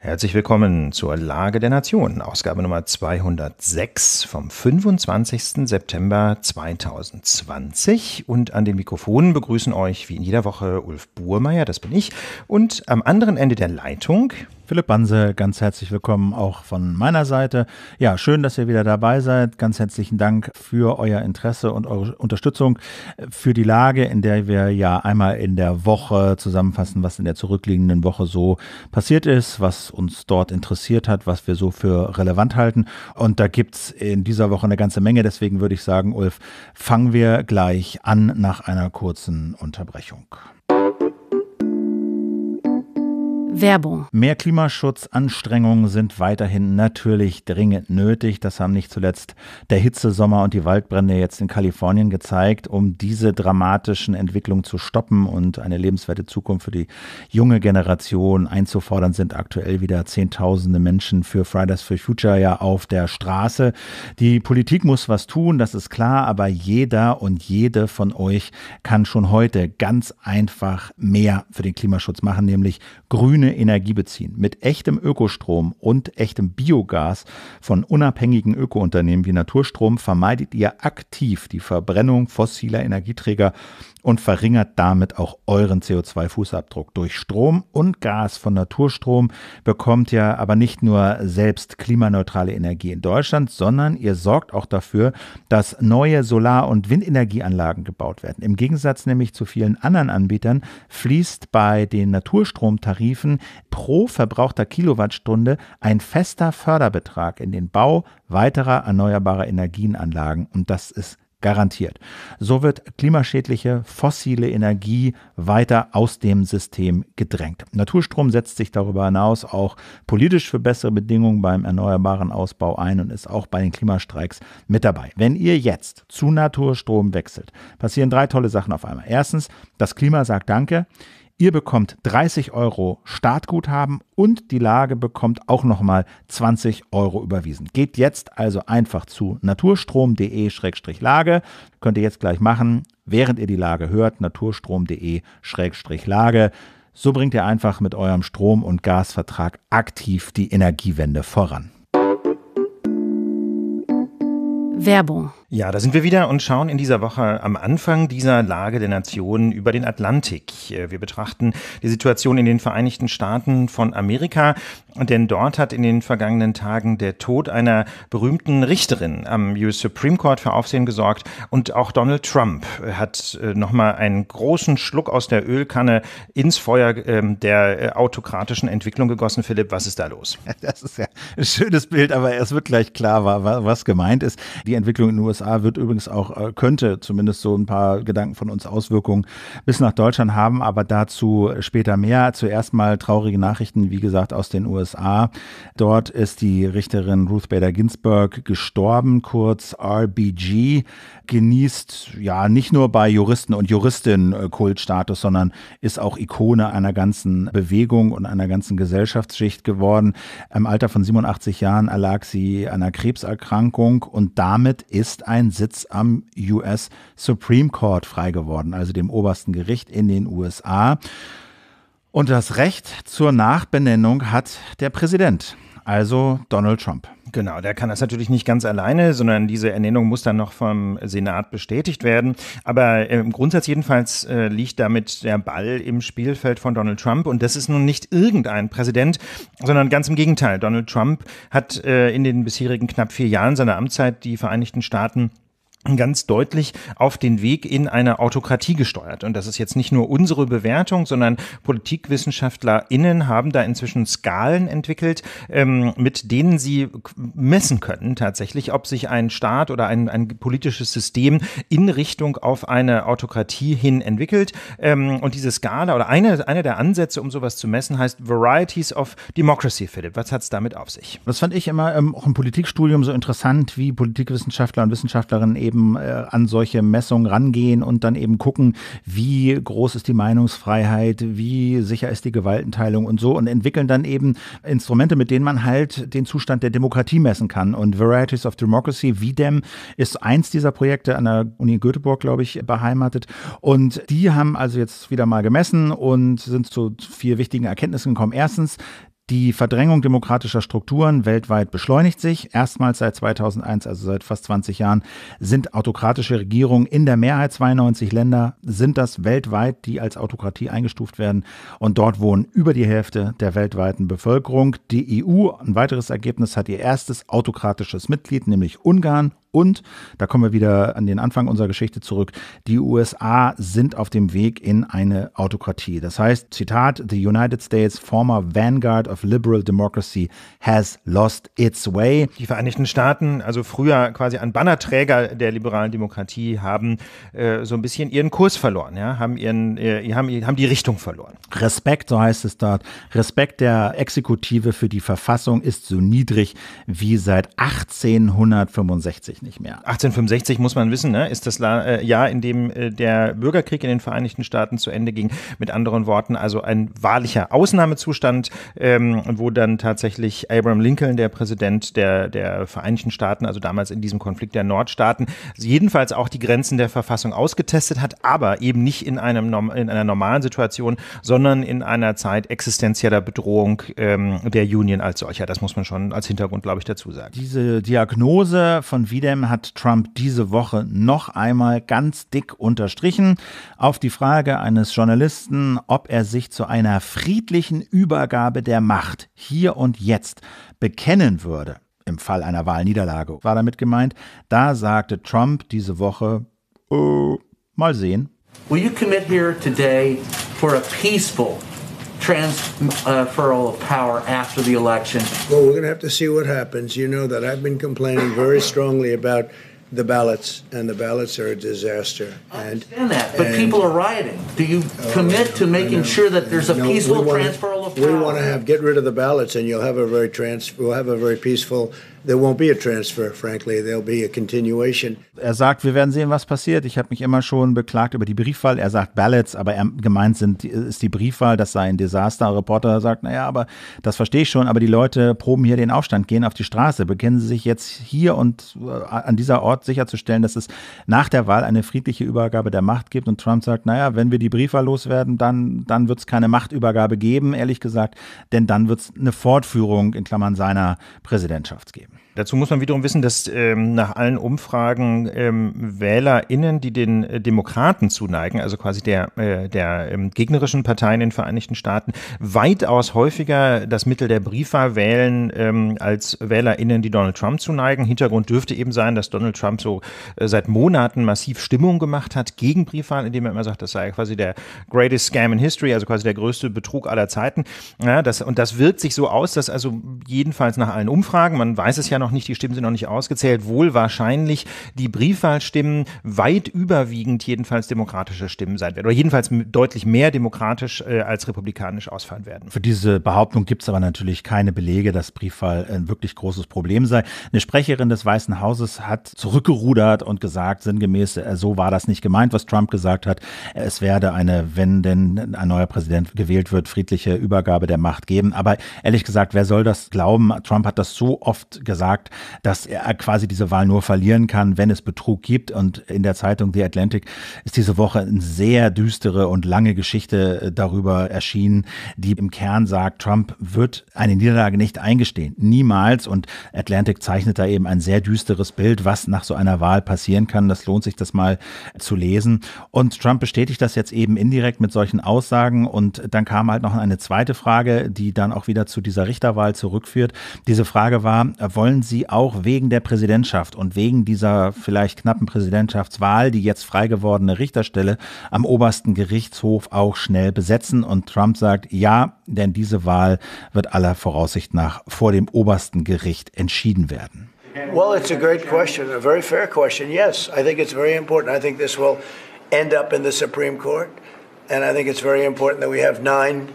Herzlich willkommen zur Lage der Nation, Ausgabe Nummer 206 vom 25. September 2020. Und an den Mikrofonen begrüßen euch wie in jeder Woche Ulf Burmeier, das bin ich, und am anderen Ende der Leitung Philipp Banse, ganz herzlich willkommen auch von meiner Seite. Ja, schön, dass ihr wieder dabei seid. Ganz herzlichen Dank für euer Interesse und eure Unterstützung äh, für die Lage, in der wir ja einmal in der Woche zusammenfassen, was in der zurückliegenden Woche so passiert ist, was uns dort interessiert hat, was wir so für relevant halten. Und da gibt es in dieser Woche eine ganze Menge. Deswegen würde ich sagen, Ulf, fangen wir gleich an nach einer kurzen Unterbrechung. Werbung. Mehr Klimaschutzanstrengungen sind weiterhin natürlich dringend nötig. Das haben nicht zuletzt der Hitzesommer und die Waldbrände jetzt in Kalifornien gezeigt, um diese dramatischen Entwicklungen zu stoppen und eine lebenswerte Zukunft für die junge Generation einzufordern, sind aktuell wieder Zehntausende Menschen für Fridays for Future ja auf der Straße. Die Politik muss was tun, das ist klar, aber jeder und jede von euch kann schon heute ganz einfach mehr für den Klimaschutz machen, nämlich grün grüne Energie beziehen, mit echtem Ökostrom und echtem Biogas von unabhängigen Ökounternehmen wie Naturstrom vermeidet ihr aktiv die Verbrennung fossiler Energieträger und verringert damit auch euren CO2-Fußabdruck. Durch Strom und Gas von Naturstrom bekommt ihr aber nicht nur selbst klimaneutrale Energie in Deutschland, sondern ihr sorgt auch dafür, dass neue Solar- und Windenergieanlagen gebaut werden. Im Gegensatz nämlich zu vielen anderen Anbietern fließt bei den Naturstromtarifen pro verbrauchter Kilowattstunde ein fester Förderbetrag in den Bau weiterer erneuerbarer Energienanlagen. Und das ist Garantiert. So wird klimaschädliche fossile Energie weiter aus dem System gedrängt. Naturstrom setzt sich darüber hinaus auch politisch für bessere Bedingungen beim erneuerbaren Ausbau ein und ist auch bei den Klimastreiks mit dabei. Wenn ihr jetzt zu Naturstrom wechselt, passieren drei tolle Sachen auf einmal. Erstens, das Klima sagt Danke. Ihr bekommt 30 Euro Startguthaben und die Lage bekommt auch nochmal 20 Euro überwiesen. Geht jetzt also einfach zu naturstrom.de-lage. Könnt ihr jetzt gleich machen, während ihr die Lage hört, naturstrom.de-lage. So bringt ihr einfach mit eurem Strom- und Gasvertrag aktiv die Energiewende voran. Werbung ja, da sind wir wieder und schauen in dieser Woche am Anfang dieser Lage der Nationen über den Atlantik. Äh, wir betrachten die Situation in den Vereinigten Staaten von Amerika, denn dort hat in den vergangenen Tagen der Tod einer berühmten Richterin am US Supreme Court für Aufsehen gesorgt und auch Donald Trump äh, hat äh, nochmal einen großen Schluck aus der Ölkanne ins Feuer ähm, der autokratischen Entwicklung gegossen. Philipp, was ist da los? Das ist ja ein schönes Bild, aber es wird gleich klar, was gemeint ist. Die Entwicklung in den USA USA wird übrigens auch, äh, könnte zumindest so ein paar Gedanken von uns Auswirkungen bis nach Deutschland haben, aber dazu später mehr. Zuerst mal traurige Nachrichten, wie gesagt, aus den USA. Dort ist die Richterin Ruth Bader Ginsburg gestorben, kurz RBG, genießt ja nicht nur bei Juristen und Juristinnen Kultstatus, sondern ist auch Ikone einer ganzen Bewegung und einer ganzen Gesellschaftsschicht geworden. Im Alter von 87 Jahren erlag sie einer Krebserkrankung und damit ist ein Sitz am US Supreme Court frei geworden, also dem obersten Gericht in den USA. Und das Recht zur Nachbenennung hat der Präsident also Donald Trump. Genau, der kann das natürlich nicht ganz alleine, sondern diese Ernennung muss dann noch vom Senat bestätigt werden. Aber äh, im Grundsatz jedenfalls äh, liegt damit der Ball im Spielfeld von Donald Trump. Und das ist nun nicht irgendein Präsident, sondern ganz im Gegenteil. Donald Trump hat äh, in den bisherigen knapp vier Jahren seiner Amtszeit die Vereinigten Staaten ganz deutlich auf den Weg in eine Autokratie gesteuert. Und das ist jetzt nicht nur unsere Bewertung, sondern PolitikwissenschaftlerInnen haben da inzwischen Skalen entwickelt, ähm, mit denen sie messen können tatsächlich, ob sich ein Staat oder ein, ein politisches System in Richtung auf eine Autokratie hin entwickelt. Ähm, und diese Skala oder eine, eine der Ansätze, um sowas zu messen, heißt Varieties of Democracy, Philipp. Was hat's damit auf sich? Das fand ich immer ähm, auch im Politikstudium so interessant, wie Politikwissenschaftler und Wissenschaftlerinnen eben eben äh, an solche Messungen rangehen und dann eben gucken, wie groß ist die Meinungsfreiheit, wie sicher ist die Gewaltenteilung und so und entwickeln dann eben Instrumente, mit denen man halt den Zustand der Demokratie messen kann. Und Varieties of Democracy, VDEM, ist eins dieser Projekte an der Uni Göteborg, glaube ich, beheimatet. Und die haben also jetzt wieder mal gemessen und sind zu vier wichtigen Erkenntnissen gekommen. Erstens, die Verdrängung demokratischer Strukturen weltweit beschleunigt sich. Erstmals seit 2001, also seit fast 20 Jahren, sind autokratische Regierungen in der Mehrheit 92 Länder, sind das weltweit, die als Autokratie eingestuft werden. Und dort wohnen über die Hälfte der weltweiten Bevölkerung. Die EU, ein weiteres Ergebnis, hat ihr erstes autokratisches Mitglied, nämlich Ungarn. Und, da kommen wir wieder an den Anfang unserer Geschichte zurück, die USA sind auf dem Weg in eine Autokratie. Das heißt, Zitat, The United States, former vanguard of liberal democracy, has lost its way. Die Vereinigten Staaten, also früher quasi ein Bannerträger der liberalen Demokratie, haben äh, so ein bisschen ihren Kurs verloren, ja? haben, ihren, äh, haben, haben die Richtung verloren. Respekt, so heißt es dort, Respekt der Exekutive für die Verfassung ist so niedrig wie seit 1865 ich nicht mehr. 1865 muss man wissen, ne, ist das äh, Jahr, in dem äh, der Bürgerkrieg in den Vereinigten Staaten zu Ende ging. Mit anderen Worten, also ein wahrlicher Ausnahmezustand, ähm, wo dann tatsächlich Abraham Lincoln, der Präsident der, der Vereinigten Staaten, also damals in diesem Konflikt der Nordstaaten, jedenfalls auch die Grenzen der Verfassung ausgetestet hat, aber eben nicht in, einem, in einer normalen Situation, sondern in einer Zeit existenzieller Bedrohung ähm, der Union als solcher. Das muss man schon als Hintergrund, glaube ich, dazu sagen. Diese Diagnose von wieder Freedom hat Trump diese Woche noch einmal ganz dick unterstrichen. Auf die Frage eines Journalisten, ob er sich zu einer friedlichen Übergabe der Macht hier und jetzt bekennen würde, im Fall einer Wahlniederlage war damit gemeint, da sagte Trump diese Woche, oh, mal sehen. Will you commit here today for a peaceful transferal of power after the election. Well, we're going to have to see what happens. You know that I've been complaining very strongly about the ballots, and the ballots are a disaster. And, I understand that, but people are rioting. Do you oh, commit to making sure that there's a no, peaceful wanna, transfer of power? We want to have get rid of the ballots, and you'll have a very trans. We'll have a very peaceful Er sagt, wir werden sehen, was passiert. Ich habe mich immer schon beklagt über die Briefwahl. Er sagt Ballots, aber gemeint sind, ist die Briefwahl, das sei ein Desaster. Ein Reporter sagt, naja, aber das verstehe ich schon, aber die Leute proben hier den Aufstand, gehen auf die Straße. Bekennen sie sich jetzt hier und äh, an dieser Ort sicherzustellen, dass es nach der Wahl eine friedliche Übergabe der Macht gibt. Und Trump sagt, naja, wenn wir die Briefwahl loswerden, dann, dann wird es keine Machtübergabe geben, ehrlich gesagt, denn dann wird es eine Fortführung in Klammern seiner Präsidentschaft geben. Dazu muss man wiederum wissen, dass ähm, nach allen Umfragen ähm, WählerInnen, die den äh, Demokraten zuneigen, also quasi der, äh, der ähm, gegnerischen Parteien in den Vereinigten Staaten, weitaus häufiger das Mittel der Briefwahl wählen ähm, als WählerInnen, die Donald Trump zuneigen. Hintergrund dürfte eben sein, dass Donald Trump so äh, seit Monaten massiv Stimmung gemacht hat gegen Briefwahl, indem er immer sagt, das sei quasi der greatest scam in history, also quasi der größte Betrug aller Zeiten. Ja, das, und das wirkt sich so aus, dass also jedenfalls nach allen Umfragen, man weiß es ja noch noch nicht, die Stimmen sind noch nicht ausgezählt, wohl wahrscheinlich die Briefwahlstimmen weit überwiegend jedenfalls demokratische Stimmen sein werden. Oder jedenfalls deutlich mehr demokratisch äh, als republikanisch ausfallen werden. Für diese Behauptung gibt es aber natürlich keine Belege, dass Briefwahl ein wirklich großes Problem sei. Eine Sprecherin des Weißen Hauses hat zurückgerudert und gesagt, sinngemäß, äh, so war das nicht gemeint, was Trump gesagt hat. Es werde eine, wenn denn ein neuer Präsident gewählt wird, friedliche Übergabe der Macht geben. Aber ehrlich gesagt, wer soll das glauben? Trump hat das so oft gesagt gesagt, dass er quasi diese Wahl nur verlieren kann, wenn es Betrug gibt. Und in der Zeitung The Atlantic ist diese Woche eine sehr düstere und lange Geschichte äh, darüber erschienen, die im Kern sagt, Trump wird eine Niederlage nicht eingestehen. Niemals. Und Atlantic zeichnet da eben ein sehr düsteres Bild, was nach so einer Wahl passieren kann. Das lohnt sich, das mal zu lesen. Und Trump bestätigt das jetzt eben indirekt mit solchen Aussagen. Und dann kam halt noch eine zweite Frage, die dann auch wieder zu dieser Richterwahl zurückführt. Diese Frage war, wollen Sie sie auch wegen der Präsidentschaft und wegen dieser vielleicht knappen Präsidentschaftswahl die jetzt frei gewordene Richterstelle am obersten Gerichtshof auch schnell besetzen. Und Trump sagt, ja, denn diese Wahl wird aller Voraussicht nach vor dem obersten Gericht entschieden werden. Well, it's a great question, a very fair question. Yes, I think it's very important. I think this will end up in the Supreme Court, and I think it's very important that we have nine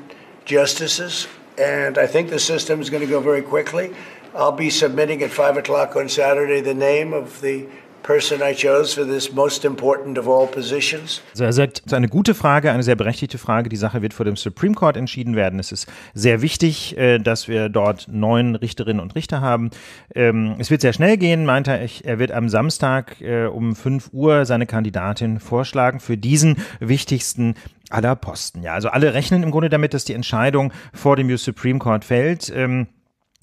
justices. And I think the system is going to go very quickly. I'll be submitting at 5 o'clock on Saturday the name of the person I chose for this most important of all positions? Also er sagt, ist eine gute Frage, eine sehr berechtigte Frage. Die Sache wird vor dem Supreme Court entschieden werden. Es ist sehr wichtig, äh, dass wir dort neun Richterinnen und Richter haben. Ähm, es wird sehr schnell gehen, meinte er. Er wird am Samstag äh, um 5 Uhr seine Kandidatin vorschlagen für diesen wichtigsten aller Posten. Ja, also alle rechnen im Grunde damit, dass die Entscheidung vor dem US Supreme Court fällt. Ähm,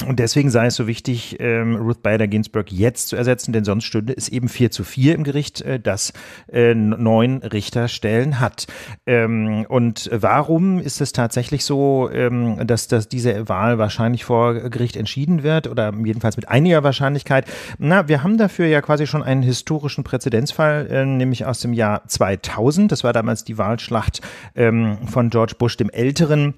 und deswegen sei es so wichtig, ähm, Ruth Bader Ginsburg jetzt zu ersetzen, denn sonst stünde es eben 4 zu 4 im Gericht, äh, das äh, neun Richterstellen hat. Ähm, und warum ist es tatsächlich so, ähm, dass, dass diese Wahl wahrscheinlich vor Gericht entschieden wird oder jedenfalls mit einiger Wahrscheinlichkeit? Na, wir haben dafür ja quasi schon einen historischen Präzedenzfall, äh, nämlich aus dem Jahr 2000. Das war damals die Wahlschlacht ähm, von George Bush dem Älteren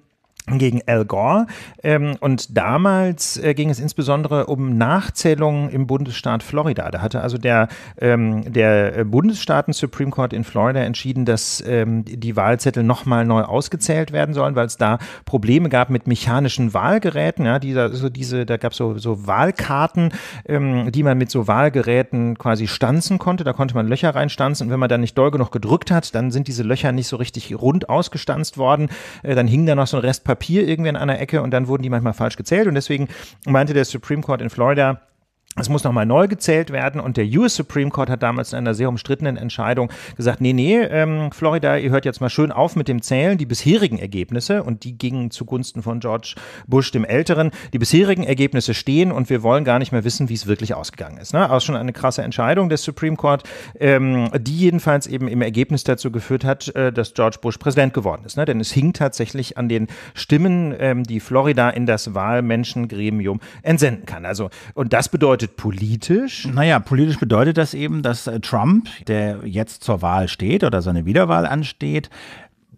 gegen Al Gore. Ähm, und damals äh, ging es insbesondere um Nachzählungen im Bundesstaat Florida. Da hatte also der, ähm, der äh, Bundesstaaten Supreme Court in Florida entschieden, dass ähm, die Wahlzettel nochmal neu ausgezählt werden sollen, weil es da Probleme gab mit mechanischen Wahlgeräten. Ja, dieser, so diese, da gab es so, so Wahlkarten, die man mit so Wahlgeräten quasi stanzen konnte. Da konnte man Löcher reinstanzen und wenn man da nicht doll genug gedrückt hat, dann sind diese Löcher nicht so richtig rund ausgestanzt worden. Äh, dann hing da noch so ein Restpapier Papier irgendwie an einer Ecke und dann wurden die manchmal falsch gezählt. Und deswegen meinte der Supreme Court in Florida, es muss nochmal neu gezählt werden und der US Supreme Court hat damals in einer sehr umstrittenen Entscheidung gesagt, nee, nee, ähm, Florida, ihr hört jetzt mal schön auf mit dem Zählen. Die bisherigen Ergebnisse, und die gingen zugunsten von George Bush dem Älteren, die bisherigen Ergebnisse stehen und wir wollen gar nicht mehr wissen, wie es wirklich ausgegangen ist. Ne? Auch schon eine krasse Entscheidung des Supreme Court, ähm, die jedenfalls eben im Ergebnis dazu geführt hat, äh, dass George Bush Präsident geworden ist. Ne? Denn es hing tatsächlich an den Stimmen, ähm, die Florida in das Wahlmenschengremium entsenden kann. Also, und das bedeutet, bedeutet politisch? Naja, politisch bedeutet das eben, dass äh, Trump, der jetzt zur Wahl steht oder seine Wiederwahl ansteht,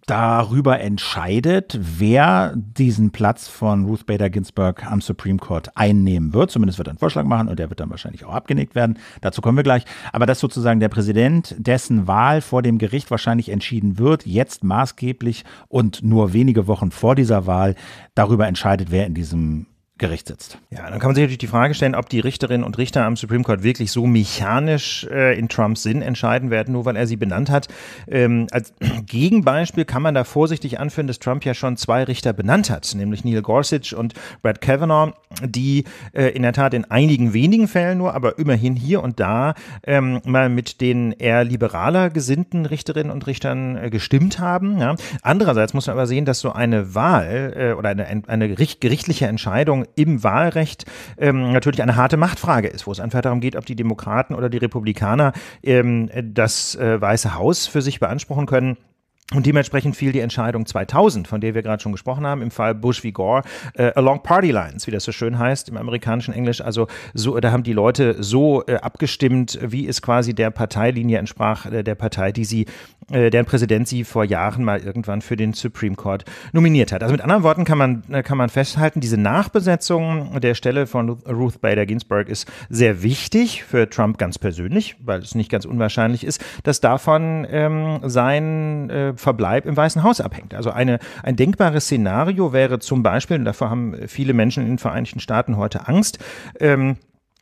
darüber entscheidet, wer diesen Platz von Ruth Bader Ginsburg am Supreme Court einnehmen wird. Zumindest wird er einen Vorschlag machen und der wird dann wahrscheinlich auch abgenickt werden. Dazu kommen wir gleich. Aber dass sozusagen der Präsident, dessen Wahl vor dem Gericht wahrscheinlich entschieden wird, jetzt maßgeblich und nur wenige Wochen vor dieser Wahl darüber entscheidet, wer in diesem Gericht sitzt. Ja, dann kann man sich natürlich die Frage stellen, ob die Richterinnen und Richter am Supreme Court wirklich so mechanisch äh, in Trumps Sinn entscheiden werden, nur weil er sie benannt hat. Ähm, als Gegenbeispiel kann man da vorsichtig anführen, dass Trump ja schon zwei Richter benannt hat, nämlich Neil Gorsuch und Brad Kavanaugh, die äh, in der Tat in einigen wenigen Fällen nur, aber immerhin hier und da ähm, mal mit den eher liberaler gesinnten Richterinnen und Richtern äh, gestimmt haben. Ja. Andererseits muss man aber sehen, dass so eine Wahl äh, oder eine, eine gerichtliche Entscheidung im Wahlrecht ähm, natürlich eine harte Machtfrage ist, wo es einfach darum geht, ob die Demokraten oder die Republikaner ähm, das äh, Weiße Haus für sich beanspruchen können. Und dementsprechend fiel die Entscheidung 2000, von der wir gerade schon gesprochen haben, im Fall Bush v. Gore, äh, along party lines, wie das so schön heißt im amerikanischen Englisch. Also so, da haben die Leute so äh, abgestimmt, wie es quasi der Parteilinie entsprach, äh, der Partei, die sie, äh, deren Präsident sie vor Jahren mal irgendwann für den Supreme Court nominiert hat. Also mit anderen Worten kann man, äh, kann man festhalten, diese Nachbesetzung der Stelle von Ruth Bader Ginsburg ist sehr wichtig für Trump ganz persönlich, weil es nicht ganz unwahrscheinlich ist, dass davon ähm, sein äh, Verbleib im Weißen Haus abhängt. Also eine, ein denkbares Szenario wäre zum Beispiel, und davor haben viele Menschen in den Vereinigten Staaten heute Angst, ähm,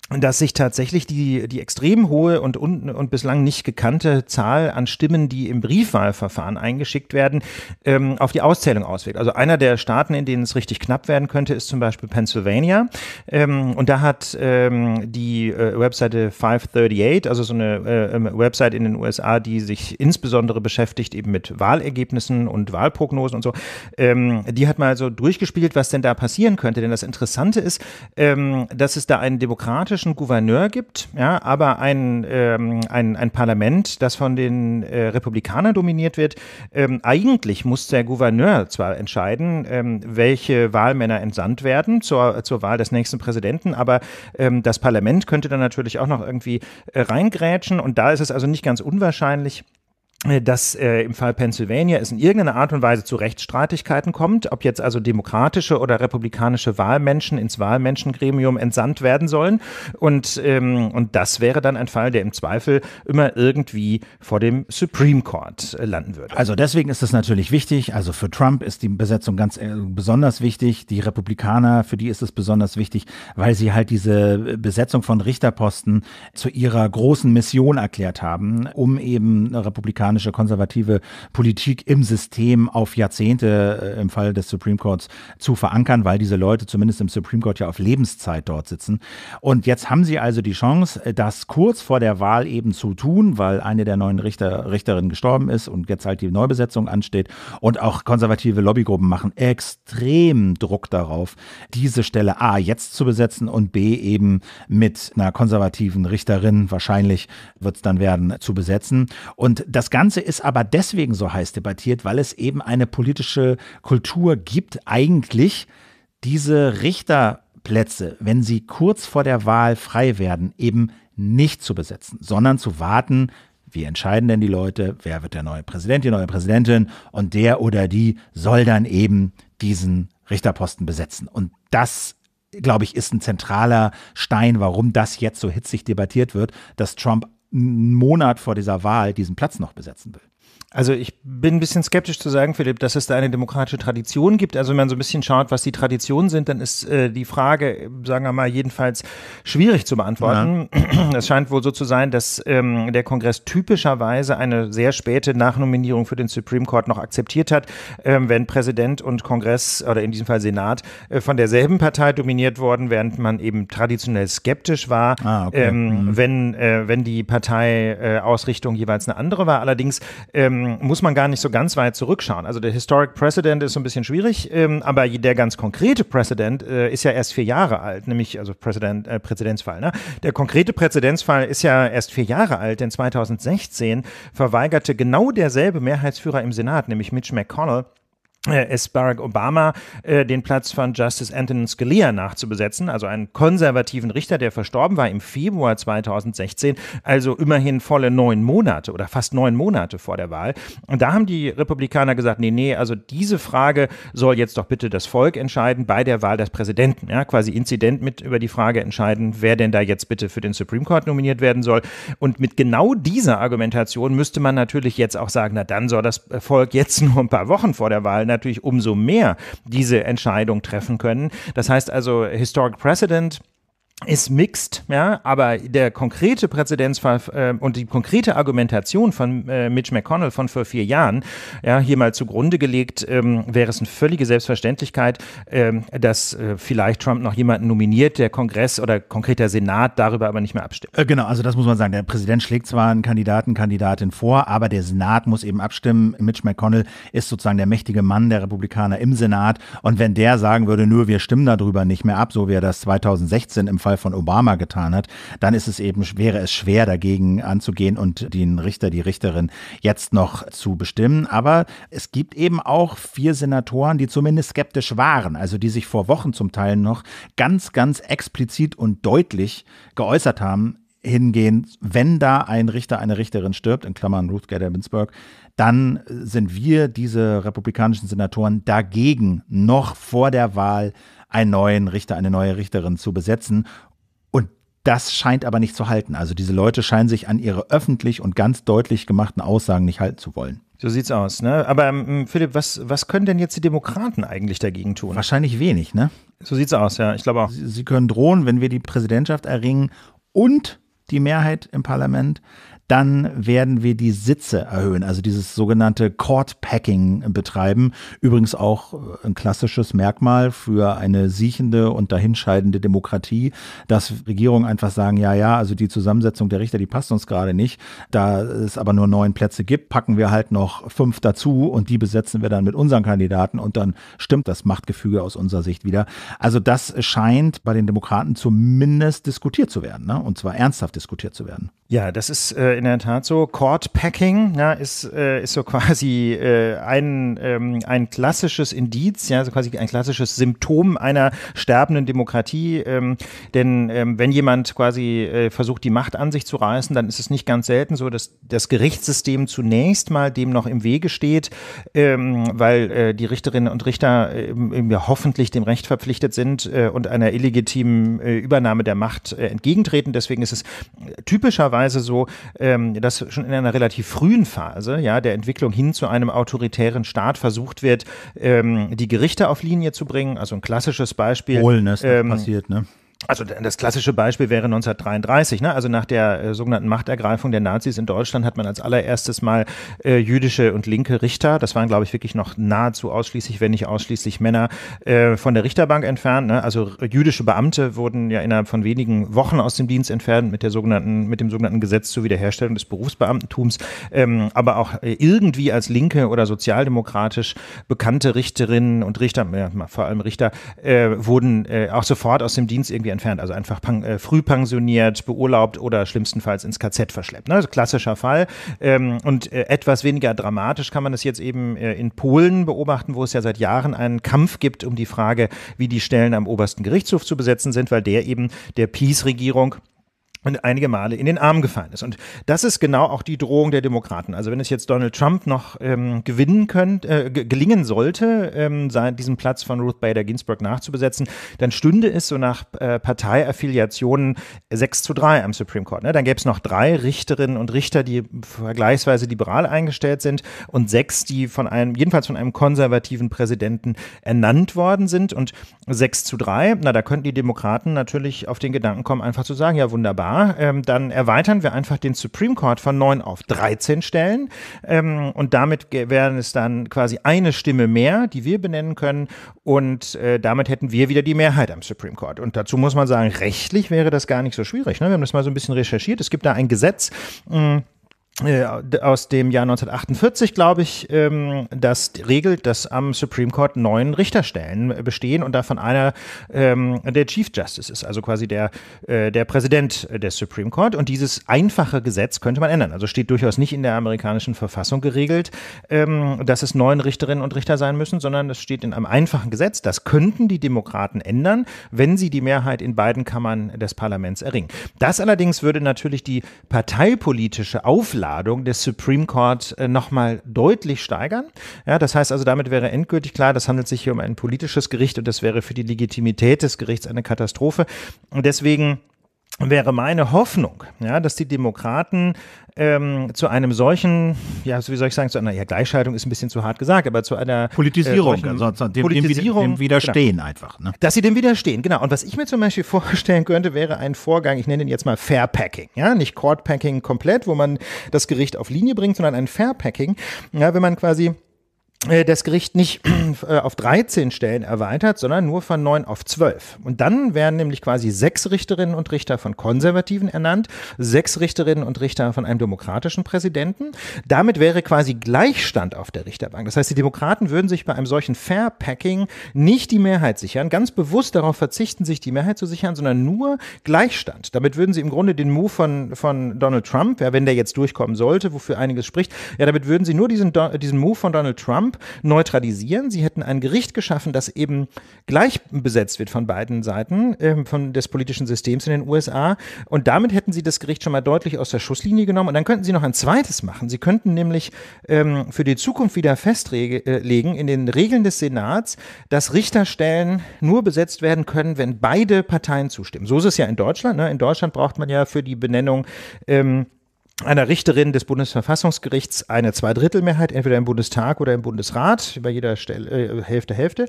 dass sich tatsächlich die, die extrem hohe und, und, und bislang nicht gekannte Zahl an Stimmen, die im Briefwahlverfahren eingeschickt werden, ähm, auf die Auszählung auswirkt. Also einer der Staaten, in denen es richtig knapp werden könnte, ist zum Beispiel Pennsylvania. Ähm, und da hat ähm, die äh, Webseite 538, also so eine äh, ähm, Website in den USA, die sich insbesondere beschäftigt eben mit Wahlergebnissen und Wahlprognosen und so, ähm, die hat mal so durchgespielt, was denn da passieren könnte. Denn das Interessante ist, ähm, dass es da einen demokratischen demokratischen Gouverneur gibt, ja, aber ein, ähm, ein, ein Parlament, das von den äh, Republikanern dominiert wird, ähm, eigentlich muss der Gouverneur zwar entscheiden, ähm, welche Wahlmänner entsandt werden zur, zur Wahl des nächsten Präsidenten, aber ähm, das Parlament könnte dann natürlich auch noch irgendwie äh, reingrätschen und da ist es also nicht ganz unwahrscheinlich, äh, dass äh, im Fall Pennsylvania es in irgendeiner Art und Weise zu Rechtsstreitigkeiten kommt, ob jetzt also demokratische oder republikanische Wahlmenschen ins Wahlmenschengremium entsandt werden sollen. Und, ähm, und das wäre dann ein Fall, der im Zweifel immer irgendwie vor dem Supreme Court äh, landen würde. Also deswegen ist es natürlich wichtig. Also für Trump ist die Besetzung ganz äh, besonders wichtig. Die Republikaner, für die ist es besonders wichtig, weil sie halt diese Besetzung von Richterposten zu ihrer großen Mission erklärt haben, um eben Republikaner amerikanische konservative Politik im System auf Jahrzehnte äh, im Fall des Supreme Courts zu verankern, weil diese Leute zumindest im Supreme Court ja auf Lebenszeit dort sitzen. Und jetzt haben sie also die Chance, das kurz vor der Wahl eben zu tun, weil eine der neuen Richter, Richterinnen gestorben ist und jetzt halt die Neubesetzung ansteht. Und auch konservative Lobbygruppen machen extrem Druck darauf, diese Stelle A jetzt zu besetzen und B eben mit einer konservativen Richterin, wahrscheinlich wird es dann werden, zu besetzen. Und das Ganze Ganze ist aber deswegen so heiß debattiert, weil es eben eine politische Kultur gibt, eigentlich diese Richterplätze, wenn sie kurz vor der Wahl frei werden, eben nicht zu besetzen, sondern zu warten, wie entscheiden denn die Leute, wer wird der neue Präsident, die neue Präsidentin und der oder die soll dann eben diesen Richterposten besetzen. Und das glaube ich, ist ein zentraler Stein, warum das jetzt so hitzig debattiert wird, dass Trump einen Monat vor dieser Wahl diesen Platz noch besetzen will. Also ich bin ein bisschen skeptisch zu sagen, Philipp, dass es da eine demokratische Tradition gibt. Also wenn man so ein bisschen schaut, was die Traditionen sind, dann ist äh, die Frage, sagen wir mal, jedenfalls schwierig zu beantworten. Ja. Es scheint wohl so zu sein, dass ähm, der Kongress typischerweise eine sehr späte Nachnominierung für den Supreme Court noch akzeptiert hat, äh, wenn Präsident und Kongress oder in diesem Fall Senat äh, von derselben Partei dominiert worden, während man eben traditionell skeptisch war, ah, okay. ähm, mhm. wenn, äh, wenn die Parteiausrichtung äh, jeweils eine andere war. Allerdings ähm, ähm, muss man gar nicht so ganz weit zurückschauen. Also der Historic Precedent ist so ein bisschen schwierig, ähm, aber der ganz konkrete Präzedent äh, ist ja erst vier Jahre alt, nämlich also Präsident, äh, Präzedenzfall. Ne? Der konkrete Präzedenzfall ist ja erst vier Jahre alt, denn 2016 verweigerte genau derselbe Mehrheitsführer im Senat, nämlich Mitch McConnell, äh, es Barack Obama äh, den Platz von Justice Antonin Scalia nachzubesetzen, also einen konservativen Richter, der verstorben war im Februar 2016, also immerhin volle neun Monate oder fast neun Monate vor der Wahl. Und da haben die Republikaner gesagt, nee, nee, also diese Frage soll jetzt doch bitte das Volk entscheiden bei der Wahl des Präsidenten, ja, quasi Inzident mit über die Frage entscheiden, wer denn da jetzt bitte für den Supreme Court nominiert werden soll. Und mit genau dieser Argumentation müsste man natürlich jetzt auch sagen, na dann soll das Volk jetzt nur ein paar Wochen vor der Wahl natürlich umso mehr diese Entscheidung treffen können. Das heißt also, Historic Precedent ist mixed, ja, aber der konkrete Präzedenzfall äh, und die konkrete Argumentation von äh, Mitch McConnell von vor vier Jahren, ja, hier mal zugrunde gelegt, ähm, wäre es eine völlige Selbstverständlichkeit, ähm, dass äh, vielleicht Trump noch jemanden nominiert, der Kongress oder konkret der Senat darüber aber nicht mehr abstimmt. Äh, genau, also das muss man sagen. Der Präsident schlägt zwar einen Kandidaten, Kandidatin vor, aber der Senat muss eben abstimmen. Mitch McConnell ist sozusagen der mächtige Mann der Republikaner im Senat und wenn der sagen würde, nur wir stimmen darüber nicht mehr ab, so wie er das 2016 im Fall Fall von Obama getan hat, dann ist es eben, wäre es schwer dagegen anzugehen und den Richter, die Richterin jetzt noch zu bestimmen. Aber es gibt eben auch vier Senatoren, die zumindest skeptisch waren, also die sich vor Wochen zum Teil noch ganz, ganz explizit und deutlich geäußert haben, hingehen, wenn da ein Richter, eine Richterin stirbt, in Klammern Ruth Gader Ginsburg, dann sind wir, diese republikanischen Senatoren, dagegen noch vor der Wahl einen neuen Richter, eine neue Richterin zu besetzen. Und das scheint aber nicht zu halten. Also diese Leute scheinen sich an ihre öffentlich und ganz deutlich gemachten Aussagen nicht halten zu wollen. So sieht's aus, ne? Aber ähm, Philipp, was, was können denn jetzt die Demokraten eigentlich dagegen tun? Wahrscheinlich wenig, ne? So sieht's aus, ja, ich glaube auch. Sie, sie können drohen, wenn wir die Präsidentschaft erringen und die Mehrheit im Parlament. Dann werden wir die Sitze erhöhen, also dieses sogenannte Court Packing betreiben. Übrigens auch äh, ein klassisches Merkmal für eine siechende und dahinscheidende Demokratie, dass Regierungen einfach sagen, ja, ja, also die Zusammensetzung der Richter, die passt uns gerade nicht. Da es aber nur neun Plätze gibt, packen wir halt noch fünf dazu und die besetzen wir dann mit unseren Kandidaten und dann stimmt das Machtgefüge aus unserer Sicht wieder. Also das scheint bei den Demokraten zumindest diskutiert zu werden ne? und zwar ernsthaft diskutiert zu werden. Ja, das ist äh, in der Tat so. Cord Packing ja, ist, äh, ist so quasi äh, ein, ähm, ein klassisches Indiz, ja, so quasi ein klassisches Symptom einer sterbenden Demokratie. Ähm, denn ähm, wenn jemand quasi äh, versucht, die Macht an sich zu reißen, dann ist es nicht ganz selten so, dass das Gerichtssystem zunächst mal dem noch im Wege steht, ähm, weil äh, die Richterinnen und Richter äh, ja, hoffentlich dem Recht verpflichtet sind äh, und einer illegitimen äh, Übernahme der Macht äh, entgegentreten. Deswegen ist es äh, typischerweise Weise so, ähm, dass schon in einer relativ frühen Phase ja, der Entwicklung hin zu einem autoritären Staat versucht wird, ähm, die Gerichte auf Linie zu bringen. Also ein klassisches Beispiel. Polen ist ähm, passiert, ne? Also das klassische Beispiel wäre 1933, ne? also nach der äh, sogenannten Machtergreifung der Nazis in Deutschland hat man als allererstes mal äh, jüdische und linke Richter, das waren glaube ich wirklich noch nahezu ausschließlich, wenn nicht ausschließlich Männer, äh, von der Richterbank entfernt. Ne? Also jüdische Beamte wurden ja innerhalb von wenigen Wochen aus dem Dienst entfernt mit, der sogenannten, mit dem sogenannten Gesetz zur Wiederherstellung des Berufsbeamtentums, ähm, aber auch äh, irgendwie als linke oder sozialdemokratisch bekannte Richterinnen und Richter, vor allem Richter, äh, wurden äh, auch sofort aus dem Dienst irgendwie entfernt. Also einfach äh, früh pensioniert, beurlaubt oder schlimmstenfalls ins KZ verschleppt. Ne? Also klassischer Fall. Ähm, und äh, etwas weniger dramatisch kann man das jetzt eben äh, in Polen beobachten, wo es ja seit Jahren einen Kampf gibt um die Frage, wie die Stellen am obersten Gerichtshof zu besetzen sind, weil der eben der pis regierung und einige Male in den Arm gefallen ist. Und das ist genau auch die Drohung der Demokraten. Also wenn es jetzt Donald Trump noch ähm, gewinnen könnte, äh, gelingen sollte, ähm, diesen Platz von Ruth Bader Ginsburg nachzubesetzen, dann stünde es so nach äh, Parteiaffiliationen 6 zu 3 am Supreme Court. Ne? Dann gäbe es noch drei Richterinnen und Richter, die vergleichsweise liberal eingestellt sind und sechs, die von einem, jedenfalls von einem konservativen Präsidenten ernannt worden sind. Und 6 zu 3, na, da könnten die Demokraten natürlich auf den Gedanken kommen, einfach zu sagen, ja wunderbar, ähm, dann erweitern wir einfach den Supreme Court von 9 auf 13 Stellen ähm, und damit wären es dann quasi eine Stimme mehr, die wir benennen können und äh, damit hätten wir wieder die Mehrheit am Supreme Court. Und dazu muss man sagen, rechtlich wäre das gar nicht so schwierig. Ne? Wir haben das mal so ein bisschen recherchiert. Es gibt da ein Gesetz, mh, hm, äh, aus dem Jahr 1948, glaube ich, ähm, das regelt, dass am Supreme Court neun Richterstellen äh, bestehen und davon einer ähm, der Chief Justice ist, also quasi der, äh, der Präsident des Supreme Court. Und dieses einfache Gesetz könnte man ändern. Also steht durchaus nicht in der amerikanischen Verfassung geregelt, ähm, dass es neun Richterinnen und Richter sein müssen, sondern das steht in einem einfachen Gesetz. Das könnten die Demokraten ändern, wenn sie die Mehrheit in beiden Kammern des Parlaments erringen. Das allerdings würde natürlich die parteipolitische Auflage Einladung des Supreme Court äh, nochmal deutlich steigern. Ja, das heißt also, damit wäre endgültig klar, das handelt sich hier um ein politisches Gericht und das wäre für die Legitimität des Gerichts eine Katastrophe. Und deswegen wäre meine Hoffnung, ja, dass die Demokraten ähm, zu einem solchen, ja, wie soll ich sagen, zu einer ja, Gleichschaltung ist ein bisschen zu hart gesagt, aber zu einer äh, Politisierung, äh, solchen, also, also dem, Politisierung, dem Widerstehen genau. einfach. Ne? Dass sie dem widerstehen, genau. Und was ich mir zum Beispiel vorstellen könnte, wäre ein Vorgang, ich nenne ihn jetzt mal Fairpacking, ja, nicht Courtpacking komplett, wo man das Gericht auf Linie bringt, sondern ein Fairpacking, ja, wenn man quasi äh, das Gericht nicht äh, auf 13 Stellen erweitert, sondern nur von 9 auf 12. Und dann werden nämlich quasi sechs Richterinnen und Richter von Konservativen ernannt, sechs Richterinnen und Richter von einem demokratischen Präsidenten. Damit wäre quasi Gleichstand auf der Richterbank. Das heißt, die Demokraten würden sich bei einem solchen Fair-Packing nicht die Mehrheit sichern, ganz bewusst darauf verzichten, sich die Mehrheit zu sichern, sondern nur Gleichstand. Damit würden sie im Grunde den Move von, von Donald Trump, ja, wenn der jetzt durchkommen sollte, wofür einiges spricht, ja, damit würden sie nur diesen, diesen Move von Donald Trump Trump neutralisieren. Sie hätten ein Gericht geschaffen, das eben gleich besetzt wird von beiden Seiten äh, von des politischen Systems in den USA. Und damit hätten sie das Gericht schon mal deutlich aus der Schusslinie genommen. Und dann könnten sie noch ein zweites machen. Sie könnten nämlich ähm, für die Zukunft wieder festlegen äh, in den Regeln des Senats, dass Richterstellen nur besetzt werden können, wenn beide Parteien zustimmen. So ist es ja in Deutschland. Ne? In Deutschland braucht man ja für die Benennung ähm, einer Richterin des Bundesverfassungsgerichts eine Zweidrittelmehrheit, entweder im Bundestag oder im Bundesrat, über jeder Stelle, äh, Hälfte, Hälfte.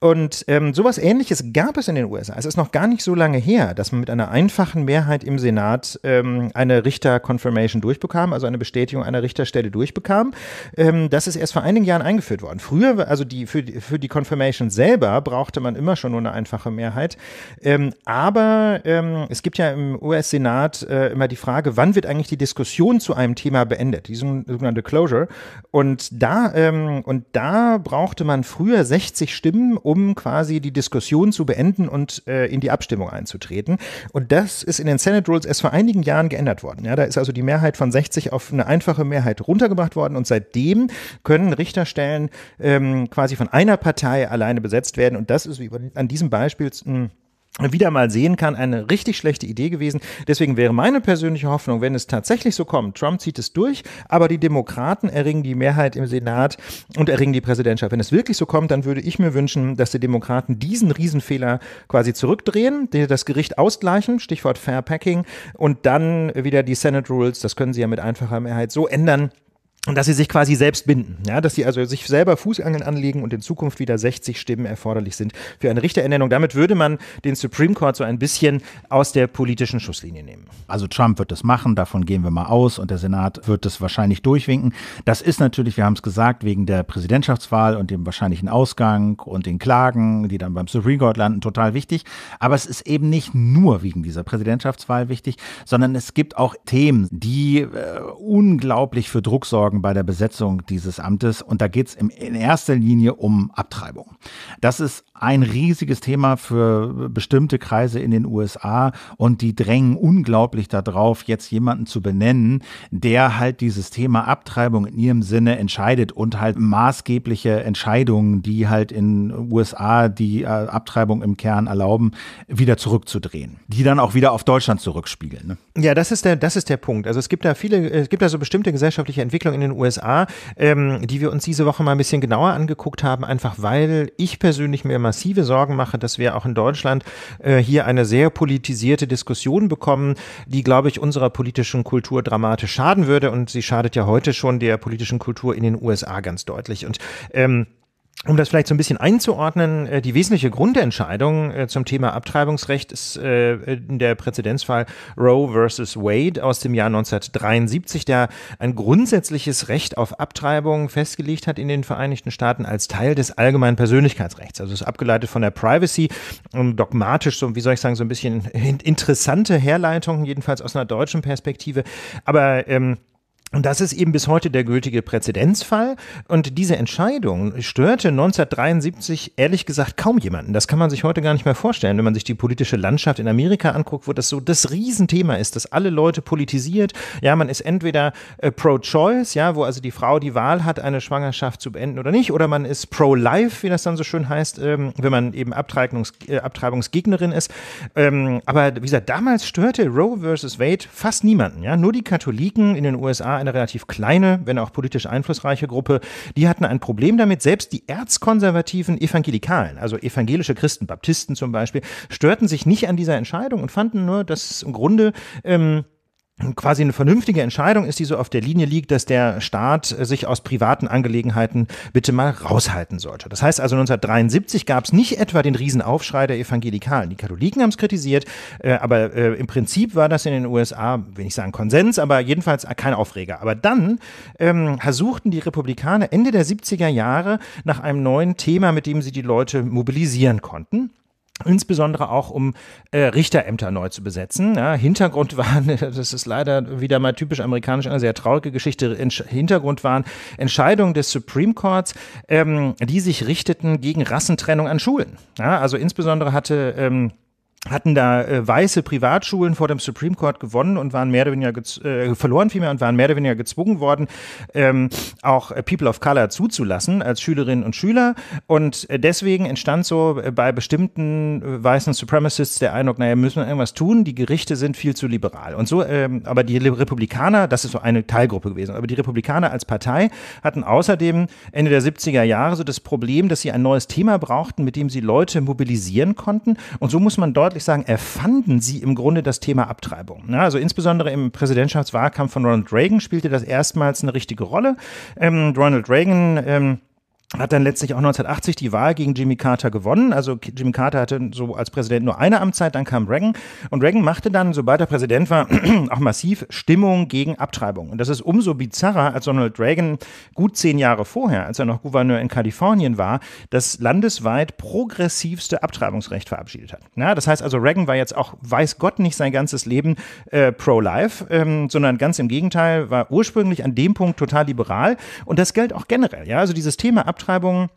Und ähm, sowas ähnliches gab es in den USA. Es ist noch gar nicht so lange her, dass man mit einer einfachen Mehrheit im Senat ähm, eine Richter-Confirmation durchbekam, also eine Bestätigung einer Richterstelle durchbekam. Ähm, das ist erst vor einigen Jahren eingeführt worden. Früher, also die, für, für die Confirmation selber brauchte man immer schon nur eine einfache Mehrheit. Ähm, aber ähm, es gibt ja im US-Senat äh, immer die Frage, wann wird eigentlich die Diskussion Diskussion zu einem Thema beendet, die sogenannte Closure. Und da, ähm, und da brauchte man früher 60 Stimmen, um quasi die Diskussion zu beenden und äh, in die Abstimmung einzutreten. Und das ist in den Senate Rules erst vor einigen Jahren geändert worden. Ja, da ist also die Mehrheit von 60 auf eine einfache Mehrheit runtergebracht worden und seitdem können Richterstellen ähm, quasi von einer Partei alleine besetzt werden. Und das ist wie an diesem Beispiel ein hm, wieder mal sehen kann, eine richtig schlechte Idee gewesen. Deswegen wäre meine persönliche Hoffnung, wenn es tatsächlich so kommt, Trump zieht es durch, aber die Demokraten erringen die Mehrheit im Senat und erringen die Präsidentschaft. Wenn es wirklich so kommt, dann würde ich mir wünschen, dass die Demokraten diesen Riesenfehler quasi zurückdrehen, das Gericht ausgleichen, Stichwort Fair Packing, und dann wieder die Senate Rules, das können sie ja mit einfacher Mehrheit so ändern, und dass sie sich quasi selbst binden, ja, dass sie also sich selber Fußangeln anlegen und in Zukunft wieder 60 Stimmen erforderlich sind für eine Richterernennung. Damit würde man den Supreme Court so ein bisschen aus der politischen Schusslinie nehmen. Also Trump wird das machen, davon gehen wir mal aus und der Senat wird das wahrscheinlich durchwinken. Das ist natürlich, wir haben es gesagt, wegen der Präsidentschaftswahl und dem wahrscheinlichen Ausgang und den Klagen, die dann beim Supreme Court landen, total wichtig. Aber es ist eben nicht nur wegen dieser Präsidentschaftswahl wichtig, sondern es gibt auch Themen, die äh, unglaublich für Druck sorgen Nachfragen bei der Besetzung dieses Amtes. Und da geht es in erster Linie um Abtreibung. Das ist ein riesiges Thema für bestimmte Kreise in den USA und die drängen unglaublich darauf, jetzt jemanden zu benennen, der halt dieses Thema Abtreibung in ihrem Sinne entscheidet und halt maßgebliche Entscheidungen, die halt in USA die äh, Abtreibung im Kern erlauben, wieder zurückzudrehen, die dann auch wieder auf Deutschland zurückspiegeln. Ne? Ja, das ist der, das ist der Punkt. Also es gibt da viele, es gibt da so bestimmte gesellschaftliche Entwicklungen in den USA, ähm, die wir uns diese Woche mal ein bisschen genauer angeguckt haben, einfach weil ich persönlich mir immer massive Sorgen mache, dass wir auch in Deutschland äh, hier eine sehr politisierte Diskussion bekommen, die, glaube ich, unserer politischen Kultur dramatisch schaden würde. Und sie schadet ja heute schon der politischen Kultur in den USA ganz deutlich. Und ähm, um das vielleicht so ein bisschen einzuordnen, äh, die wesentliche Grundentscheidung äh, zum Thema Abtreibungsrecht ist äh, der Präzedenzfall Roe versus Wade aus dem Jahr 1973, der ein grundsätzliches Recht auf Abtreibung festgelegt hat in den Vereinigten Staaten als Teil des allgemeinen Persönlichkeitsrechts. Also es ist abgeleitet von der Privacy und ähm, dogmatisch, so wie soll ich sagen, so ein bisschen interessante Herleitung, jedenfalls aus einer deutschen Perspektive. Aber ähm, und das ist eben bis heute der gültige Präzedenzfall. Und diese Entscheidung störte 1973 ehrlich gesagt kaum jemanden. Das kann man sich heute gar nicht mehr vorstellen. Wenn man sich die politische Landschaft in Amerika anguckt, wo das so das Riesenthema ist, dass alle Leute politisiert. Ja, man ist entweder äh, pro-choice, ja, wo also die Frau die Wahl hat, eine Schwangerschaft zu beenden oder nicht, oder man ist pro-life, wie das dann so schön heißt, ähm, wenn man eben Abtreibungs äh, Abtreibungsgegnerin ist. Ähm, aber wie gesagt, damals störte Roe versus Wade fast niemanden. Ja, nur die Katholiken in den USA USA eine relativ kleine, wenn auch politisch einflussreiche Gruppe, die hatten ein Problem damit, selbst die erzkonservativen Evangelikalen, also evangelische Christen, Baptisten zum Beispiel, störten sich nicht an dieser Entscheidung und fanden nur, dass im Grunde ähm, quasi eine vernünftige Entscheidung ist, die so auf der Linie liegt, dass der Staat sich aus privaten Angelegenheiten bitte mal raushalten sollte. Das heißt also 1973 gab es nicht etwa den Riesenaufschrei der Evangelikalen. Die Katholiken haben es kritisiert, äh, aber äh, im Prinzip war das in den USA, will ich sagen Konsens, aber jedenfalls kein Aufreger. Aber dann ähm, suchten die Republikaner Ende der 70er Jahre nach einem neuen Thema, mit dem sie die Leute mobilisieren konnten insbesondere auch um äh, Richterämter neu zu besetzen. Ja, Hintergrund waren, das ist leider wieder mal typisch amerikanisch eine sehr traurige Geschichte, Entsch Hintergrund waren Entscheidungen des Supreme Courts, ähm, die sich richteten gegen Rassentrennung an Schulen. Ja, also insbesondere hatte ähm, hatten da äh, weiße Privatschulen vor dem Supreme Court gewonnen und waren mehr oder weniger äh, verloren vielmehr und waren mehr oder weniger gezwungen worden, ähm, auch äh, People of Color zuzulassen als Schülerinnen und Schüler. Und äh, deswegen entstand so äh, bei bestimmten äh, weißen Supremacists der Eindruck, naja, müssen wir irgendwas tun, die Gerichte sind viel zu liberal. Und so, ähm, aber die Republikaner, das ist so eine Teilgruppe gewesen, aber die Republikaner als Partei hatten außerdem Ende der 70er Jahre so das Problem, dass sie ein neues Thema brauchten, mit dem sie Leute mobilisieren konnten. Und so muss man deutlich deutlich sagen, erfanden sie im Grunde das Thema Abtreibung. also insbesondere im Präsidentschaftswahlkampf von Ronald Reagan spielte das erstmals eine richtige Rolle. Ähm, Ronald Reagan ähm, hat dann letztlich auch 1980 die Wahl gegen Jimmy Carter gewonnen. Also Jimmy Carter hatte so als Präsident nur eine Amtszeit, dann kam Reagan. Und Reagan machte dann, sobald er Präsident war, auch massiv Stimmung gegen Abtreibung. Und das ist umso bizarrer, als Donald Reagan gut zehn Jahre vorher, als er noch Gouverneur in Kalifornien war, das landesweit progressivste Abtreibungsrecht verabschiedet hat. Na, das heißt also, Reagan war jetzt auch, weiß Gott nicht, sein ganzes Leben äh, pro-life, ähm, sondern ganz im Gegenteil, war ursprünglich an dem Punkt total liberal. Und das gilt auch generell. Ja? Also dieses Thema Abtreibung Beschreibung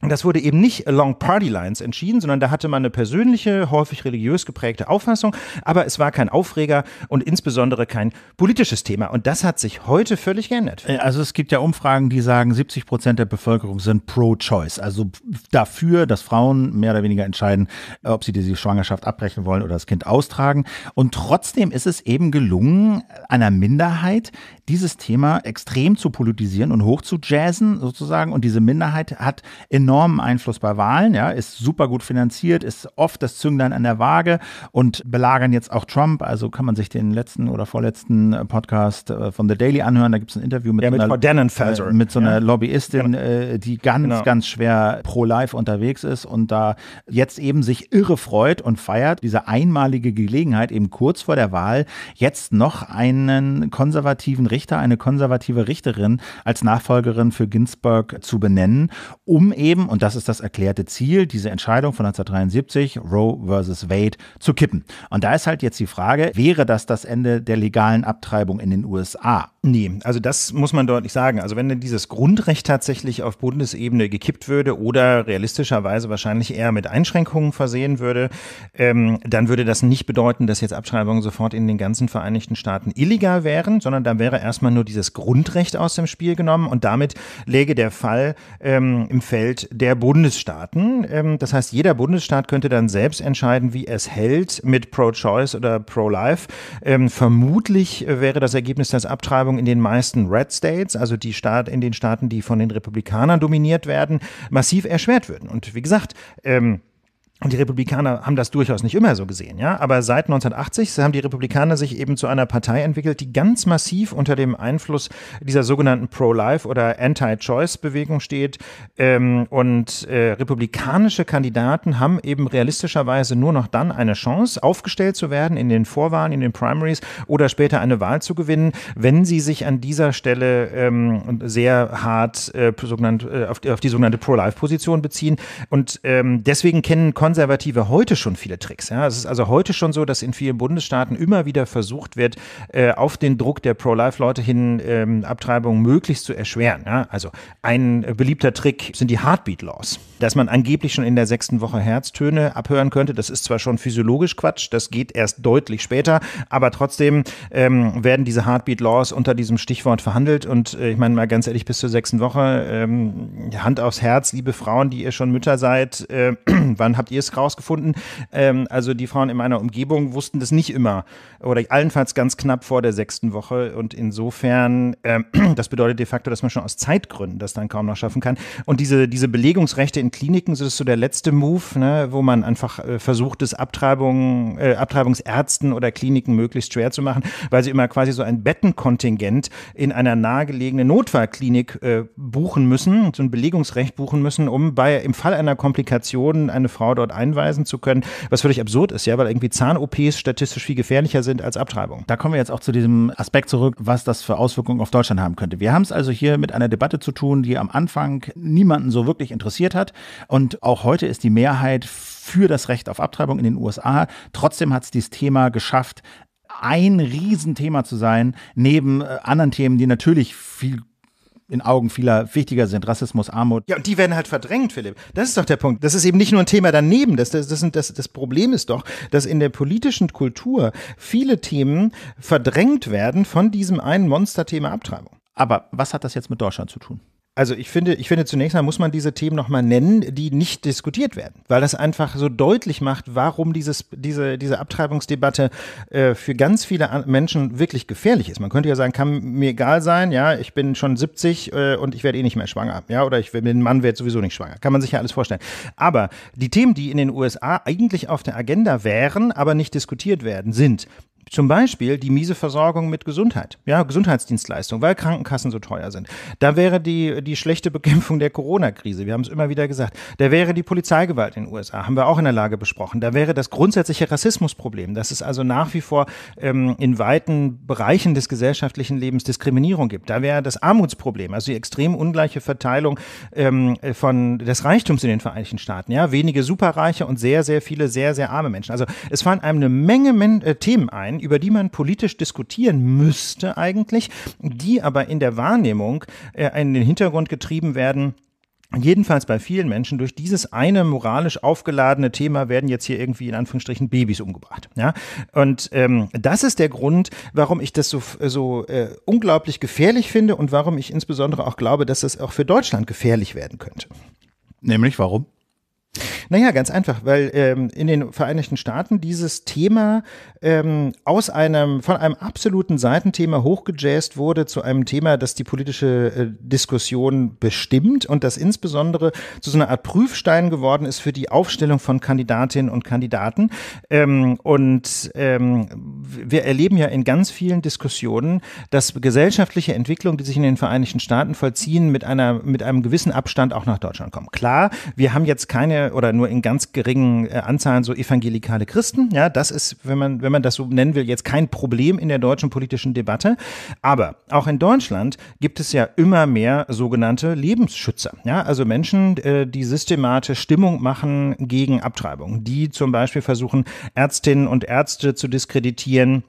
das wurde eben nicht along party lines entschieden, sondern da hatte man eine persönliche, häufig religiös geprägte Auffassung, aber es war kein Aufreger und insbesondere kein politisches Thema. Und das hat sich heute völlig geändert. Äh, also es gibt ja Umfragen, die sagen, 70 Prozent der Bevölkerung sind pro-choice, also dafür, dass Frauen mehr oder weniger entscheiden, äh, ob sie diese Schwangerschaft abbrechen wollen oder das Kind austragen. Und trotzdem ist es eben gelungen, einer Minderheit dieses Thema extrem zu politisieren und hoch zu jazzen sozusagen. Und diese Minderheit hat in enormen Einfluss bei Wahlen, ja, ist super gut finanziert, ist oft das Zünglein an der Waage und belagern jetzt auch Trump. Also kann man sich den letzten oder vorletzten äh, Podcast äh, von The Daily anhören. Da gibt es ein Interview mit, ja, mit, so einer, äh, mit so einer Lobbyistin, genau. die ganz, genau. ganz schwer pro-life unterwegs ist und da jetzt eben sich irre freut und feiert, diese einmalige Gelegenheit eben kurz vor der Wahl jetzt noch einen konservativen Richter, eine konservative Richterin als Nachfolgerin für Ginsburg zu benennen, um eben eben, und das ist das erklärte Ziel, diese Entscheidung von 1973, Roe versus Wade, zu kippen. Und da ist halt jetzt die Frage, wäre das das Ende der legalen Abtreibung in den USA? Nee, also das muss man deutlich sagen. Also wenn dieses Grundrecht tatsächlich auf Bundesebene gekippt würde oder realistischerweise wahrscheinlich eher mit Einschränkungen versehen würde, ähm, dann würde das nicht bedeuten, dass jetzt Abtreibungen sofort in den ganzen Vereinigten Staaten illegal wären, sondern da wäre erstmal nur dieses Grundrecht aus dem Spiel genommen und damit läge der Fall ähm, im Feld Geld der Bundesstaaten. Ähm, das heißt, jeder Bundesstaat könnte dann selbst entscheiden, wie es hält mit Pro-Choice oder Pro-Life. Ähm, vermutlich äh, wäre das Ergebnis, dass Abtreibungen in den meisten Red States, also die Staat, in den Staaten, die von den Republikanern dominiert werden, massiv erschwert würden. Und wie gesagt, ähm, und die Republikaner haben das durchaus nicht immer so gesehen, ja. Aber seit 1980 haben die Republikaner sich eben zu einer Partei entwickelt, die ganz massiv unter dem Einfluss dieser sogenannten Pro-Life oder Anti-Choice-Bewegung steht. Ähm, und äh, republikanische Kandidaten haben eben realistischerweise nur noch dann eine Chance, aufgestellt zu werden in den Vorwahlen, in den Primaries oder später eine Wahl zu gewinnen, wenn sie sich an dieser Stelle ähm, sehr hart äh, äh, auf, die sogenannte Pro-Life-Position beziehen. Und ähm, deswegen kennen Kon Konservative heute schon viele Tricks. Ja? Es ist also heute schon so, dass in vielen Bundesstaaten immer wieder versucht wird, äh, auf den Druck der Pro-Life-Leute hin ähm, Abtreibungen möglichst zu erschweren. Ja? Also ein äh, beliebter Trick sind die Heartbeat-Laws, dass man angeblich schon in der sechsten Woche Herztöne abhören könnte. Das ist zwar schon physiologisch Quatsch, das geht erst deutlich später, aber trotzdem ähm, werden diese Heartbeat-Laws unter diesem Stichwort verhandelt. Und äh, ich meine mal ganz ehrlich, bis zur sechsten Woche, ähm, Hand aufs Herz, liebe Frauen, die ihr schon Mütter seid, äh, wann habt ihr ihr es rausgefunden. Ähm, also die Frauen in meiner Umgebung wussten das nicht immer oder allenfalls ganz knapp vor der sechsten Woche. Und insofern, ähm, das bedeutet de facto, dass man schon aus Zeitgründen das dann kaum noch schaffen kann. Und diese, diese Belegungsrechte in Kliniken, das ist so der letzte Move, ne, wo man einfach äh, versucht, es Abtreibung, äh, Abtreibungsärzten oder Kliniken möglichst schwer zu machen, weil sie immer quasi so ein Bettenkontingent in einer nahegelegenen Notfallklinik äh, buchen müssen, so ein Belegungsrecht buchen müssen, um bei im Fall einer Komplikation eine Frau dort dort einweisen zu können, was völlig absurd ist, ja, weil irgendwie Zahn-OPs statistisch viel gefährlicher sind als Abtreibung. Da kommen wir jetzt auch zu diesem Aspekt zurück, was das für Auswirkungen auf Deutschland haben könnte. Wir haben es also hier mit einer Debatte zu tun, die am Anfang niemanden so wirklich interessiert hat. Und auch heute ist die Mehrheit für das Recht auf Abtreibung in den USA. Trotzdem hat es dieses Thema geschafft, ein Riesenthema zu sein, neben äh, anderen Themen, die natürlich viel in Augen vieler wichtiger sind. Rassismus, Armut. Ja, und die werden halt verdrängt, Philipp. Das ist doch der Punkt. Das ist eben nicht nur ein Thema daneben. Das, das, das, das, das Problem ist doch, dass in der politischen Kultur viele Themen verdrängt werden von diesem einen Monsterthema Abtreibung. Aber was hat das jetzt mit Deutschland zu tun? also ich finde, ich finde zunächst mal muss man diese Themen nochmal nennen, die nicht diskutiert werden, weil das einfach so deutlich macht, warum dieses, diese, diese Abtreibungsdebatte äh, für ganz viele Menschen wirklich gefährlich ist. Man könnte ja sagen, kann mir egal sein, ja, ich bin schon 70 äh, und ich werde eh nicht mehr schwanger, ja, oder ich bin Mann, werde sowieso nicht schwanger. Kann man sich ja alles vorstellen. Aber die Themen, die in den USA eigentlich auf der Agenda wären, aber nicht diskutiert werden, sind zum Beispiel die miese Versorgung mit Gesundheit, ja, Gesundheitsdienstleistung, weil Krankenkassen so teuer sind. Da wäre die, die schlechte Bekämpfung der Corona-Krise, wir haben es immer wieder gesagt. Da wäre die Polizeigewalt in den USA, haben wir auch in der Lage besprochen. Da wäre das grundsätzliche Rassismusproblem, dass es also nach wie vor ähm, in weiten Bereichen des gesellschaftlichen Lebens Diskriminierung gibt. Da wäre das Armutsproblem, also die extrem ungleiche Verteilung ähm, von des Reichtums in den Vereinigten Staaten, ja, wenige Superreiche und sehr, sehr viele sehr, sehr arme Menschen. Also es fallen einem eine Menge Men äh, Themen ein, Möglichkeiten, über die man politisch diskutieren müsste eigentlich, die aber in der Wahrnehmung äh, in den Hintergrund getrieben werden, Jedenfalls bei vielen Menschen durch dieses eine moralisch aufgeladene Thema werden jetzt hier irgendwie in Anführungsstrichen Babys umgebracht. Ja? Und ähm, das ist der Grund, warum ich das so, so äh, unglaublich gefährlich finde und warum ich insbesondere auch glaube, dass das auch für Deutschland gefährlich werden könnte. Nämlich warum? Naja, ganz einfach, weil ähm, in den Vereinigten Staaten dieses Thema ähm, aus einem, von einem absoluten Seitenthema hochgejazzt wurde zu einem Thema, das die politische äh, Diskussion bestimmt und das insbesondere zu so einer Art Prüfstein geworden ist für die Aufstellung von Kandidatinnen und Kandidaten. Ähm, und ähm, wir erleben ja in ganz vielen Diskussionen, dass gesellschaftliche Entwicklungen, die sich in den Vereinigten Staaten vollziehen, mit einer, mit einem gewissen Abstand auch nach Deutschland kommen. Klar, wir haben jetzt keine oder nur in ganz geringen äh, Anzahlen so evangelikale Christen. Ja, das ist, wenn man, wenn man das so nennen will, jetzt kein Problem in der deutschen politischen Debatte. Aber auch in Deutschland gibt es ja immer mehr sogenannte Lebensschützer. Ja, also Menschen, äh, die systematisch Stimmung machen gegen Abtreibung, die zum Beispiel versuchen, Ärztinnen und Ärzte zu diskreditieren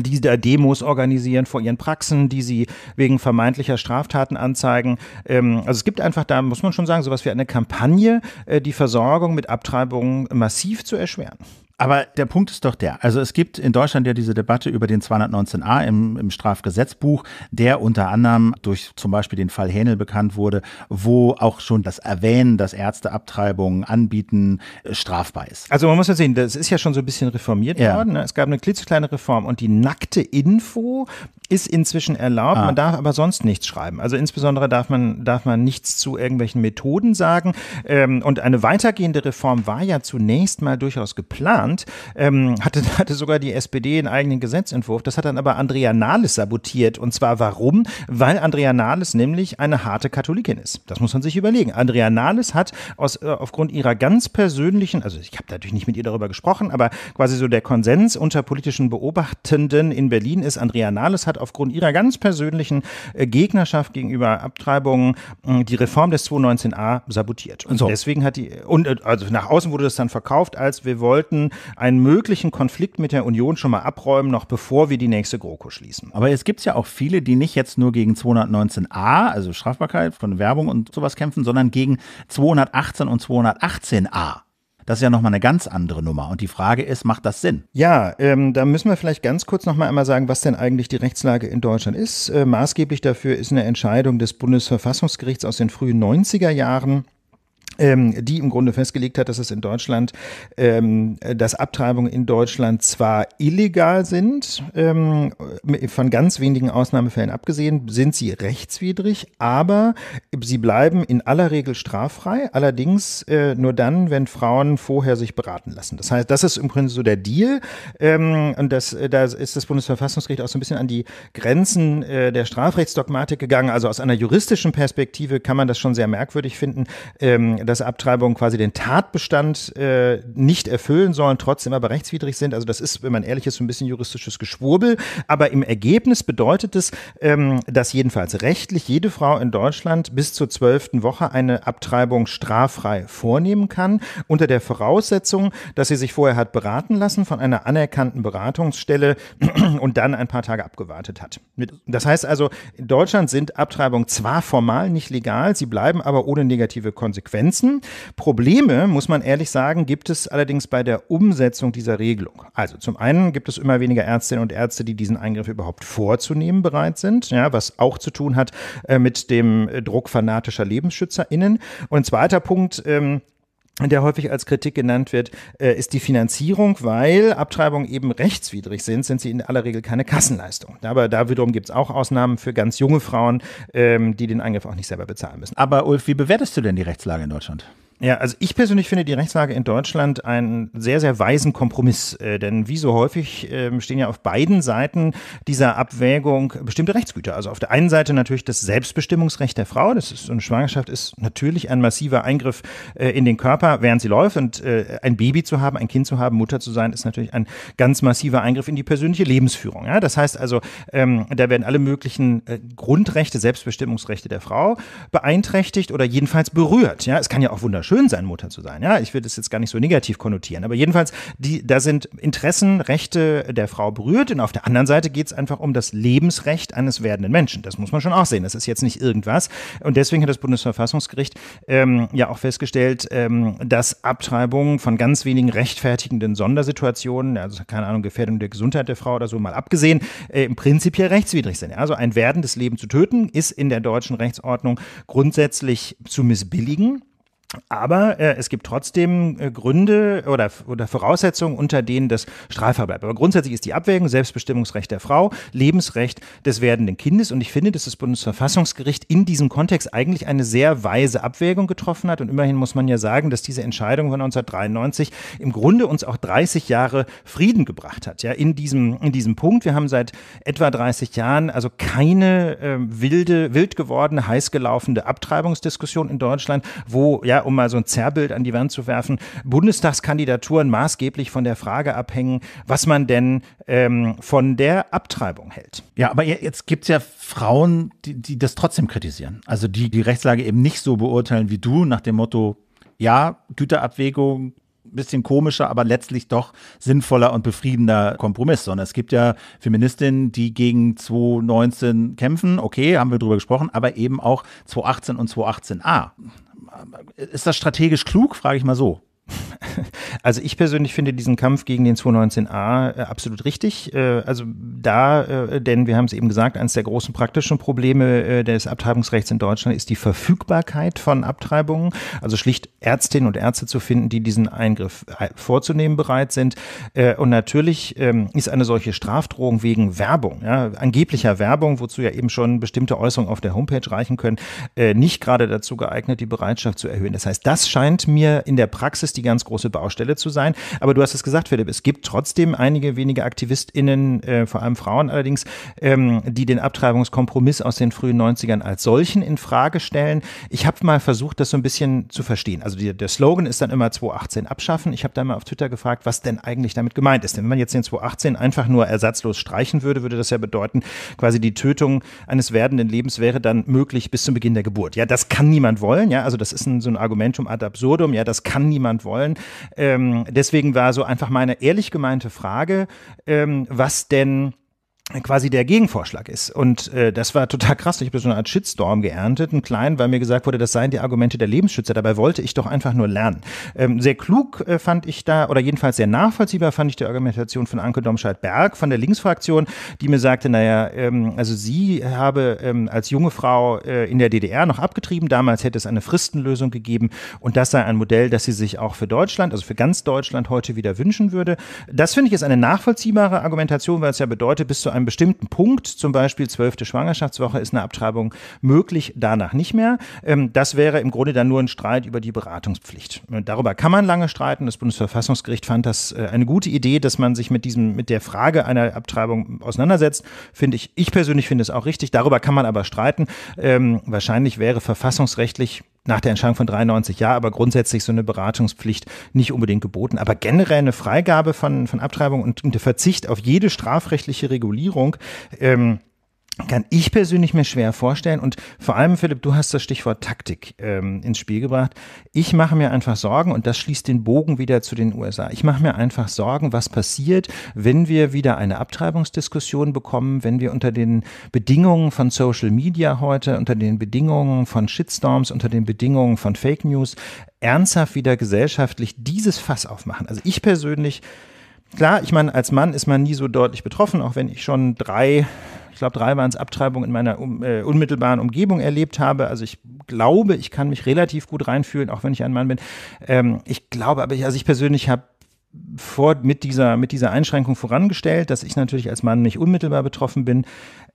die da Demos organisieren vor ihren Praxen, die sie wegen vermeintlicher Straftaten anzeigen. Ähm, also es gibt einfach da, muss man schon sagen, sowas wie eine Kampagne, äh, die Versorgung mit Abtreibungen massiv zu erschweren. Aber der Punkt ist doch der. Also es gibt in Deutschland ja diese Debatte über den 219a im, im, Strafgesetzbuch, der unter anderem durch zum Beispiel den Fall Hähnel bekannt wurde, wo auch schon das Erwähnen, dass Ärzte Abtreibungen anbieten, äh, strafbar ist. Also man muss ja sehen, das ist ja schon so ein bisschen reformiert ja. worden. Es gab eine klitzekleine Reform und die nackte Info ist inzwischen erlaubt. Ah. Man darf aber sonst nichts schreiben. Also insbesondere darf man, darf man nichts zu irgendwelchen Methoden sagen. Ähm, und eine weitergehende Reform war ja zunächst mal durchaus geplant. Deutschland, ähm, hatte, hatte sogar die SPD einen eigenen Gesetzentwurf. Das hat dann aber Andrea Nahles sabotiert. Und zwar warum? Weil Andrea Nahles nämlich eine harte Katholikin ist. Das muss man sich überlegen. Andrea Nahles hat aus, äh, aufgrund ihrer ganz persönlichen, also ich habe natürlich nicht mit ihr darüber gesprochen, aber quasi so der Konsens unter politischen Beobachtenden in Berlin ist, Andrea Nahles hat aufgrund ihrer ganz persönlichen äh, Gegnerschaft gegenüber Abtreibungen äh, die Reform des 219a sabotiert. Und so. deswegen hat die, und äh, also nach außen wurde das dann verkauft, als wir wollten einen möglichen Konflikt mit der Union schon mal abräumen, noch bevor wir die nächste GroKo schließen. Aber es gibt ja auch viele, die nicht jetzt nur gegen 219a, also Strafbarkeit von Werbung und sowas kämpfen, sondern gegen 218 und 218a. Das ist ja nochmal eine ganz andere Nummer. Und die Frage ist, macht das Sinn? Ja, ähm, da müssen wir vielleicht ganz kurz nochmal einmal sagen, was denn eigentlich die Rechtslage in Deutschland ist. Äh, maßgeblich dafür ist eine Entscheidung des Bundesverfassungsgerichts aus den frühen 90er Jahren ähm, die im Grunde festgelegt hat, dass es in Deutschland, ähm, dass Abtreibungen in Deutschland zwar illegal sind, ähm, von ganz wenigen Ausnahmefällen abgesehen, sind sie rechtswidrig, aber sie bleiben in aller Regel straffrei, allerdings äh, nur dann, wenn Frauen vorher sich beraten lassen. Das heißt, das ist im Grunde so der Deal ähm, und das, äh, da ist das Bundesverfassungsgericht auch so ein bisschen an die Grenzen äh, der Strafrechtsdogmatik gegangen. Also aus einer juristischen Perspektive kann man das schon sehr merkwürdig finden ähm, dass Abtreibungen quasi den Tatbestand äh, nicht erfüllen sollen, trotzdem aber rechtswidrig sind. Also das ist, wenn man ehrlich ist, so ein bisschen juristisches Geschwurbel. Aber im Ergebnis bedeutet es, ähm, dass jedenfalls rechtlich jede Frau in Deutschland bis zur zwölften Woche eine Abtreibung straffrei vornehmen kann, unter der Voraussetzung, dass sie sich vorher hat beraten lassen von einer anerkannten Beratungsstelle und dann ein paar Tage abgewartet hat. Das heißt also, in Deutschland sind Abtreibungen zwar formal nicht legal, sie bleiben aber ohne negative Konsequenzen Grenzen. Probleme, muss man ehrlich sagen, gibt es allerdings bei der Umsetzung dieser Regelung. Also zum einen gibt es immer weniger Ärztinnen und Ärzte, die diesen Eingriff überhaupt vorzunehmen bereit sind, ja, was auch zu tun hat äh, mit dem Druck fanatischer LebensschützerInnen. Und ein zweiter Punkt, ähm, der häufig als Kritik genannt wird, äh, ist die Finanzierung, weil Abtreibungen eben rechtswidrig sind, sind sie in aller Regel keine Kassenleistung. Aber da wiederum gibt es auch Ausnahmen für ganz junge Frauen, ähm, die den Eingriff auch nicht selber bezahlen müssen. Aber Ulf, wie bewertest du denn die Rechtslage in Deutschland? Ja, also ich persönlich finde die Rechtslage in Deutschland einen sehr, sehr weisen Kompromiss. Äh, denn wie so häufig äh, stehen ja auf beiden Seiten dieser Abwägung bestimmte Rechtsgüter. Also auf der einen Seite natürlich das Selbstbestimmungsrecht der Frau. Das ist, und Schwangerschaft ist natürlich ein massiver Eingriff äh, in den Körper, während sie läuft. Und äh, ein Baby zu haben, ein Kind zu haben, Mutter zu sein, ist natürlich ein ganz massiver Eingriff in die persönliche Lebensführung. Ja? Das heißt also, ähm, da werden alle möglichen äh, Grundrechte, Selbstbestimmungsrechte der Frau beeinträchtigt oder jedenfalls berührt. Ja, es kann ja auch wunderschön schön sein, Mutter zu sein. Ja, ich will das jetzt gar nicht so negativ konnotieren. Aber jedenfalls, die, da sind Interessen, Rechte der Frau berührt. Und auf der anderen Seite geht es einfach um das Lebensrecht eines werdenden Menschen. Das muss man schon auch sehen. Das ist jetzt nicht irgendwas. Und deswegen hat das Bundesverfassungsgericht ähm, ja auch festgestellt, ähm, dass Abtreibungen von ganz wenigen rechtfertigenden Sondersituationen, also keine Ahnung, Gefährdung der Gesundheit der Frau oder so mal abgesehen, äh, im Prinzip hier rechtswidrig sind. Ja, also ein werdendes Leben zu töten ist in der deutschen Rechtsordnung grundsätzlich zu missbilligen. Aber äh, es gibt trotzdem äh, Gründe oder, oder Voraussetzungen, unter denen das straffrei bleibt. Aber grundsätzlich ist die Abwägung Selbstbestimmungsrecht der Frau, Lebensrecht des werdenden Kindes. Und ich finde, dass das Bundesverfassungsgericht in diesem Kontext eigentlich eine sehr weise Abwägung getroffen hat. Und immerhin muss man ja sagen, dass diese Entscheidung von 1993 im Grunde uns auch 30 Jahre Frieden gebracht hat. Ja, in diesem, in diesem Punkt. Wir haben seit etwa 30 Jahren also keine äh, wilde, wild gewordene, heiß gelaufene Abtreibungsdiskussion in Deutschland, wo ja ja, um mal so ein Zerrbild an die Wand zu werfen, Bundestagskandidaturen maßgeblich von der Frage abhängen, was man denn ähm, von der Abtreibung hält. Ja, aber jetzt gibt es ja Frauen, die, die das trotzdem kritisieren. Also die die Rechtslage eben nicht so beurteilen wie du, nach dem Motto, ja, Güterabwägung, bisschen komischer, aber letztlich doch sinnvoller und befriedender Kompromiss. Sondern es gibt ja Feministinnen, die gegen 2019 kämpfen. Okay, haben wir drüber gesprochen, aber eben auch 2018 und 2018 a ist das strategisch klug, frage ich mal so. Also ich persönlich finde diesen Kampf gegen den 219a äh, absolut richtig. Äh, also da, äh, denn wir haben es eben gesagt, eines der großen praktischen Probleme des Abtreibungsrechts in Deutschland ist die Verfügbarkeit von Abtreibungen. Also schlicht Ärztinnen und Ärzte zu finden, die diesen Eingriff vorzunehmen bereit sind. Und natürlich ähm, ist eine solche Strafdrohung wegen Werbung, ja, angeblicher Werbung, wozu ja eben schon bestimmte Äußerungen auf der Homepage reichen können, nicht gerade dazu geeignet, die Bereitschaft zu erhöhen. Das heißt, das scheint mir in der Praxis die ganz große Baustelle zu sein. Aber du hast es gesagt, Philipp, es gibt trotzdem einige wenige AktivistInnen, äh, vor allem Frauen allerdings, ähm, die den Abtreibungskompromiss aus den frühen 90ern als solchen in Frage stellen. Ich habe mal versucht, das so ein bisschen zu verstehen. Also die, der Slogan ist dann immer 218 abschaffen. Ich habe da mal auf Twitter gefragt, was denn eigentlich damit gemeint ist. Denn wenn man jetzt den 218 einfach nur ersatzlos streichen würde, würde das ja bedeuten, quasi die Tötung eines werdenden Lebens wäre dann möglich bis zum Beginn der Geburt. Ja, das kann niemand wollen. Ja, also das ist ein, so ein Argumentum ad absurdum. Ja, das kann niemand wollen. Ähm, deswegen war so einfach meine ehrlich gemeinte Frage, ähm, was denn quasi der Gegenvorschlag ist. Und äh, das war total krass. Ich habe so eine Art Shitstorm geerntet, einen kleinen, weil mir gesagt wurde, das seien die Argumente der Lebensschützer. Dabei wollte ich doch einfach nur lernen. Ähm, sehr klug äh, fand ich da, oder jedenfalls sehr nachvollziehbar fand ich die Argumentation von Anke Domscheit-Berg von der Linksfraktion, die mir sagte, naja, ähm, also sie habe ähm, als junge Frau äh, in der DDR noch abgetrieben. Damals hätte es eine Fristenlösung gegeben. Und das sei ein Modell, das sie sich auch für Deutschland, also für ganz Deutschland heute wieder wünschen würde. Das finde ich ist eine nachvollziehbare Argumentation, weil es ja bedeutet, bis zu einem bestimmten Punkt, zum Beispiel zwölfte Schwangerschaftswoche, ist eine Abtreibung möglich, danach nicht mehr. Ähm, das wäre im Grunde dann nur ein Streit über die Beratungspflicht. Darüber kann man lange streiten. Das Bundesverfassungsgericht fand das äh, eine gute Idee, dass man sich mit diesem, mit der Frage einer Abtreibung auseinandersetzt. Finde ich, ich persönlich finde es auch richtig. Darüber kann man aber streiten. Ähm, wahrscheinlich wäre verfassungsrechtlich nach der Entscheidung von 93 ja, aber grundsätzlich so eine Beratungspflicht nicht unbedingt geboten. Aber generell eine Freigabe von, von Abtreibung und, und der Verzicht auf jede strafrechtliche Regulierung, ähm, kann ich persönlich mir schwer vorstellen. Und vor allem, Philipp, du hast das Stichwort Taktik ähm, ins Spiel gebracht. Ich mache mir einfach Sorgen, und das schließt den Bogen wieder zu den USA. Ich mache mir einfach Sorgen, was passiert, wenn wir wieder eine Abtreibungsdiskussion bekommen, wenn wir unter den Bedingungen von Social Media heute, unter den Bedingungen von Shitstorms, unter den Bedingungen von Fake News ernsthaft wieder gesellschaftlich dieses Fass aufmachen. Also ich persönlich Klar, ich meine, als Mann ist man nie so deutlich betroffen, auch wenn ich schon drei ich glaube, drei waren es Abtreibungen in meiner um, äh, unmittelbaren Umgebung erlebt habe. Also ich glaube, ich kann mich relativ gut reinfühlen, auch wenn ich ein Mann bin. Ähm, ich glaube aber, ich, also ich persönlich habe vor, mit, dieser, mit dieser Einschränkung vorangestellt, dass ich natürlich als Mann nicht unmittelbar betroffen bin,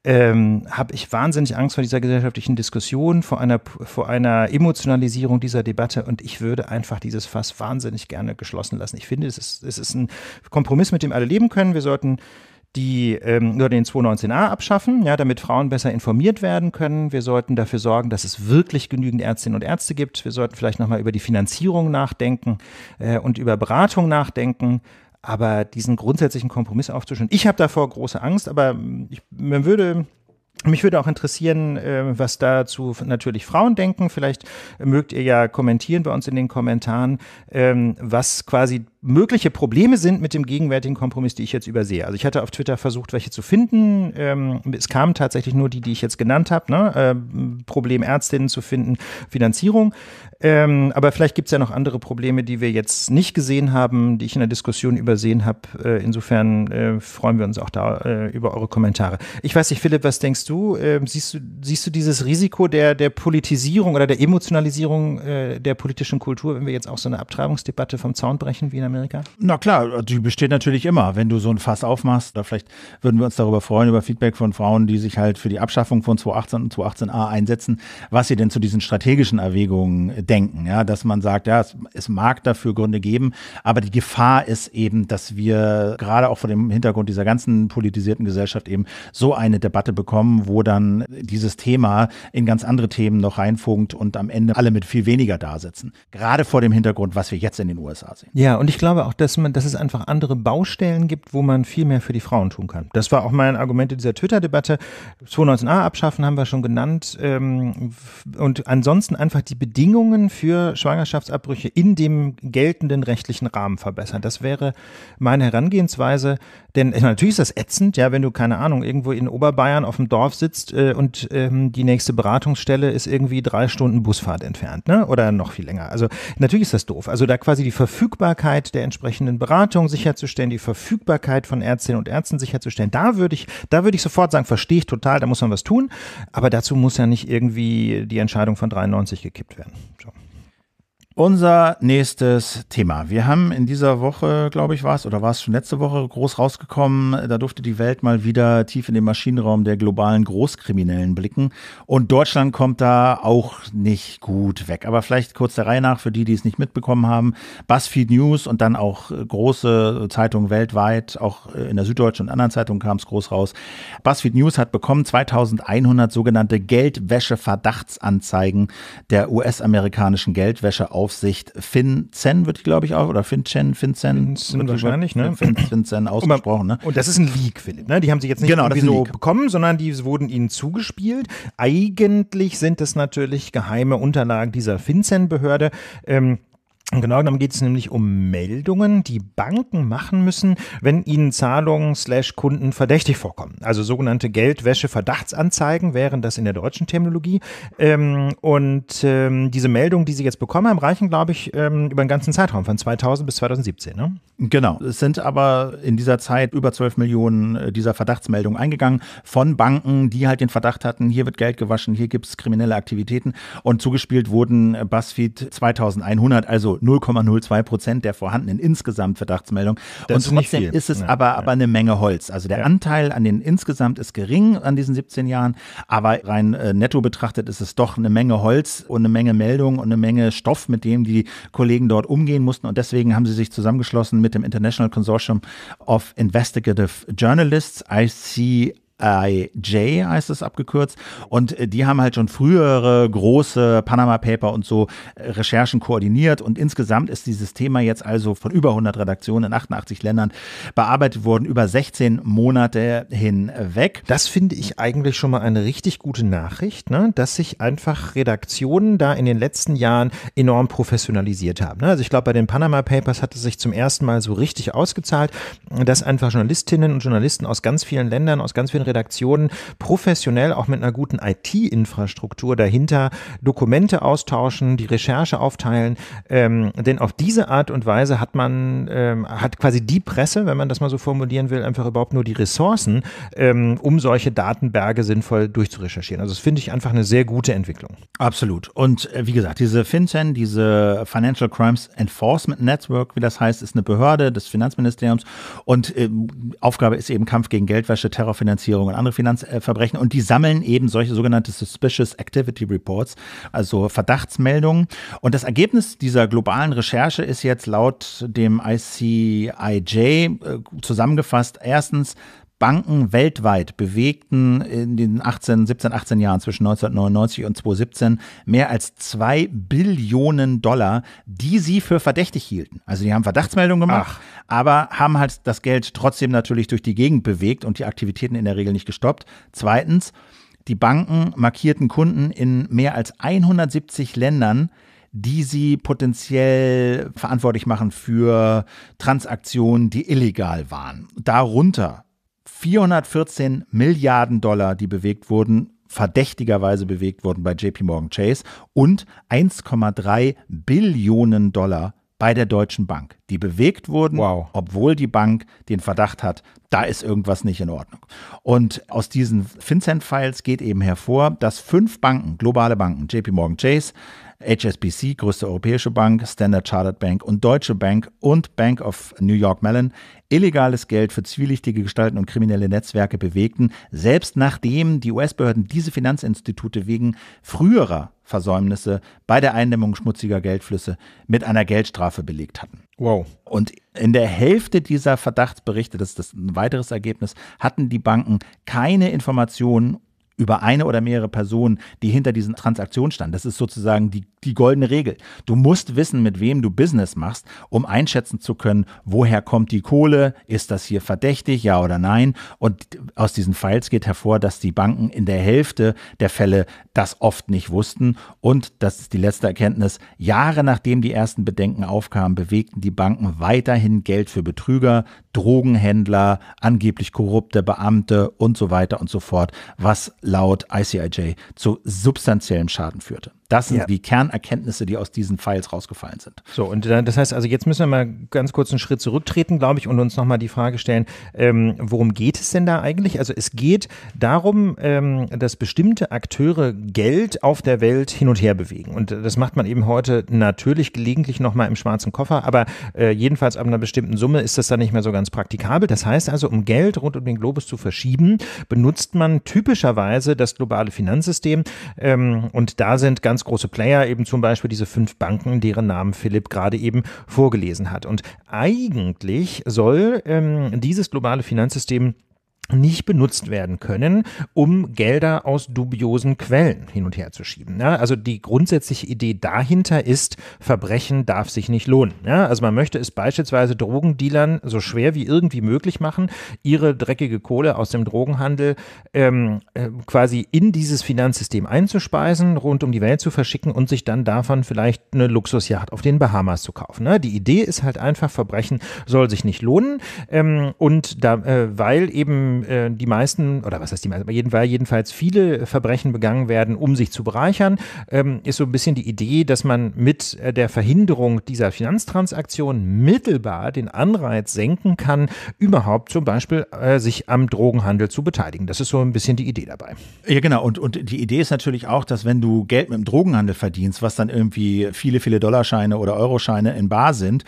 ähm, habe ich wahnsinnig Angst vor dieser gesellschaftlichen Diskussion, vor einer, vor einer Emotionalisierung dieser Debatte und ich würde einfach dieses Fass wahnsinnig gerne geschlossen lassen. Ich finde, es ist, es ist ein Kompromiss, mit dem alle leben können. Wir sollten die ähm, nur den 219a abschaffen, ja, damit Frauen besser informiert werden können. Wir sollten dafür sorgen, dass es wirklich genügend Ärztinnen und Ärzte gibt. Wir sollten vielleicht nochmal über die Finanzierung nachdenken äh, und über Beratung nachdenken. Aber diesen grundsätzlichen Kompromiss aufzuschauen, ich habe davor große Angst, aber ähm, ich, man würde mich würde auch interessieren, äh, was dazu natürlich Frauen denken. Vielleicht mögt ihr ja kommentieren bei uns in den Kommentaren, ähm, was quasi mögliche Probleme sind mit dem gegenwärtigen Kompromiss, die ich jetzt übersehe. Also ich hatte auf Twitter versucht, welche zu finden. Ähm, es kamen tatsächlich nur die, die ich jetzt genannt habe. Ne? Ähm, Problem Ärztinnen zu finden, Finanzierung. Ähm, aber vielleicht gibt es ja noch andere Probleme, die wir jetzt nicht gesehen haben, die ich in der Diskussion übersehen habe. Äh, insofern äh, freuen wir uns auch da äh, über eure Kommentare. Ich weiß nicht, Philipp, was denkst du? Ähm, siehst du siehst du dieses Risiko der, der Politisierung oder der Emotionalisierung äh, der politischen Kultur, wenn wir jetzt auch so eine Abtreibungsdebatte vom Zaun brechen wie in Amerika? Na klar, die besteht natürlich immer, wenn du so ein Fass aufmachst. Oder vielleicht würden wir uns darüber freuen, über Feedback von Frauen, die sich halt für die Abschaffung von 218 und 218a einsetzen, was sie denn zu diesen strategischen Erwägungen äh, denken. Ja, dass man sagt, ja, es, es mag dafür Gründe geben, aber die Gefahr ist eben, dass wir gerade auch vor dem Hintergrund dieser ganzen politisierten Gesellschaft eben so eine Debatte bekommen, wo dann dieses Thema in ganz andere Themen noch reinfunkt und am Ende alle mit viel weniger da sitzen. Gerade vor dem Hintergrund, was wir jetzt in den USA sehen. Ja, und ich glaube auch, dass, man, dass es einfach andere Baustellen gibt, wo man viel mehr für die Frauen tun kann. Das war auch mein Argument in dieser Twitter-Debatte. 219a abschaffen haben wir schon genannt. Ähm, und ansonsten einfach die Bedingungen für Schwangerschaftsabbrüche in dem geltenden rechtlichen Rahmen verbessern. Das wäre meine Herangehensweise, denn äh, natürlich ist das ätzend, ja, wenn du, keine Ahnung, irgendwo in Oberbayern auf dem Dorf sitzt äh, und ähm, die nächste Beratungsstelle ist irgendwie drei Stunden Busfahrt entfernt, ne? Oder noch viel länger. Also natürlich ist das doof. Also da quasi die Verfügbarkeit der entsprechenden Beratung sicherzustellen, die Verfügbarkeit von Ärztinnen und Ärzten sicherzustellen, da würde ich, da würde ich sofort sagen, verstehe ich total, da muss man was tun. Aber dazu muss ja nicht irgendwie die Entscheidung von 93 gekippt werden. So. Unser nächstes Thema. Wir haben in dieser Woche, glaube ich, war es, oder war es schon letzte Woche, groß rausgekommen. Da durfte die Welt mal wieder tief in den Maschinenraum der globalen Großkriminellen blicken. Und Deutschland kommt da auch nicht gut weg. Aber vielleicht kurz der Reihe nach für die, die es nicht mitbekommen haben. BuzzFeed News und dann auch äh, große Zeitungen weltweit, auch äh, in der Süddeutschen und anderen Zeitungen kam es groß raus. BuzzFeed News hat bekommen 2100 sogenannte Geldwäsche-Verdachtsanzeigen der US-amerikanischen Geldwäsche Aufsicht FinCEN wird die, glaube ich, auch, oder FinCEN, FinCEN. FinCEN wahrscheinlich, ne? FinCEN ausgesprochen, ne? Und das ist ein Leak, Philipp, ne? Die haben sie jetzt nicht genau, irgendwie so bekommen, sondern die wurden ihnen zugespielt. Eigentlich sind es natürlich geheime Unterlagen dieser FinCEN-Behörde. Ähm, Genau genommen geht es nämlich um Meldungen, die Banken machen müssen, wenn ihnen Zahlungen slash Kunden verdächtig vorkommen. Also sogenannte Geldwäsche-Verdachtsanzeigen wären das in der deutschen Terminologie. Ähm, und ähm, diese Meldungen, die Sie jetzt bekommen haben, reichen, glaube ich, ähm, über den ganzen Zeitraum von 2000 bis 2017. Ne? Genau. Es sind aber in dieser Zeit über 12 Millionen äh, dieser Verdachtsmeldungen eingegangen von Banken, die halt den Verdacht hatten, hier wird Geld gewaschen, hier gibt es kriminelle Aktivitäten. Und zugespielt wurden äh, BuzzFeed 2100, also 0,02 Prozent der vorhandenen insgesamt Verdachtsmeldungen. Und trotzdem ist, ist es ja, aber, aber eine Menge Holz. Also der ja. Anteil an den insgesamt ist gering an diesen 17 Jahren, aber rein äh, netto betrachtet ist es doch eine Menge Holz und eine Menge Meldungen und eine Menge Stoff, mit dem die Kollegen dort umgehen mussten. Und deswegen haben sie sich zusammengeschlossen mit dem International Consortium of Investigative Journalists, IC FIJ heißt es abgekürzt. Und äh, die haben halt schon frühere große Panama Paper und so äh, Recherchen koordiniert. Und insgesamt ist dieses Thema jetzt also von über 100 Redaktionen in 88 Ländern bearbeitet worden, über 16 Monate hinweg. Das finde ich eigentlich schon mal eine richtig gute Nachricht, ne? dass sich einfach Redaktionen da in den letzten Jahren enorm professionalisiert haben. Ne? Also ich glaube, bei den Panama Papers hat es sich zum ersten Mal so richtig ausgezahlt, dass einfach Journalistinnen und Journalisten aus ganz vielen Ländern, aus ganz vielen Redaktionen professionell auch mit einer guten IT-Infrastruktur dahinter Dokumente austauschen, die Recherche aufteilen. Ähm, denn auf diese Art und Weise hat man, ähm, hat quasi die Presse, wenn man das mal so formulieren will, einfach überhaupt nur die Ressourcen, ähm, um solche Datenberge sinnvoll durchzurecherchieren. Also das finde ich einfach eine sehr gute Entwicklung. Absolut. Und äh, wie gesagt, diese FinCEN, diese Financial Crimes Enforcement Network, wie das heißt, ist eine Behörde des Finanzministeriums und äh, Aufgabe ist eben Kampf gegen Geldwäsche, Terrorfinanzierung Steuerhinterziehung und andere Finanzverbrechen. Und die sammeln eben solche sogenannte Suspicious Activity Reports, also Verdachtsmeldungen. Und das Ergebnis dieser globalen Recherche ist jetzt laut dem ICIJ äh, zusammengefasst, erstens, Banken weltweit bewegten in den 18, 17, 18 Jahren zwischen 1999 und 2017 mehr als 2 Billionen Dollar, die sie für verdächtig hielten. Also die haben Verdachtsmeldungen gemacht, Ach. aber haben halt das Geld trotzdem natürlich durch die Gegend bewegt und die Aktivitäten in der Regel nicht gestoppt. Zweitens, die Banken markierten Kunden in mehr als 170 Ländern, die sie potenziell verantwortlich machen für Transaktionen, die illegal waren. Darunter 414 Milliarden Dollar, die bewegt wurden, verdächtigerweise bewegt wurden bei JP Morgan Chase und 1,3 Billionen Dollar bei der Deutschen Bank, die bewegt wurden, wow. obwohl die Bank den Verdacht hat, da ist irgendwas nicht in Ordnung. Und aus diesen FinCEN-Files geht eben hervor, dass fünf Banken, globale Banken, JP Morgan Chase, HSBC, größte europäische Bank, Standard Chartered Bank und Deutsche Bank und Bank of New York Mellon illegales Geld für zwielichtige Gestalten und kriminelle Netzwerke bewegten, selbst nachdem die US-Behörden diese Finanzinstitute wegen früherer Versäumnisse bei der Eindämmung schmutziger Geldflüsse mit einer Geldstrafe belegt hatten. Wow. Und in der Hälfte dieser Verdachtsberichte, das ist ein weiteres Ergebnis, hatten die Banken keine Informationen über eine oder mehrere Personen, die hinter diesen Transaktionen standen. Das ist sozusagen die, die goldene Regel. Du musst wissen, mit wem du Business machst, um einschätzen zu können, woher kommt die Kohle, ist das hier verdächtig, ja oder nein. Und aus diesen Files geht hervor, dass die Banken in der Hälfte der Fälle das oft nicht wussten. Und das ist die letzte Erkenntnis, Jahre nachdem die ersten Bedenken aufkamen, bewegten die Banken weiterhin Geld für Betrüger, Drogenhändler, angeblich korrupte Beamte und so weiter und so fort, was laut ICIJ zu substanziellem Schaden führte. Das sind ja. die Kernerkenntnisse, die aus diesen Files rausgefallen sind. So, und das heißt also, jetzt müssen wir mal ganz kurz einen Schritt zurücktreten, glaube ich, und uns nochmal die Frage stellen, ähm, worum geht es denn da eigentlich? Also es geht darum, ähm, dass bestimmte Akteure Geld auf der Welt hin und her bewegen. Und das macht man eben heute natürlich gelegentlich nochmal im schwarzen Koffer, aber äh, jedenfalls ab einer bestimmten Summe ist das dann nicht mehr so ganz praktikabel. Das heißt also, um Geld rund um den Globus zu verschieben, benutzt man typischerweise das globale Finanzsystem. Ähm, und da sind ganz ganz große Player, eben zum Beispiel diese fünf Banken, deren Namen Philipp gerade eben vorgelesen hat. Und eigentlich soll ähm, dieses globale Finanzsystem nicht benutzt werden können, um Gelder aus dubiosen Quellen hin und her zu schieben. Ja, also die grundsätzliche Idee dahinter ist, Verbrechen darf sich nicht lohnen. Ja, also man möchte es beispielsweise Drogendealern so schwer wie irgendwie möglich machen, ihre dreckige Kohle aus dem Drogenhandel ähm, äh, quasi in dieses Finanzsystem einzuspeisen, rund um die Welt zu verschicken und sich dann davon vielleicht eine Luxusjacht auf den Bahamas zu kaufen. Ja, ne? die Idee ist halt einfach, Verbrechen soll sich nicht lohnen ähm, und da, äh, weil eben äh, die meisten, oder was heißt die meisten, aber jedenfalls, jedenfalls viele Verbrechen begangen werden, um sich zu bereichern, ähm, ist so ein bisschen die Idee, dass man mit äh, der Verhinderung dieser Finanztransaktion mittelbar den Anreiz senken kann, überhaupt zum Beispiel äh, sich am Drogenhandel zu beteiligen. Das ist so ein bisschen die Idee dabei. Ja, genau. Und, und die Idee ist natürlich auch, dass wenn du Geld mit dem Drogenhandel verdienst, was dann irgendwie viele, viele Dollarscheine oder Euroscheine in Bar sind,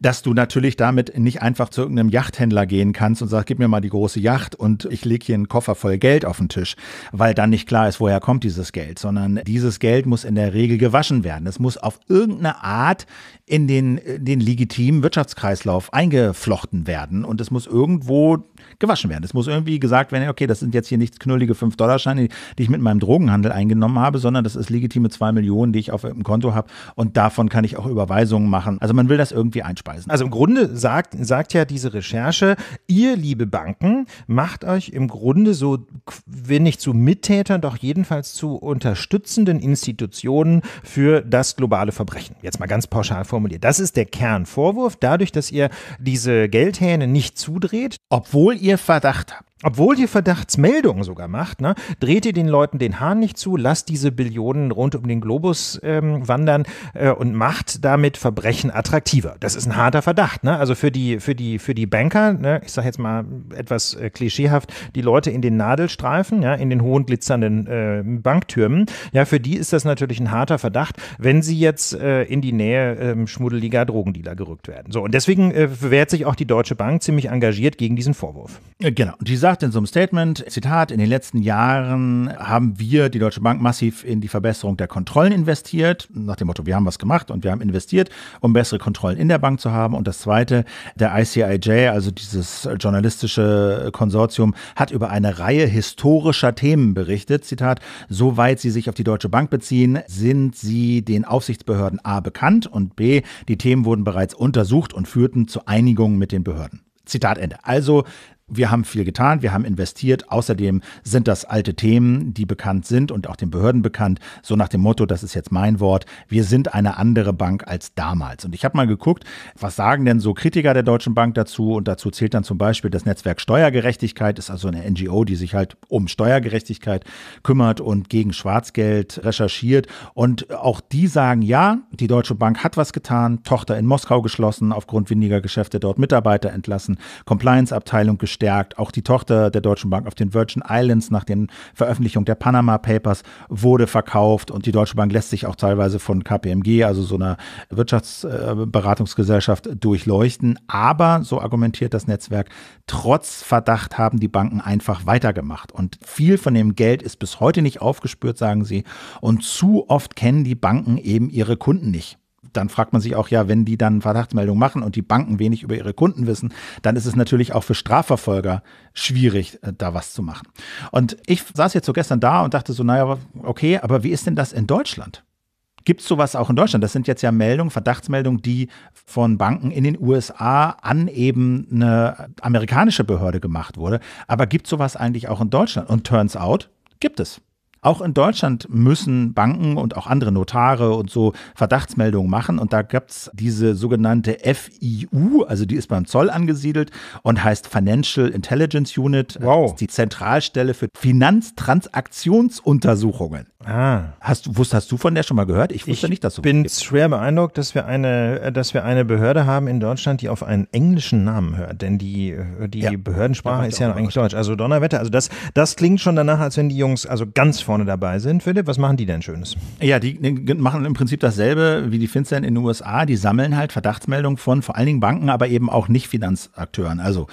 dass du natürlich damit nicht einfach zu irgendeinem Yachthändler gehen kannst und sagst, gib mir mal die große Yacht Nacht und ich lege hier einen Koffer voll Geld auf den Tisch, weil dann nicht klar ist, woher kommt dieses Geld, sondern dieses Geld muss in der Regel gewaschen werden. Es muss auf irgendeine Art in den, in den legitimen Wirtschaftskreislauf eingeflochten werden und es muss irgendwo gewaschen werden. Es muss irgendwie gesagt werden, okay, das sind jetzt hier nicht knullige 5-Dollar-Scheine, die ich mit meinem Drogenhandel eingenommen habe, sondern das ist legitime 2 Millionen, die ich auf einem Konto habe und davon kann ich auch Überweisungen machen. Also man will das irgendwie einspeisen. Also im Grunde sagt, sagt ja diese Recherche, ihr liebe Banken, macht euch im Grunde so, wenn nicht zu Mittätern, doch jedenfalls zu unterstützenden Institutionen für das globale Verbrechen. Jetzt mal ganz pauschal formuliert. Das ist der Kernvorwurf, dadurch, dass ihr diese Geldhähne nicht zudreht, obwohl ihr یه obwohl die Verdachtsmeldungen sogar macht, ne, dreht ihr den Leuten den Hahn nicht zu, lasst diese Billionen rund um den Globus ähm, wandern äh, und macht damit Verbrechen attraktiver. Das ist ein harter Verdacht. Ne? Also für die, für die, für die Banker, ne, ich sage jetzt mal etwas äh, klischeehaft, die Leute in den Nadelstreifen, ja, in den hohen glitzernden äh, Banktürmen, ja, für die ist das natürlich ein harter Verdacht, wenn sie jetzt äh, in die Nähe ähm, schmuddeliger Drogendealer gerückt werden. So, und deswegen äh, wehrt sich auch die Deutsche Bank ziemlich engagiert gegen diesen Vorwurf. Äh, genau. Die sagt in so einem Statement, Zitat, in den letzten Jahren haben wir, die Deutsche Bank, massiv in die Verbesserung der Kontrollen investiert, nach dem Motto, wir haben was gemacht und wir haben investiert, um bessere Kontrollen in der Bank zu haben. Und das Zweite, der ICIJ, also dieses journalistische Konsortium, hat über eine Reihe historischer Themen berichtet, Zitat, soweit sie sich auf die Deutsche Bank beziehen, sind sie den Aufsichtsbehörden A bekannt und B, die Themen wurden bereits untersucht und führten zu Einigungen mit den Behörden. Zitat Ende. Also wir haben viel getan, wir haben investiert. Außerdem sind das alte Themen, die bekannt sind und auch den Behörden bekannt. So nach dem Motto, das ist jetzt mein Wort, wir sind eine andere Bank als damals. Und ich habe mal geguckt, was sagen denn so Kritiker der Deutschen Bank dazu? Und dazu zählt dann zum Beispiel das Netzwerk Steuergerechtigkeit, ist also eine NGO, die sich halt um Steuergerechtigkeit kümmert und gegen Schwarzgeld recherchiert. Und auch die sagen, ja, die Deutsche Bank hat was getan, Tochter in Moskau geschlossen, aufgrund weniger Geschäfte dort Mitarbeiter entlassen, Compliance-Abteilung gestürzt gestärkt. Auch die Tochter der Deutschen Bank auf den Virgin Islands nach den Veröffentlichung der Panama Papers wurde verkauft und die Deutsche Bank lässt sich auch teilweise von KPMG, also so einer Wirtschaftsberatungsgesellschaft, äh, durchleuchten. Aber, so argumentiert das Netzwerk, trotz Verdacht haben die Banken einfach weitergemacht. Und viel von dem Geld ist bis heute nicht aufgespürt, sagen sie. Und zu oft kennen die Banken eben ihre Kunden nicht dann fragt man sich auch, ja, wenn die dann Verdachtsmeldungen machen und die Banken wenig über ihre Kunden wissen, dann ist es natürlich auch für Strafverfolger schwierig, äh, da was zu machen. Und ich saß jetzt so gestern da und dachte so, naja, okay, aber wie ist denn das in Deutschland? Gibt es sowas auch in Deutschland? Das sind jetzt ja Meldungen, Verdachtsmeldungen, die von Banken in den USA an eben eine amerikanische Behörde gemacht wurde. Aber gibt es sowas eigentlich auch in Deutschland? Und turns out, gibt es. Auch in Deutschland müssen Banken und auch andere Notare und so Verdachtsmeldungen machen. Und da gibt es diese sogenannte FIU, also die ist beim Zoll angesiedelt und heißt Financial Intelligence Unit. Wow. die Zentralstelle für Finanztransaktionsuntersuchungen. Ah. Hast, wusst, hast du von der schon mal gehört? Ich wusste ich nicht, dass du. Ich bin schwer beeindruckt, dass wir eine, äh, dass wir eine Behörde haben in Deutschland, die auf einen englischen Namen hört. Denn die, äh, die ja. Behördensprache ist ja eigentlich Deutsch. Also Donnerwetter. Also das, das klingt schon danach, als wenn die Jungs also ganz vorne dabei sind. Philipp, was machen die denn Schönes? Ja, die ne, machen im Prinzip dasselbe wie die Finstern in den USA. Die sammeln halt Verdachtsmeldungen von vor allen Dingen Banken, aber eben auch nicht Finanzakteuren, also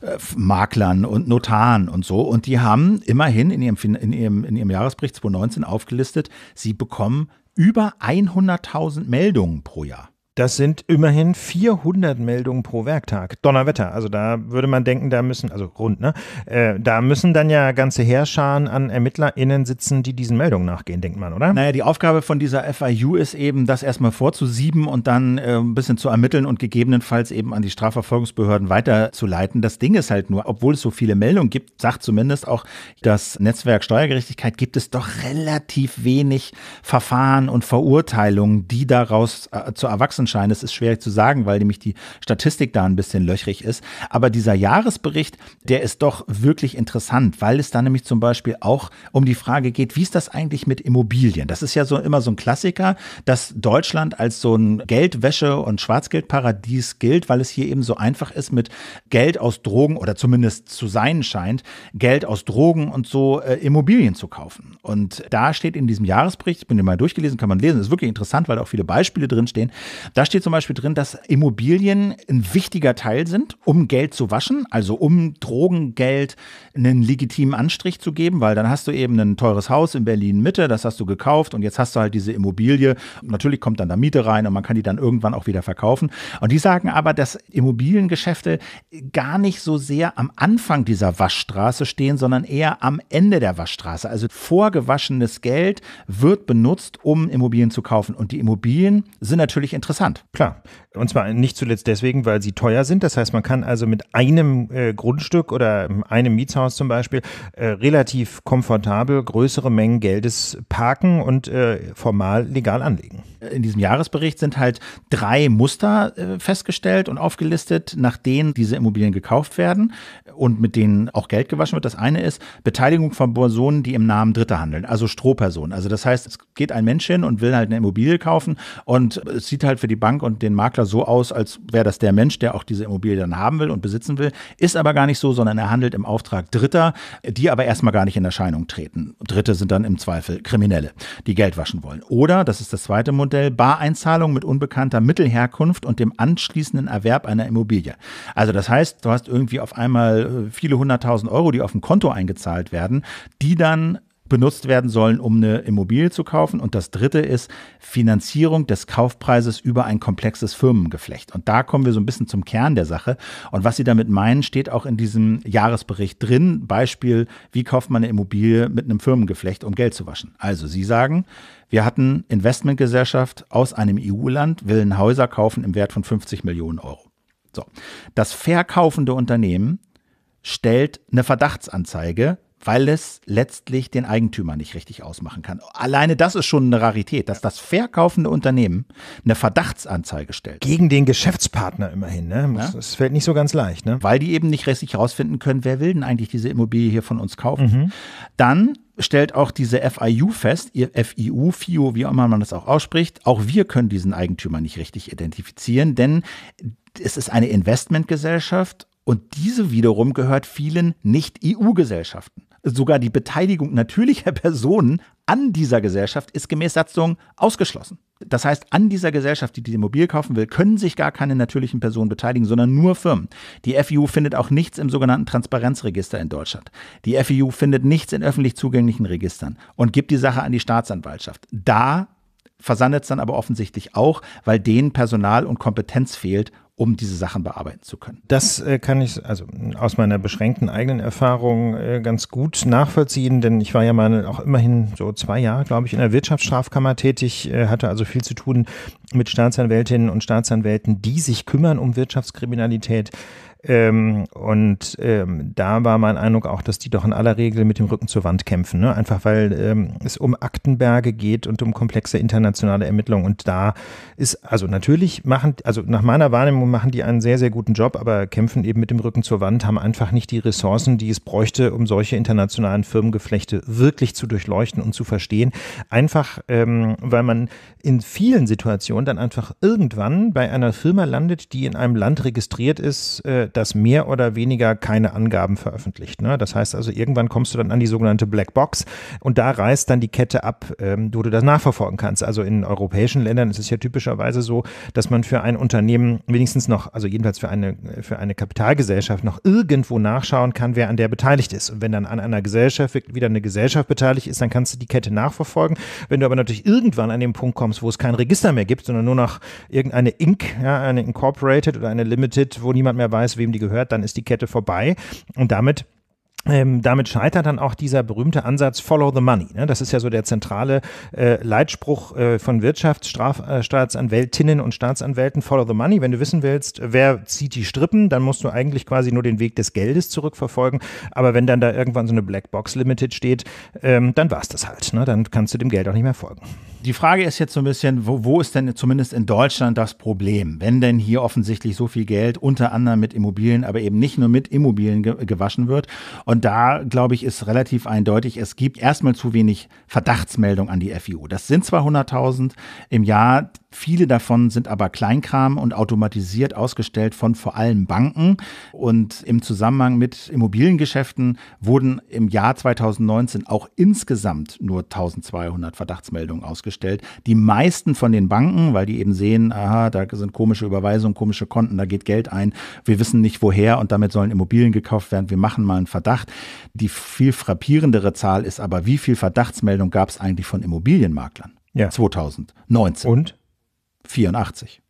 äh, Maklern und Notaren und so. Und die haben immerhin in ihrem, in ihrem, in ihrem Jahresbericht 2019 auch aufgelistet, sie bekommen über 100.000 Meldungen pro Jahr. Das sind immerhin 400 Meldungen pro Werktag. Donnerwetter. Also da würde man denken, da müssen, also rund, ne? Äh, da müssen dann ja ganze Heerscharen an ErmittlerInnen sitzen, die diesen Meldungen nachgehen, denkt man, oder? Naja, die Aufgabe von dieser FIU ist eben, das erstmal vorzusieben und dann äh, ein bisschen zu ermitteln und gegebenenfalls eben an die Strafverfolgungsbehörden weiterzuleiten. Das Ding ist halt nur, obwohl es so viele Meldungen gibt, sagt zumindest auch das Netzwerk Steuergerechtigkeit, gibt es doch relativ wenig Verfahren und Verurteilungen, die daraus äh, zu erwachsen Sonnenschein. Das ist schwer zu sagen, weil nämlich die Statistik da ein bisschen löchrig ist. Aber dieser Jahresbericht, der ist doch wirklich interessant, weil es da nämlich zum Beispiel auch um die Frage geht, wie ist das eigentlich mit Immobilien? Das ist ja so immer so ein Klassiker, dass Deutschland als so ein Geldwäsche- und Schwarzgeldparadies gilt, weil es hier eben so einfach ist, mit Geld aus Drogen oder zumindest zu sein scheint, Geld aus Drogen und so äh, Immobilien zu kaufen. Und da steht in diesem Jahresbericht, ich bin den mal durchgelesen, kann man lesen, ist wirklich interessant, weil da auch viele Beispiele drinstehen, da steht zum Beispiel drin, dass Immobilien ein wichtiger Teil sind, um Geld zu waschen, also um Drogengeld einen legitimen Anstrich zu geben, weil dann hast du eben ein teures Haus in Berlin Mitte, das hast du gekauft und jetzt hast du halt diese Immobilie. Und natürlich kommt dann da Miete rein und man kann die dann irgendwann auch wieder verkaufen. Und die sagen aber, dass Immobiliengeschäfte gar nicht so sehr am Anfang dieser Waschstraße stehen, sondern eher am Ende der Waschstraße. Also vorgewaschenes Geld wird benutzt, um Immobilien zu kaufen. Und die Immobilien sind natürlich interessant interessant. Klar. Und zwar nicht zuletzt deswegen, weil sie teuer sind. Das heißt, man kann also mit einem äh, Grundstück oder ähm, einem Mietshaus zum Beispiel äh, relativ komfortabel größere Mengen Geldes parken und äh, formal legal anlegen. In diesem Jahresbericht sind halt drei Muster äh, festgestellt und aufgelistet, nach denen diese Immobilien gekauft werden und mit denen auch Geld gewaschen wird. Das eine ist Beteiligung von Personen, die im Namen Dritter handeln, also Strohpersonen. Also das heißt, es geht ein Mensch hin und will halt eine Immobilie kaufen und es sieht halt für die die Bank und den Makler so aus, als wäre das der Mensch, der auch diese Immobilie dann haben will und besitzen will. Ist aber gar nicht so, sondern er handelt im Auftrag Dritter, die aber erstmal gar nicht in Erscheinung treten. Dritte sind dann im Zweifel Kriminelle, die Geld waschen wollen. Oder, das ist das zweite Modell, Bareinzahlung mit unbekannter Mittelherkunft und dem anschließenden Erwerb einer Immobilie. Also das heißt, du hast irgendwie auf einmal äh, viele hunderttausend Euro, die auf dem Konto eingezahlt werden, die dann benutzt werden sollen, um eine Immobilie zu kaufen. Und das dritte ist Finanzierung des Kaufpreises über ein komplexes Firmengeflecht. Und da kommen wir so ein bisschen zum Kern der Sache. Und was Sie damit meinen, steht auch in diesem Jahresbericht drin. Beispiel, wie kauft man eine Immobilie mit einem Firmengeflecht, um Geld zu waschen? Also Sie sagen, wir hatten Investmentgesellschaft aus einem EU-Land, will ein Häuser kaufen im Wert von 50 Millionen Euro. So. Das verkaufende Unternehmen stellt eine Verdachtsanzeige weil es letztlich den Eigentümer nicht richtig ausmachen kann. Alleine das ist schon eine Rarität, dass das verkaufende Unternehmen eine Verdachtsanzeige stellt. Gegen den Geschäftspartner immerhin, ne? Das ja? fällt nicht so ganz leicht, ne? Weil die eben nicht richtig herausfinden können, wer will denn eigentlich diese Immobilie hier von uns kaufen. Mhm. Dann stellt auch diese FIU fest, ihr FIU, FIU, wie auch immer man das auch ausspricht, auch wir können diesen Eigentümer nicht richtig identifizieren, denn es ist eine Investmentgesellschaft und diese wiederum gehört vielen Nicht-EU-Gesellschaften sogar die Beteiligung natürlicher Personen an dieser Gesellschaft ist gemäß Satzung ausgeschlossen. Das heißt, an dieser Gesellschaft, die die Immobilie kaufen will, können sich gar keine natürlichen Personen beteiligen, sondern nur Firmen. Die FIU findet auch nichts im sogenannten Transparenzregister in Deutschland. Die FIU findet nichts in öffentlich zugänglichen Registern und gibt die Sache an die Staatsanwaltschaft. Da versandet es dann aber offensichtlich auch, weil denen Personal und Kompetenz fehlt, um diese Sachen bearbeiten zu können. Das äh, kann ich also aus meiner beschränkten eigenen Erfahrung äh, ganz gut nachvollziehen, denn ich war ja mal auch immerhin so zwei Jahre, glaube ich, in der Wirtschaftsstrafkammer tätig, äh, hatte also viel zu tun mit Staatsanwältinnen und Staatsanwälten, die sich kümmern um Wirtschaftskriminalität. Ähm, und ähm, da war mein Eindruck auch, dass die doch in aller Regel mit dem Rücken zur Wand kämpfen. Ne? Einfach weil ähm, es um Aktenberge geht und um komplexe internationale Ermittlungen. Und da ist, also natürlich machen, also nach meiner Wahrnehmung machen die einen sehr, sehr guten Job, aber kämpfen eben mit dem Rücken zur Wand, haben einfach nicht die Ressourcen, die es bräuchte, um solche internationalen Firmengeflechte wirklich zu durchleuchten und zu verstehen. Einfach, ähm, weil man in vielen Situationen dann einfach irgendwann bei einer Firma landet, die in einem Land registriert ist, äh, das mehr oder weniger keine Angaben veröffentlicht. Ne? Das heißt also, irgendwann kommst du dann an die sogenannte Black Box und da reißt dann die Kette ab, ähm, wo du das nachverfolgen kannst. Also in europäischen Ländern ist es ja typischerweise so, dass man für ein Unternehmen wenigstens noch, also jedenfalls für eine, für eine Kapitalgesellschaft noch irgendwo nachschauen kann, wer an der beteiligt ist. Und wenn dann an einer Gesellschaft wieder eine Gesellschaft beteiligt ist, dann kannst du die Kette nachverfolgen. Wenn du aber natürlich irgendwann an den Punkt kommst, wo es kein Register mehr gibt, sondern nur noch irgendeine Inc., ja, eine Incorporated oder eine Limited, wo niemand mehr weiß, wem die gehört, dann ist die Kette vorbei. Und damit ähm, damit scheitert dann auch dieser berühmte Ansatz Follow the Money. Ne? Das ist ja so der zentrale äh, Leitspruch äh, von Wirtschaftsstaatsanwältinnen äh, und Staatsanwälten. Follow the Money. Wenn du wissen willst, wer zieht die Strippen, dann musst du eigentlich quasi nur den Weg des Geldes zurückverfolgen. Aber wenn dann da irgendwann so eine Black Box Limited steht, ähm, dann es das halt. Ne? Dann kannst du dem Geld auch nicht mehr folgen die Frage ist jetzt so ein bisschen, wo, wo, ist denn zumindest in Deutschland das Problem, wenn denn hier offensichtlich so viel Geld unter anderem mit Immobilien, aber eben nicht nur mit Immobilien ge gewaschen wird. Und da, glaube ich, ist relativ eindeutig, es gibt erstmal zu wenig Verdachtsmeldung an die FIU. Das sind zwar 100.000 im Jahr, Viele davon sind aber Kleinkram und automatisiert ausgestellt von vor allem Banken. Und im Zusammenhang mit Immobiliengeschäften wurden im Jahr 2019 auch insgesamt nur 1200 Verdachtsmeldungen ausgestellt. Die meisten von den Banken, weil die eben sehen, aha, da sind komische Überweisungen, komische Konten, da geht Geld ein. Wir wissen nicht woher und damit sollen Immobilien gekauft werden. Wir machen mal einen Verdacht. Die viel frappierendere Zahl ist aber, wie viel Verdachtsmeldungen gab es eigentlich von Immobilienmaklern? Ja. 2019. Und? 84.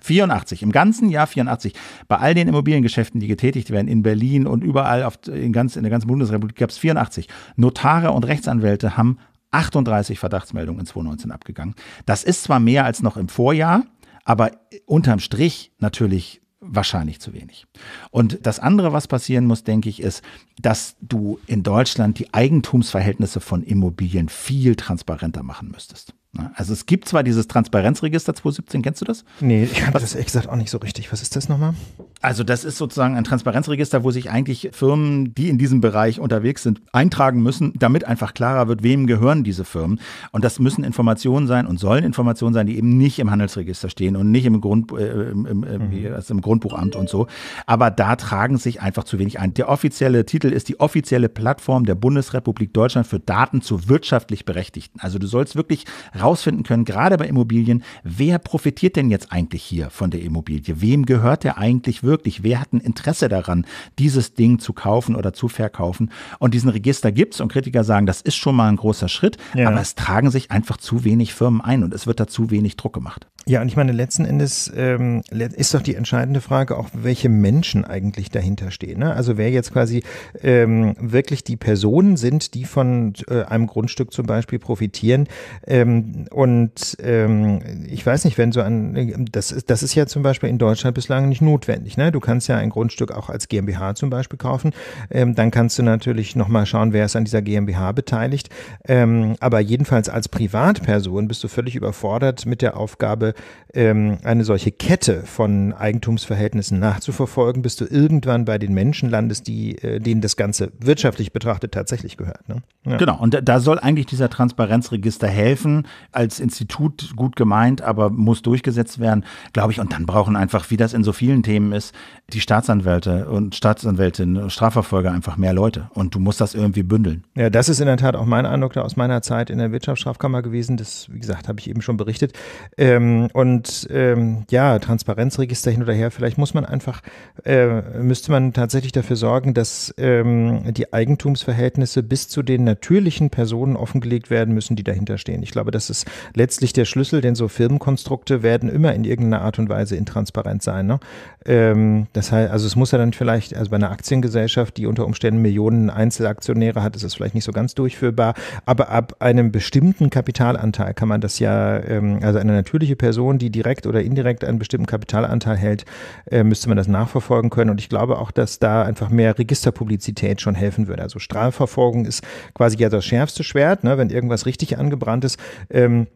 84, im ganzen Jahr 84. Bei all den Immobiliengeschäften, die getätigt werden, in Berlin und überall auf, in, ganz, in der ganzen Bundesrepublik gab es 84. Notare und Rechtsanwälte haben 38 Verdachtsmeldungen in 2019 abgegangen. Das ist zwar mehr als noch im Vorjahr, aber unterm Strich natürlich wahrscheinlich zu wenig. Und das andere, was passieren muss, denke ich, ist, dass du in Deutschland die Eigentumsverhältnisse von Immobilien viel transparenter machen müsstest. Ne? Also es gibt zwar dieses Transparenzregister 2017, kennst du das? Nee, ich kann das ehrlich gesagt auch nicht so richtig. Was ist das nochmal? Also das ist sozusagen ein Transparenzregister, wo sich eigentlich Firmen, die in diesem Bereich unterwegs sind, eintragen müssen, damit einfach klarer wird, wem gehören diese Firmen. Und das müssen Informationen sein und sollen Informationen sein, die eben nicht im Handelsregister stehen und nicht im, Grund, äh, im, äh, mhm. also im Grundbuchamt und so. Aber da tragen sich einfach zu wenig ein. Der offizielle Titel ist die offizielle Plattform der Bundesrepublik Deutschland für Daten zu wirtschaftlich Berechtigten. Also du sollst wirklich raus herausfinden können, gerade bei Immobilien, wer profitiert denn jetzt eigentlich hier von der Immobilie? Wem gehört der eigentlich wirklich? Wer hat ein Interesse daran, dieses Ding zu kaufen oder zu verkaufen? Und diesen Register gibt es und Kritiker sagen, das ist schon mal ein großer Schritt, ja. aber es tragen sich einfach zu wenig Firmen ein und es wird da zu wenig Druck gemacht. Ja, und ich meine, letzten Endes ähm, ist doch die entscheidende Frage auch, welche Menschen eigentlich dahinter stehen. Ne? Also wer jetzt quasi ähm, wirklich die Personen sind, die von äh, einem Grundstück zum Beispiel profitieren. Ähm, und ähm, ich weiß nicht, wenn so ein, das ist, das ist ja zum Beispiel in Deutschland bislang nicht notwendig. Ne? Du kannst ja ein Grundstück auch als GmbH zum Beispiel kaufen. Ähm, dann kannst du natürlich nochmal schauen, wer ist an dieser GmbH beteiligt. Ähm, aber jedenfalls als Privatperson bist du völlig überfordert mit der Aufgabe, ähm, eine solche Kette von Eigentumsverhältnissen nachzuverfolgen, bis du irgendwann bei den Menschen landest, die, äh, denen das Ganze wirtschaftlich betrachtet tatsächlich gehört. Ne? Ja. Genau, und da, da soll eigentlich dieser Transparenzregister helfen, als Institut gut gemeint, aber muss durchgesetzt werden, glaube ich. Und dann brauchen einfach, wie das in so vielen Themen ist, die Staatsanwälte und Staatsanwältinnen, Strafverfolger einfach mehr Leute. Und du musst das irgendwie bündeln. Ja, das ist in der Tat auch mein Eindruck aus meiner Zeit in der Wirtschaftsstrafkammer gewesen. Das, wie gesagt, habe ich eben schon berichtet. Ähm, und ähm, ja, Transparenzregister hin oder her, vielleicht muss man einfach, äh, müsste man tatsächlich dafür sorgen, dass ähm, die Eigentumsverhältnisse bis zu den natürlichen Personen offengelegt werden müssen, die dahinter stehen. Ich glaube, das ist letztlich der Schlüssel, denn so Firmenkonstrukte werden immer in irgendeiner Art und Weise intransparent sein. Ne? Ähm, das heißt, also es muss ja dann vielleicht, also bei einer Aktiengesellschaft, die unter Umständen Millionen Einzelaktionäre hat, ist es vielleicht nicht so ganz durchführbar, aber ab einem bestimmten Kapitalanteil kann man das ja, ähm, also eine natürliche Person, Person, die direkt oder indirekt einen bestimmten Kapitalanteil hält, äh, müsste man das nachverfolgen können. Und ich glaube auch, dass da einfach mehr Registerpublizität schon helfen würde. Also Strahlverfolgung ist quasi ja das schärfste Schwert, ne, wenn irgendwas richtig angebrannt ist. Ähm,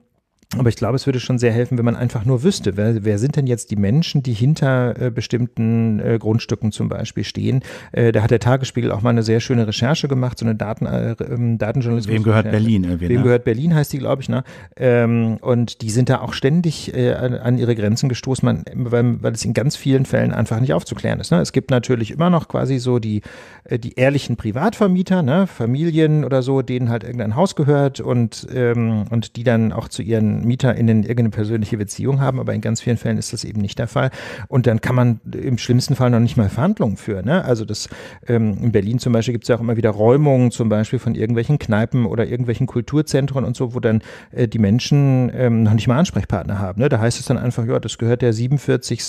aber ich glaube, es würde schon sehr helfen, wenn man einfach nur wüsste, wer, wer sind denn jetzt die Menschen, die hinter äh, bestimmten äh, Grundstücken zum Beispiel stehen. Äh, da hat der Tagesspiegel auch mal eine sehr schöne Recherche gemacht, so eine Daten, äh, ähm, Datenjournalismus. Wem gehört Recherche. Berlin? Irgendwie, Wem ne? gehört Berlin heißt die, glaube ich. Ne? Ähm, und die sind da auch ständig äh, an, an, ihre Grenzen gestoßen, man, weil, weil, es in ganz vielen Fällen einfach nicht aufzuklären ist. Ne? Es gibt natürlich immer noch quasi so die, äh, die ehrlichen Privatvermieter, ne? Familien oder so, denen halt irgendein Haus gehört und, ähm, und die dann auch zu ihren und MieterInnen irgendeine persönliche Beziehung haben, aber in ganz vielen Fällen ist das eben nicht der Fall. Und dann kann man im schlimmsten Fall noch nicht mal Verhandlungen führen. Ne? Also das ähm, in Berlin zum Beispiel gibt es ja auch immer wieder Räumungen, zum Beispiel von irgendwelchen Kneipen oder irgendwelchen Kulturzentren und so, wo dann äh, die Menschen ähm, noch nicht mal Ansprechpartner haben. Ne? Da heißt es dann einfach, ja, das gehört der 47.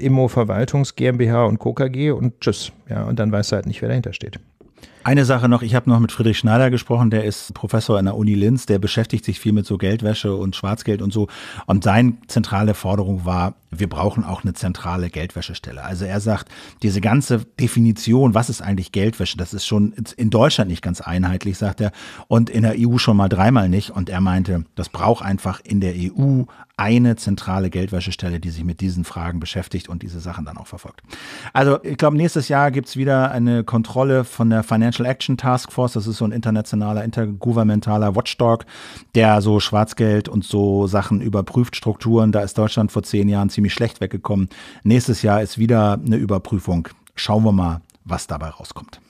Immo Verwaltungs GmbH und Co. KG und tschüss. Ja, und dann weiß du halt nicht, wer dahinter steht. Eine Sache noch, ich habe noch mit Friedrich Schneider gesprochen, der ist Professor an der Uni Linz, der beschäftigt sich viel mit so Geldwäsche und Schwarzgeld und so. Und seine zentrale Forderung war, wir brauchen auch eine zentrale Geldwäschestelle. Also er sagt, diese ganze Definition, was ist eigentlich Geldwäsche, das ist schon in Deutschland nicht ganz einheitlich, sagt er, und in der EU schon mal dreimal nicht. Und er meinte, das braucht einfach in der EU eine zentrale Geldwäschestelle, die sich mit diesen Fragen beschäftigt und diese Sachen dann auch verfolgt. Also ich glaube, nächstes Jahr gibt es wieder eine Kontrolle von der Financial Financial Action Task Force. Das ist so ein internationaler, intergouvernementaler Watchdog, der so Schwarzgeld und so Sachen überprüft, Strukturen. Da ist Deutschland vor zehn Jahren ziemlich schlecht weggekommen. Nächstes Jahr ist wieder eine Überprüfung. Schauen wir mal, was dabei rauskommt.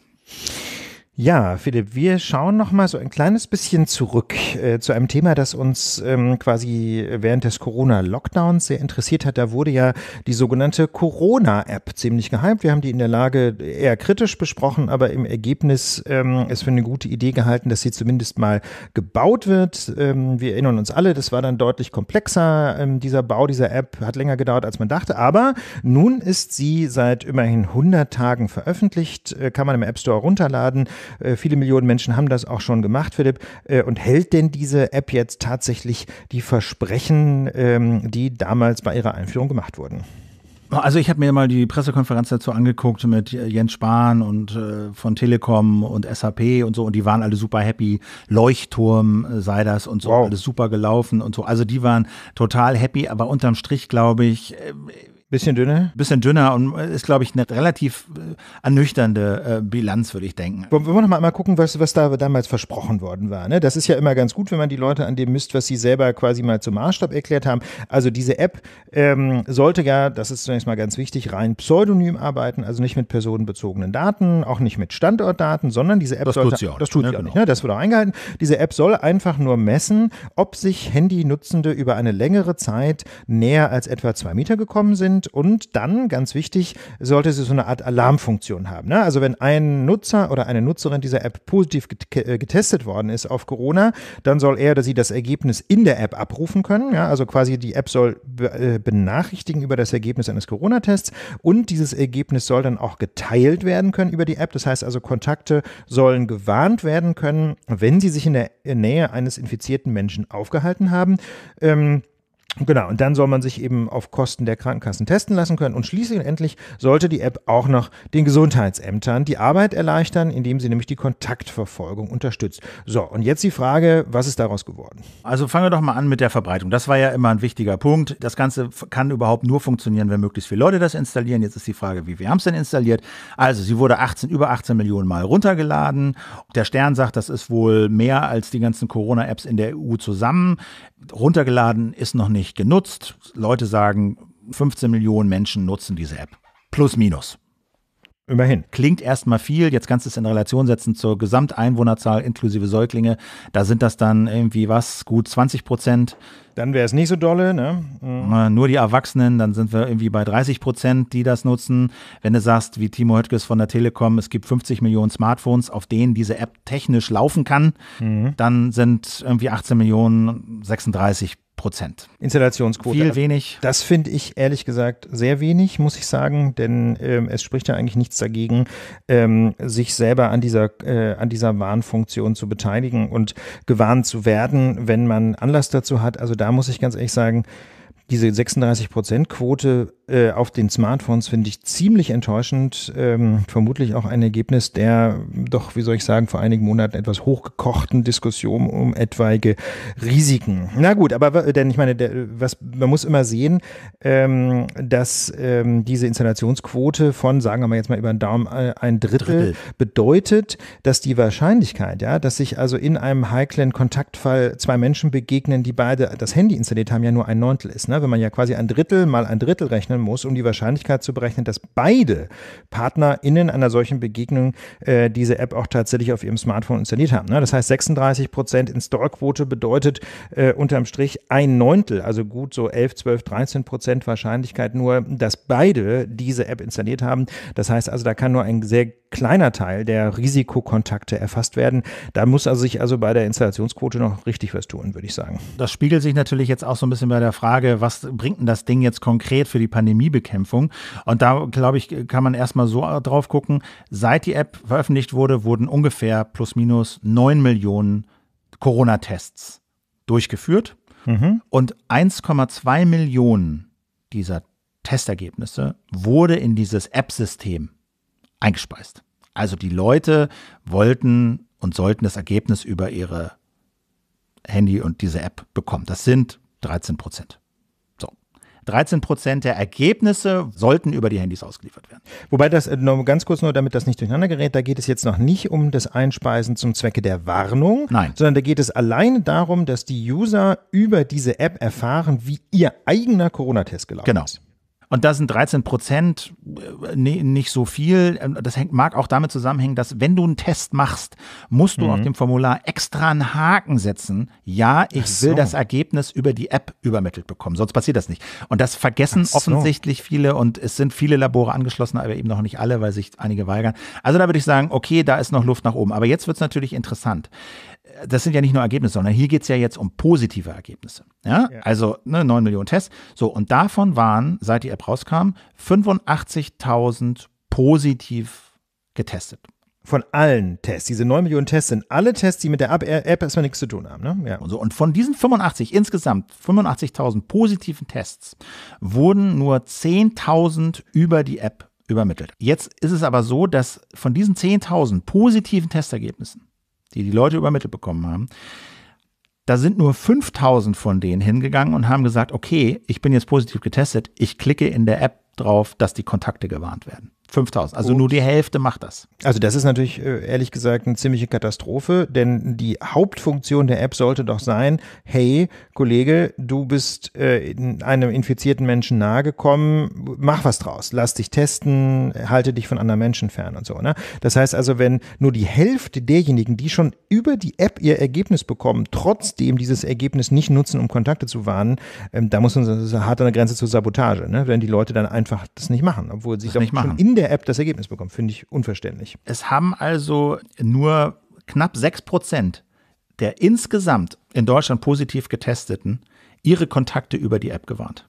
Ja, Philipp, wir schauen noch mal so ein kleines bisschen zurück äh, zu einem Thema, das uns ähm, quasi während des Corona-Lockdowns sehr interessiert hat. Da wurde ja die sogenannte Corona-App ziemlich gehypt. Wir haben die in der Lage eher kritisch besprochen, aber im Ergebnis ähm, ist für eine gute Idee gehalten, dass sie zumindest mal gebaut wird. Ähm, wir erinnern uns alle, das war dann deutlich komplexer. Ähm, dieser Bau dieser App hat länger gedauert, als man dachte. Aber nun ist sie seit immerhin 100 Tagen veröffentlicht, äh, kann man im App Store runterladen äh, viele Millionen Menschen haben das auch schon gemacht, Philipp. Äh, und hält denn diese App jetzt tatsächlich die Versprechen, ähm, die damals bei ihrer Einführung gemacht wurden? Also ich habe mir mal die Pressekonferenz dazu angeguckt mit äh, Jens Spahn und äh, von Telekom und SAP und so und die waren alle super happy. Leuchtturm sei das und so, wow. alles super gelaufen und so. Also die waren total happy, aber unterm Strich glaube ich, Bisschen dünner? Bisschen dünner und äh, ist, glaube ich, eine relativ äh, ernüchternde äh, Bilanz, würde ich denken. Wollen wir nochmal mal gucken, was, was da damals versprochen worden war. Ne? Das ist ja immer ganz gut, wenn man die Leute an dem misst, was sie selber quasi mal zum Maßstab erklärt haben. Also diese App ähm, sollte ja, das ist zunächst mal ganz wichtig, rein pseudonym arbeiten, also nicht mit personenbezogenen Daten, auch nicht mit Standortdaten, sondern diese App das sollte. Tut sie auch das tut ne? sie auch nicht, genau. ne? Das wird auch eingehalten. Diese App soll einfach nur messen, ob sich Handynutzende über eine längere Zeit näher als etwa zwei Meter gekommen sind sind. Und dann, ganz wichtig, sollte sie so eine Art Alarmfunktion haben. Ne? Also wenn ein Nutzer oder eine Nutzerin dieser App positiv äh, getestet worden ist auf Corona, dann soll er oder sie das Ergebnis in der App abrufen können. Ja? Also quasi die App soll äh, benachrichtigen über das Ergebnis eines Corona-Tests und dieses Ergebnis soll dann auch geteilt werden können über die App. Das heißt also, Kontakte sollen gewarnt werden können, wenn sie sich in der Nähe eines infizierten Menschen aufgehalten haben. Ähm, Genau, und dann soll man sich eben auf Kosten der Krankenkassen testen lassen können. Und schließlich und endlich sollte die App auch noch den Gesundheitsämtern die Arbeit erleichtern, indem sie nämlich die Kontaktverfolgung unterstützt. So, und jetzt die Frage, was ist daraus geworden? Also fangen wir doch mal an mit der Verbreitung. Das war ja immer ein wichtiger Punkt. Das Ganze kann überhaupt nur funktionieren, wenn möglichst viele Leute das installieren. Jetzt ist die Frage, wie wir haben es denn installiert? Also, sie wurde 18, über 18 Millionen Mal runtergeladen. Der Stern sagt, das ist wohl mehr als die ganzen Corona-Apps in der EU zusammen runtergeladen, ist noch nicht genutzt. Leute sagen, 15 Millionen Menschen nutzen diese App. Plus, minus. Immerhin. Klingt erstmal viel, jetzt kannst du es in Relation setzen zur Gesamteinwohnerzahl inklusive Säuglinge. Da sind das dann irgendwie was, gut 20 Prozent. Dann wäre es nicht so dolle, ne? Mhm. Nur die Erwachsenen, dann sind wir irgendwie bei 30 Prozent, die das nutzen. Wenn du sagst, wie Timo Höttges von der Telekom, es gibt 50 Millionen Smartphones, auf denen diese App technisch laufen kann, mhm. dann sind irgendwie 18 Millionen 36 Prozent. Prozent. Installationsquote. Viel wenig. Das finde ich ehrlich gesagt sehr wenig, muss ich sagen, denn ähm, es spricht ja eigentlich nichts dagegen, ähm, sich selber an dieser, äh, an dieser Warnfunktion zu beteiligen und gewarnt zu werden, wenn man Anlass dazu hat. Also da muss ich ganz ehrlich sagen, diese 36 quote äh, auf den Smartphones finde ich ziemlich enttäuschend. Ähm, vermutlich auch ein Ergebnis der doch, wie soll ich sagen, vor einigen Monaten etwas hochgekochten Diskussion um etwaige Risiken. Na gut, aber denn ich meine, der, was man muss immer sehen, ähm, dass ähm, diese Installationsquote von, sagen wir mal jetzt mal über den Daumen, äh, ein Drittel, Drittel, bedeutet, dass die Wahrscheinlichkeit, ja, dass sich also in einem heiklen Kontaktfall zwei Menschen begegnen, die beide das Handy installiert haben, ja nur ein Neuntel ist. Ne? ja, wenn man ja quasi ein Drittel mal ein Drittel rechnen muss, um die Wahrscheinlichkeit zu berechnen, dass beide PartnerInnen einer solchen Begegnung äh, diese App auch tatsächlich auf ihrem Smartphone installiert haben. Ne? Das heißt, 36 Prozent Installquote bedeutet äh, unterm Strich ein Neuntel, also gut so 11, 12, 13 Prozent Wahrscheinlichkeit nur, dass beide diese App installiert haben. Das heißt also, da kann nur ein sehr kleiner Teil der Risikokontakte erfasst werden. Da muss also sich also bei der Installationsquote noch richtig was tun, würde ich sagen. Das spiegelt sich natürlich jetzt auch so ein bisschen bei der Frage, was was bringt denn das Ding jetzt konkret für die Pandemiebekämpfung? Und da, glaube ich, kann man erstmal so drauf gucken, seit die App veröffentlicht wurde, wurden ungefähr plus minus 9 Millionen Corona-Tests durchgeführt. Mhm. Und 1,2 Millionen dieser Testergebnisse wurde in dieses App-System eingespeist. Also die Leute wollten und sollten das Ergebnis über ihre Handy und diese App bekommen. Das sind 13 Prozent. 13 Prozent der Ergebnisse sollten über die Handys ausgeliefert werden. Wobei das, äh, nur ganz kurz nur, damit das nicht durcheinander gerät, da geht es jetzt noch nicht um das Einspeisen zum Zwecke der Warnung, Nein. sondern da geht es alleine darum, dass die User über diese App erfahren, wie ihr eigener Corona-Test gelaufen genau. ist. Genau. Und da sind 13 Prozent äh, nicht so viel. Ähm, das hängt, mag auch damit zusammenhängen, dass wenn du einen Test machst, musst du mhm. auf dem Formular extra einen Haken setzen. Ja, ich so. will das Ergebnis über die App übermittelt bekommen. Sonst passiert das nicht. Und das vergessen so. offensichtlich viele und es sind viele Labore angeschlossen, aber eben noch nicht alle, weil sich einige weigern. Also da würde ich sagen, okay, da ist noch Luft nach oben. Aber jetzt wird es natürlich interessant das sind ja nicht nur Ergebnisse, sondern hier geht es ja jetzt um positive Ergebnisse. Ja? ja. Also ne, 9 Millionen Tests. So, und davon waren, seit die App rauskam, 85.000 positiv getestet. Von allen Tests, diese 9 Millionen Tests sind alle Tests, die mit der App, erstmal nichts zu tun haben. Ne? Ja. Und, so, und von diesen 85, insgesamt 85.000 positiven Tests, wurden nur 10.000 über die App übermittelt. Jetzt ist es aber so, dass von diesen 10.000 positiven Testergebnissen die die Leute übermittelt bekommen haben, da sind nur 5000 von denen hingegangen und haben gesagt, okay, ich bin jetzt positiv getestet, ich klicke in der App drauf, dass die Kontakte gewarnt werden. 5000, also nur die Hälfte macht das. Also das ist natürlich äh, ehrlich gesagt eine ziemliche Katastrophe, denn die Hauptfunktion der App sollte doch sein, hey Kollege, du bist äh, einem infizierten Menschen nahe gekommen, mach was draus, lass dich testen, halte dich von anderen Menschen fern und so. Ne? Das heißt also, wenn nur die Hälfte derjenigen, die schon über die App ihr Ergebnis bekommen, trotzdem dieses Ergebnis nicht nutzen, um Kontakte zu warnen, ähm, da muss man, das hart an der Grenze zur Sabotage, ne? wenn die Leute dann einfach das nicht machen, obwohl sie sich doch schon in der der App das Ergebnis bekommen. Finde ich unverständlich. Es haben also nur knapp 6 Prozent der insgesamt in Deutschland positiv getesteten ihre Kontakte über die App gewarnt.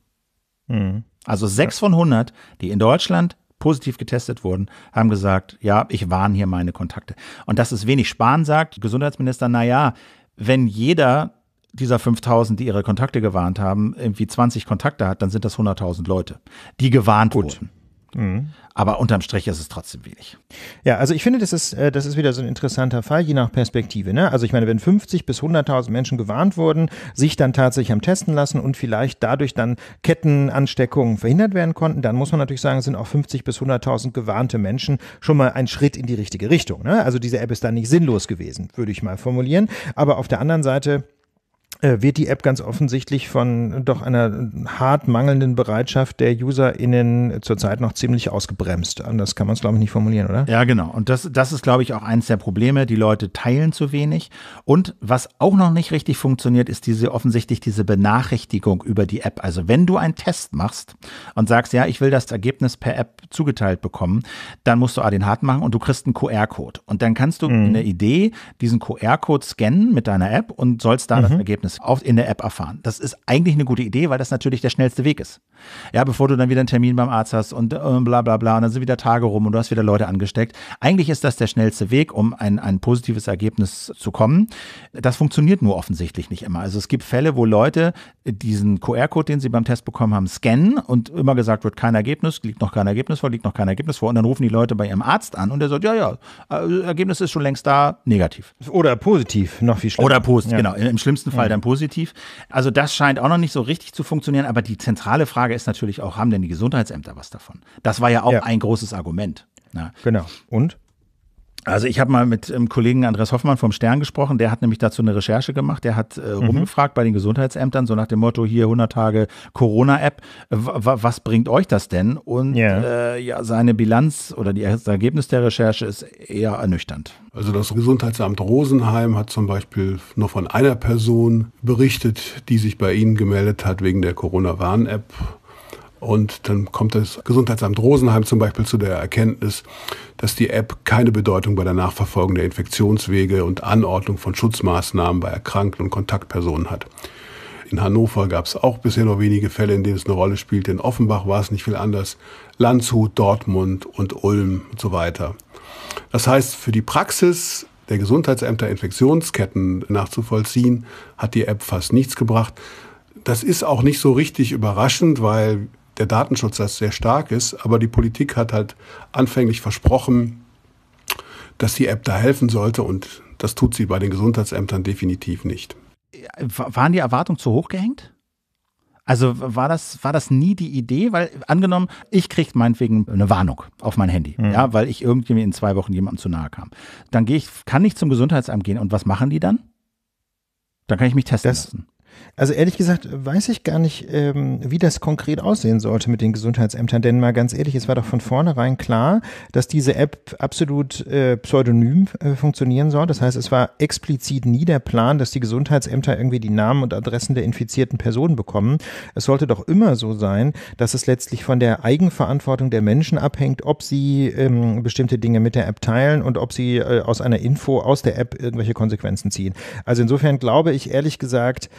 Mhm. Also 6 von 100, die in Deutschland positiv getestet wurden, haben gesagt, ja, ich warne hier meine Kontakte. Und das ist wenig. Spahn sagt, Gesundheitsminister, naja, wenn jeder dieser 5000, die ihre Kontakte gewarnt haben, irgendwie 20 Kontakte hat, dann sind das 100.000 Leute, die gewarnt Gut. wurden. Mhm. Aber unterm Strich ist es trotzdem wenig. Ja, also ich finde, das ist, äh, das ist wieder so ein interessanter Fall, je nach Perspektive. Ne? Also ich meine, wenn 50 bis 100.000 Menschen gewarnt wurden, sich dann tatsächlich am Testen lassen und vielleicht dadurch dann Kettenansteckungen verhindert werden konnten, dann muss man natürlich sagen, sind auch 50 bis 100.000 gewarnte Menschen schon mal ein Schritt in die richtige Richtung. Ne? Also diese App ist dann nicht sinnlos gewesen, würde ich mal formulieren. Aber auf der anderen Seite äh, wird die App ganz offensichtlich von doch einer hart mangelnden Bereitschaft der UserInnen zurzeit noch ziemlich ausgebremst. Anders kann man es, glaube ich, nicht formulieren, oder? Ja, genau. Und das, das ist, glaube ich, auch eins der Probleme. Die Leute teilen zu wenig. Und was auch noch nicht richtig funktioniert, ist diese offensichtlich diese Benachrichtigung über die App. Also wenn du einen Test machst und sagst, ja, ich will das Ergebnis per App zugeteilt bekommen, dann musst du A den Hard machen und du kriegst einen QR-Code. Und dann kannst du mhm. eine Idee, diesen QR-Code scannen mit deiner App und sollst da mhm. das Ergebnis Ergebnis oft in der App erfahren. Das ist eigentlich eine gute Idee, weil das natürlich der schnellste Weg ist. Ja, bevor du dann wieder einen Termin beim Arzt hast und äh, bla bla bla und dann sind wieder Tage rum und du hast wieder Leute angesteckt. Eigentlich ist das der schnellste Weg, um ein, ein positives Ergebnis zu kommen. Das funktioniert nur offensichtlich nicht immer. Also es gibt Fälle, wo Leute diesen QR-Code, den sie beim Test bekommen haben, scannen und immer gesagt wird, kein Ergebnis, liegt noch kein Ergebnis vor, liegt noch kein Ergebnis vor. Und dann rufen die Leute bei ihrem Arzt an und der sagt, ja, ja, äh, Ergebnis ist schon längst da, negativ. Oder positiv, noch viel schlimmer. Oder positiv, ja. genau. Im schlimmsten Fall ja. dann allem positiv. Also das scheint auch noch nicht so richtig zu funktionieren, aber die zentrale Frage ist natürlich auch, haben denn die Gesundheitsämter was davon? Das war ja auch ja. ein großes Argument. Na? Ne? Genau. Und? Also ich habe mal mit einem ähm, Kollegen Andreas Hoffmann vom Stern gesprochen, der hat nämlich dazu eine Recherche gemacht, der hat äh, mhm. rumgefragt bei den Gesundheitsämtern, so nach dem Motto hier 100 Tage Corona-App, was bringt euch das denn? Und yeah. äh, ja, seine Bilanz oder die, das Ergebnis der Recherche ist eher ernüchternd. Also das Gesundheitsamt Rosenheim hat zum Beispiel nur von einer Person berichtet, die sich bei ihnen gemeldet hat wegen der Corona-Warn-App und dann kommt das Gesundheitsamt Rosenheim zum Beispiel zu der Erkenntnis, dass die App keine Bedeutung bei der Nachverfolgung der Infektionswege und Anordnung von Schutzmaßnahmen bei Erkrankten und Kontaktpersonen hat. In Hannover gab es auch bisher nur wenige Fälle, in denen es eine Rolle spielte. In Offenbach war es nicht viel anders. Landshut, Dortmund und Ulm und so weiter. Das heißt, für die Praxis der Gesundheitsämter Infektionsketten nachzuvollziehen, hat die App fast nichts gebracht. Das ist auch nicht so richtig überraschend, weil der Datenschutz da sehr stark ist, aber die Politik hat halt anfänglich versprochen, dass die App da helfen sollte und das tut sie bei den Gesundheitsämtern definitiv nicht. Waren die Erwartungen zu hoch gehängt? Also war das, war das nie die Idee? Weil angenommen, ich kriege meinetwegen eine Warnung auf mein Handy, mhm. ja, weil ich irgendwie in zwei Wochen jemandem zu nahe kam. Dann gehe ich, kann nicht zum Gesundheitsamt gehen und was machen die dann? Dann kann ich mich testen das, lassen. Also ehrlich gesagt, weiß ich gar nicht, ähm, wie das konkret aussehen sollte mit den Gesundheitsämtern. Denn mal ganz ehrlich, es war doch von vornherein klar, dass diese App absolut äh, pseudonym äh, funktionieren soll. Das heißt, es war explizit nie der Plan, dass die Gesundheitsämter irgendwie die Namen und Adressen der infizierten Personen bekommen. Es sollte doch immer so sein, dass es letztlich von der Eigenverantwortung der Menschen abhängt, ob sie ähm, bestimmte Dinge mit der App teilen und ob sie äh, aus einer Info aus der App irgendwelche Konsequenzen ziehen. Also insofern glaube ich ehrlich gesagt,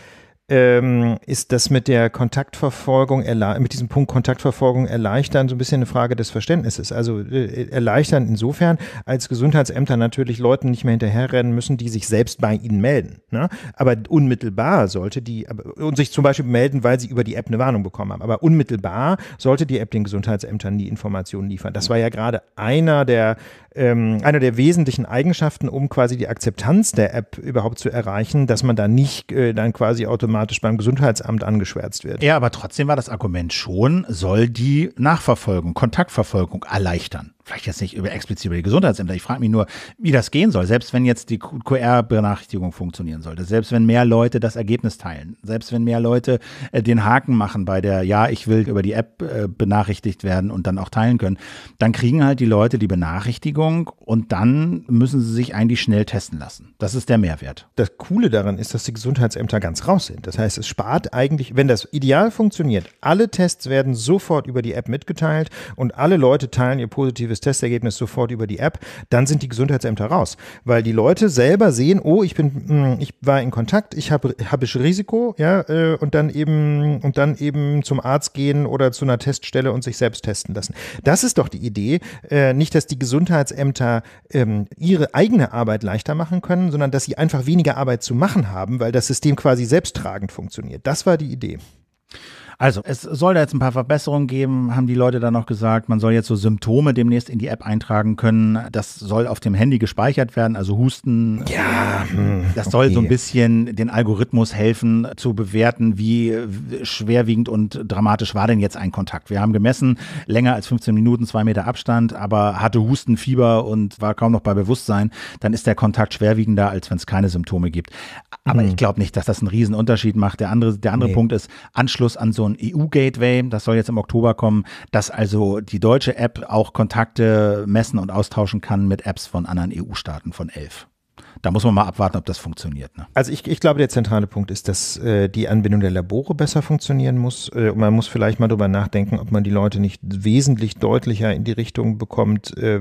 ähm, ist das mit der Kontaktverfolgung, mit diesem Punkt Kontaktverfolgung erleichtern so ein bisschen eine Frage des Verständnisses. Also äh, erleichtern insofern, als Gesundheitsämter natürlich Leuten nicht mehr hinterherrennen müssen, die sich selbst bei ihnen melden. Ne? Aber unmittelbar sollte die, und sich zum Beispiel melden, weil sie über die App eine Warnung bekommen haben. Aber unmittelbar sollte die App den Gesundheitsämtern die Informationen liefern. Das war ja gerade einer der, ähm, einer der wesentlichen Eigenschaften, um quasi die Akzeptanz der App überhaupt zu erreichen, dass man da nicht äh, dann quasi automatisch automatisch beim Gesundheitsamt angeschwärzt wird. Ja, aber trotzdem war das Argument schon, soll die Nachverfolgung, Kontaktverfolgung erleichtern vielleicht jetzt nicht über explizit über die Gesundheitsämter. Ich frage mich nur, wie das gehen soll. Selbst wenn jetzt die QR-Benachrichtigung funktionieren sollte, selbst wenn mehr Leute das Ergebnis teilen, selbst wenn mehr Leute äh, den Haken machen bei der, ja, ich will über die App äh, benachrichtigt werden und dann auch teilen können, dann kriegen halt die Leute die Benachrichtigung und dann müssen sie sich eigentlich schnell testen lassen. Das ist der Mehrwert. Das Coole daran ist, dass die Gesundheitsämter ganz raus sind. Das heißt, es spart eigentlich, wenn das ideal funktioniert, alle Tests werden sofort über die App mitgeteilt und alle Leute teilen ihr positives positives Testergebnis sofort über die App, dann sind die Gesundheitsämter raus. Weil die Leute selber sehen, oh, ich bin, hm, ich war in Kontakt, ich habe hab ich Risiko, ja, äh, und dann eben, und dann eben zum Arzt gehen oder zu einer Teststelle und sich selbst testen lassen. Das ist doch die Idee. Äh, nicht, dass die Gesundheitsämter ähm, ihre eigene Arbeit leichter machen können, sondern dass sie einfach weniger Arbeit zu machen haben, weil das System quasi selbsttragend funktioniert. Das war die Idee. Also, es soll da jetzt ein paar Verbesserungen geben, haben die Leute dann noch gesagt. Man soll jetzt so Symptome demnächst in die App eintragen können. Das soll auf dem Handy gespeichert werden, also Husten. Ja. Hm, das soll okay. so ein bisschen den Algorithmus helfen zu bewerten, wie schwerwiegend und dramatisch war denn jetzt ein Kontakt. Wir haben gemessen, länger als 15 Minuten, zwei Meter Abstand, aber hatte Husten, Fieber und war kaum noch bei Bewusstsein, dann ist der Kontakt schwerwiegender, als wenn es keine Symptome gibt. Aber hm. ich glaube nicht, dass das einen riesen Unterschied macht. Der andere, der andere nee. Punkt ist Anschluss an so ein ein EU-Gateway, das soll jetzt im Oktober kommen, dass also die deutsche App auch Kontakte messen und austauschen kann mit Apps von anderen EU-Staaten von elf da muss man mal abwarten, ob das funktioniert. Ne? Also ich, ich glaube, der zentrale Punkt ist, dass äh, die Anbindung der Labore besser funktionieren muss. Äh, man muss vielleicht mal darüber nachdenken, ob man die Leute nicht wesentlich deutlicher in die Richtung bekommt, äh,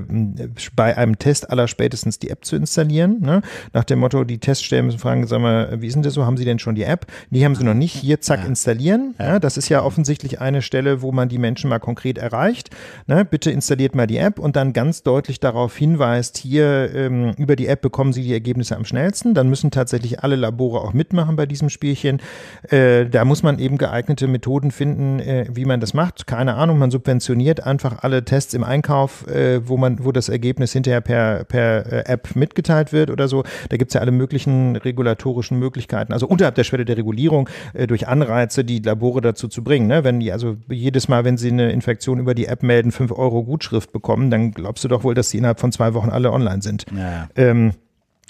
bei einem Test aller spätestens die App zu installieren. Ne? Nach dem Motto, die Teststellen müssen fragen, sagen wir, äh, wie ist denn das so? Haben Sie denn schon die App? Die haben sie noch nicht. Hier, zack, ja. installieren. Ja. Ja, das ist ja offensichtlich eine Stelle, wo man die Menschen mal konkret erreicht. Ne? Bitte installiert mal die App und dann ganz deutlich darauf hinweist, hier ähm, über die App bekommen Sie die Ergebnisse Ergebnisse am schnellsten. Dann müssen tatsächlich alle Labore auch mitmachen bei diesem Spielchen. Äh, da muss man eben geeignete Methoden finden, äh, wie man das macht. Keine Ahnung, man subventioniert einfach alle Tests im Einkauf, äh, wo man, wo das Ergebnis hinterher per, per äh, App mitgeteilt wird oder so. Da gibt es ja alle möglichen regulatorischen Möglichkeiten, also unterhalb der Schwelle der Regulierung äh, durch Anreize, die Labore dazu zu bringen. Ne? Wenn die, also jedes Mal, wenn sie eine Infektion über die App melden, 5 Euro Gutschrift bekommen, dann glaubst du doch wohl, dass sie innerhalb von zwei Wochen alle online sind. Ja. Ähm,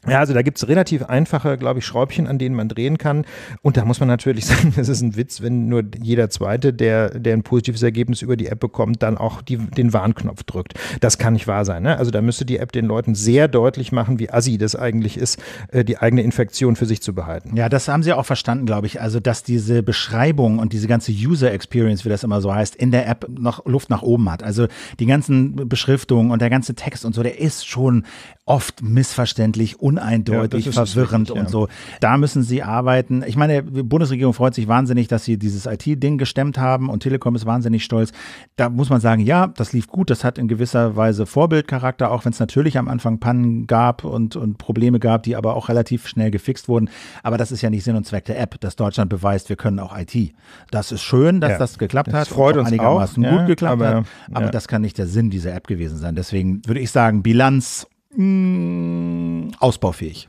ja, also da gibt es relativ einfache, glaube ich, Schräubchen, an denen man drehen kann. Und da muss man natürlich sagen, es ist ein Witz, wenn nur jeder Zweite, der, der ein positives Ergebnis über die App bekommt, dann auch die, den Warnknopf drückt. Das kann nicht wahr sein. Ne? Also da müsste die App den Leuten sehr deutlich machen, wie assi das eigentlich ist, äh, die eigene Infektion für sich zu behalten. Ja, das haben sie auch verstanden, glaube ich. Also, dass diese Beschreibung und diese ganze User Experience, wie das immer so heißt, in der App noch Luft nach oben hat. Also die ganzen Beschriftungen und der ganze Text und so, der ist schon oft missverständlich und uneindeutig, ja, verwirrend richtig, und so. Da müssen sie arbeiten. Ich meine, die Bundesregierung freut sich wahnsinnig, dass sie dieses IT-Ding gestemmt haben und Telekom ist wahnsinnig stolz. Da muss man sagen, ja, das lief gut, das hat in gewisser Weise Vorbildcharakter, auch wenn es natürlich am Anfang Pannen gab und, und Probleme gab, die aber auch relativ schnell gefixt wurden. Aber das ist ja nicht Sinn und Zweck der App, dass Deutschland beweist, wir können auch IT. Das ist schön, dass ja. das geklappt hat. Das freut uns einigermaßen auch, gut geklappt aber, hat. Aber das kann nicht der Sinn dieser App gewesen sein. Deswegen würde ich sagen, Bilanz mh, hm, ausbaufähig.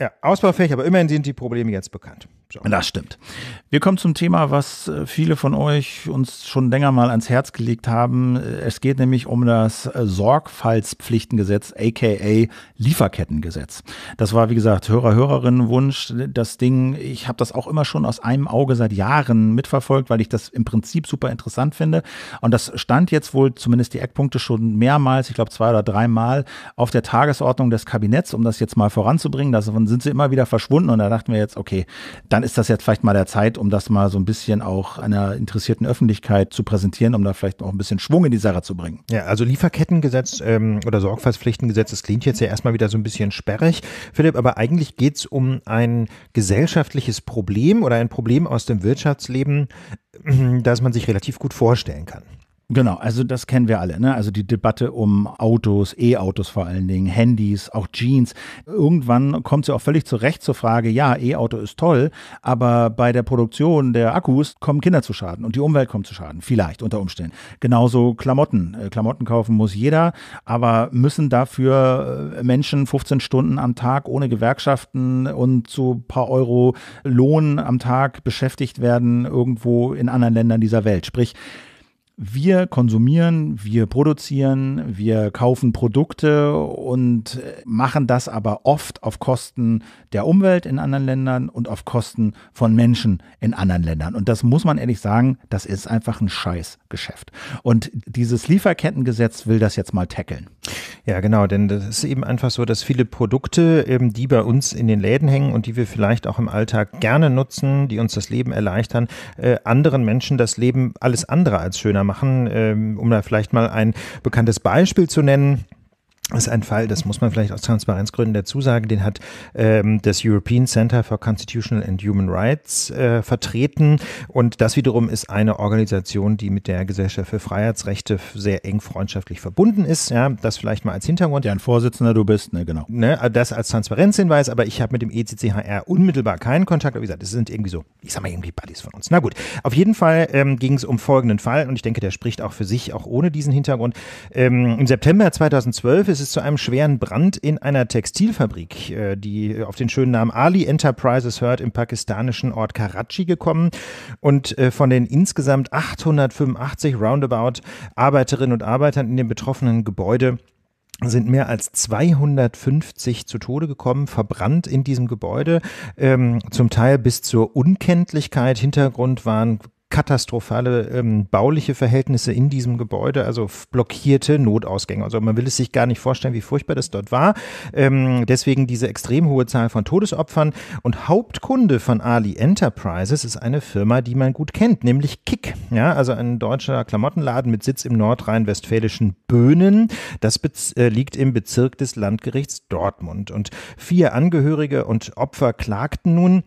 Ja, ausbaufähig, aber immerhin sind die Probleme jetzt bekannt. Das stimmt. Wir kommen zum Thema, was äh, viele von euch uns schon länger mal ans Herz gelegt haben. Äh, es geht nämlich um das äh, Sorgfaltspflichtengesetz, aka Lieferkettengesetz. Das war, wie gesagt, Hörer, Hörerinnenwunsch. Das Ding, ich habe das auch immer schon aus einem Auge seit Jahren mitverfolgt, weil ich das im Prinzip super interessant finde. Und das stand jetzt wohl zumindest die Eckpunkte schon mehrmals, ich glaube zwei oder dreimal, auf der Tagesordnung des Kabinetts, um das jetzt mal voranzubringen. Davon sind sie immer wieder verschwunden und da dachten wir jetzt, okay, dann dann ist das jetzt vielleicht mal der Zeit, um das mal so ein bisschen auch einer interessierten Öffentlichkeit zu präsentieren, um da vielleicht auch ein bisschen Schwung in die Sache zu bringen. Ja, also Lieferkettengesetz ähm, oder Sorgfaltspflichtengesetz, das klingt jetzt ja erstmal wieder so ein bisschen sperrig, Philipp, aber eigentlich geht es um ein gesellschaftliches Problem oder ein Problem aus dem Wirtschaftsleben, das man sich relativ gut vorstellen kann. Genau, also das kennen wir alle. Ne? Also die Debatte um Autos, E-Autos vor allen Dingen, Handys, auch Jeans. Irgendwann kommt sie auch völlig zu Recht zur Frage, ja, E-Auto ist toll, aber bei der Produktion der Akkus kommen Kinder zu Schaden und die Umwelt kommt zu Schaden, vielleicht unter Umständen. Genauso Klamotten. Äh, Klamotten kaufen muss jeder, aber müssen dafür äh, Menschen 15 Stunden am Tag ohne Gewerkschaften und zu paar Euro Lohn am Tag beschäftigt werden, irgendwo in anderen Ländern dieser Welt. Sprich, wir konsumieren, wir produzieren, wir kaufen Produkte und machen das aber oft auf Kosten der Umwelt in anderen Ländern und auf Kosten von Menschen in anderen Ländern. Und das muss man ehrlich sagen, das ist einfach ein Scheißgeschäft. Und dieses Lieferkettengesetz will das jetzt mal tackeln. Ja, genau, denn das ist eben einfach so, dass viele Produkte, eben, ähm, die bei uns in den Läden hängen und die wir vielleicht auch im Alltag gerne nutzen, die uns das Leben erleichtern, äh, anderen Menschen das Leben alles andere als schöner machen, ähm, um da vielleicht mal ein bekanntes Beispiel zu nennen. Das ist ein Fall, das muss man vielleicht aus Transparenzgründen dazu sagen, den hat ähm, das European Center for Constitutional and Human Rights äh, vertreten. Und das wiederum ist eine Organisation, die mit der Gesellschaft für Freiheitsrechte sehr eng freundschaftlich verbunden ist. Ja, das vielleicht mal als Hintergrund. Ja, ein Vorsitzender du bist, ne, genau. Ne, äh, das als Transparenzhinweis, aber ich habe mit dem ECCHR unmittelbar keinen Kontakt. Aber wie gesagt, es sind irgendwie so, ich sag mal, irgendwie Buddies von uns. Na gut, auf jeden Fall ähm, ging es um folgenden Fall und ich denke, der spricht auch für sich, auch ohne diesen Hintergrund. Ähm, Im September 2012 ist es ist zu einem schweren Brand in einer Textilfabrik, äh, die auf den schönen Namen Ali Enterprises hört, im pakistanischen Ort Karachi gekommen. Und äh, von den insgesamt 885 Roundabout Arbeiterinnen und Arbeitern in dem betroffenen Gebäude sind mehr als 250 zu Tode gekommen, verbrannt in diesem Gebäude, ähm, zum Teil bis zur Unkenntlichkeit. Hintergrund waren katastrophale ähm, bauliche Verhältnisse in diesem Gebäude, also blockierte Notausgänge. Also man will es sich gar nicht vorstellen, wie furchtbar das dort war. Ähm, deswegen diese extrem hohe Zahl von Todesopfern. Und Hauptkunde von Ali Enterprises ist eine Firma, die man gut kennt, nämlich Kick. Ja, also ein deutscher Klamottenladen mit Sitz im nordrhein-westfälischen Böhnen. Das äh, liegt im Bezirk des Landgerichts Dortmund. Und vier Angehörige und Opfer klagten nun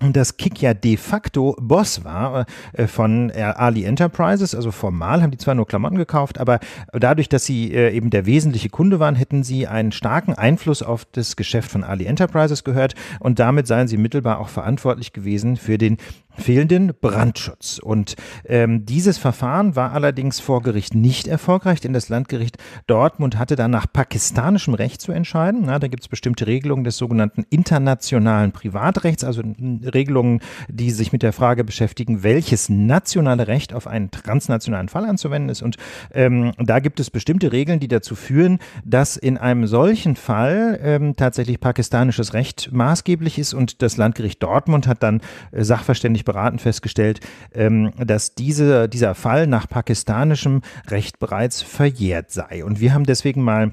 dass Kick ja de facto Boss war äh, von äh, Ali Enterprises, also formal haben die zwar nur Klamotten gekauft, aber dadurch, dass sie äh, eben der wesentliche Kunde waren, hätten sie einen starken Einfluss auf das Geschäft von Ali Enterprises gehört und damit seien sie mittelbar auch verantwortlich gewesen für den fehlenden Brandschutz. Und ähm, dieses Verfahren war allerdings vor Gericht nicht erfolgreich, denn das Landgericht Dortmund hatte dann nach pakistanischem Recht zu entscheiden. Na, da gibt es bestimmte Regelungen des sogenannten internationalen Privatrechts, also Regelungen, die sich mit der Frage beschäftigen, welches nationale Recht auf einen transnationalen Fall anzuwenden ist. Und ähm, da gibt es bestimmte Regeln, die dazu führen, dass in einem solchen Fall ähm, tatsächlich pakistanisches Recht maßgeblich ist und das Landgericht Dortmund hat dann äh, sachverständig beraten festgestellt, ähm, dass diese, dieser Fall nach pakistanischem Recht bereits verjährt sei. Und wir haben deswegen mal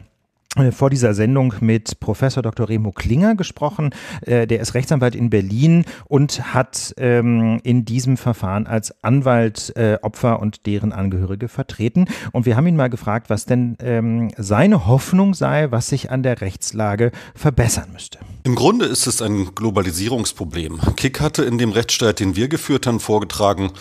äh, vor dieser Sendung mit Professor Dr. Remo Klinger gesprochen. Äh, der ist Rechtsanwalt in Berlin und hat ähm, in diesem Verfahren als Anwalt äh, Opfer und deren Angehörige vertreten. Und wir haben ihn mal gefragt, was denn ähm, seine Hoffnung sei, was sich an der Rechtslage verbessern müsste. Im Grunde ist es ein Globalisierungsproblem. Kick hatte in dem Rechtsstreit, den wir geführt haben, vorgetragen,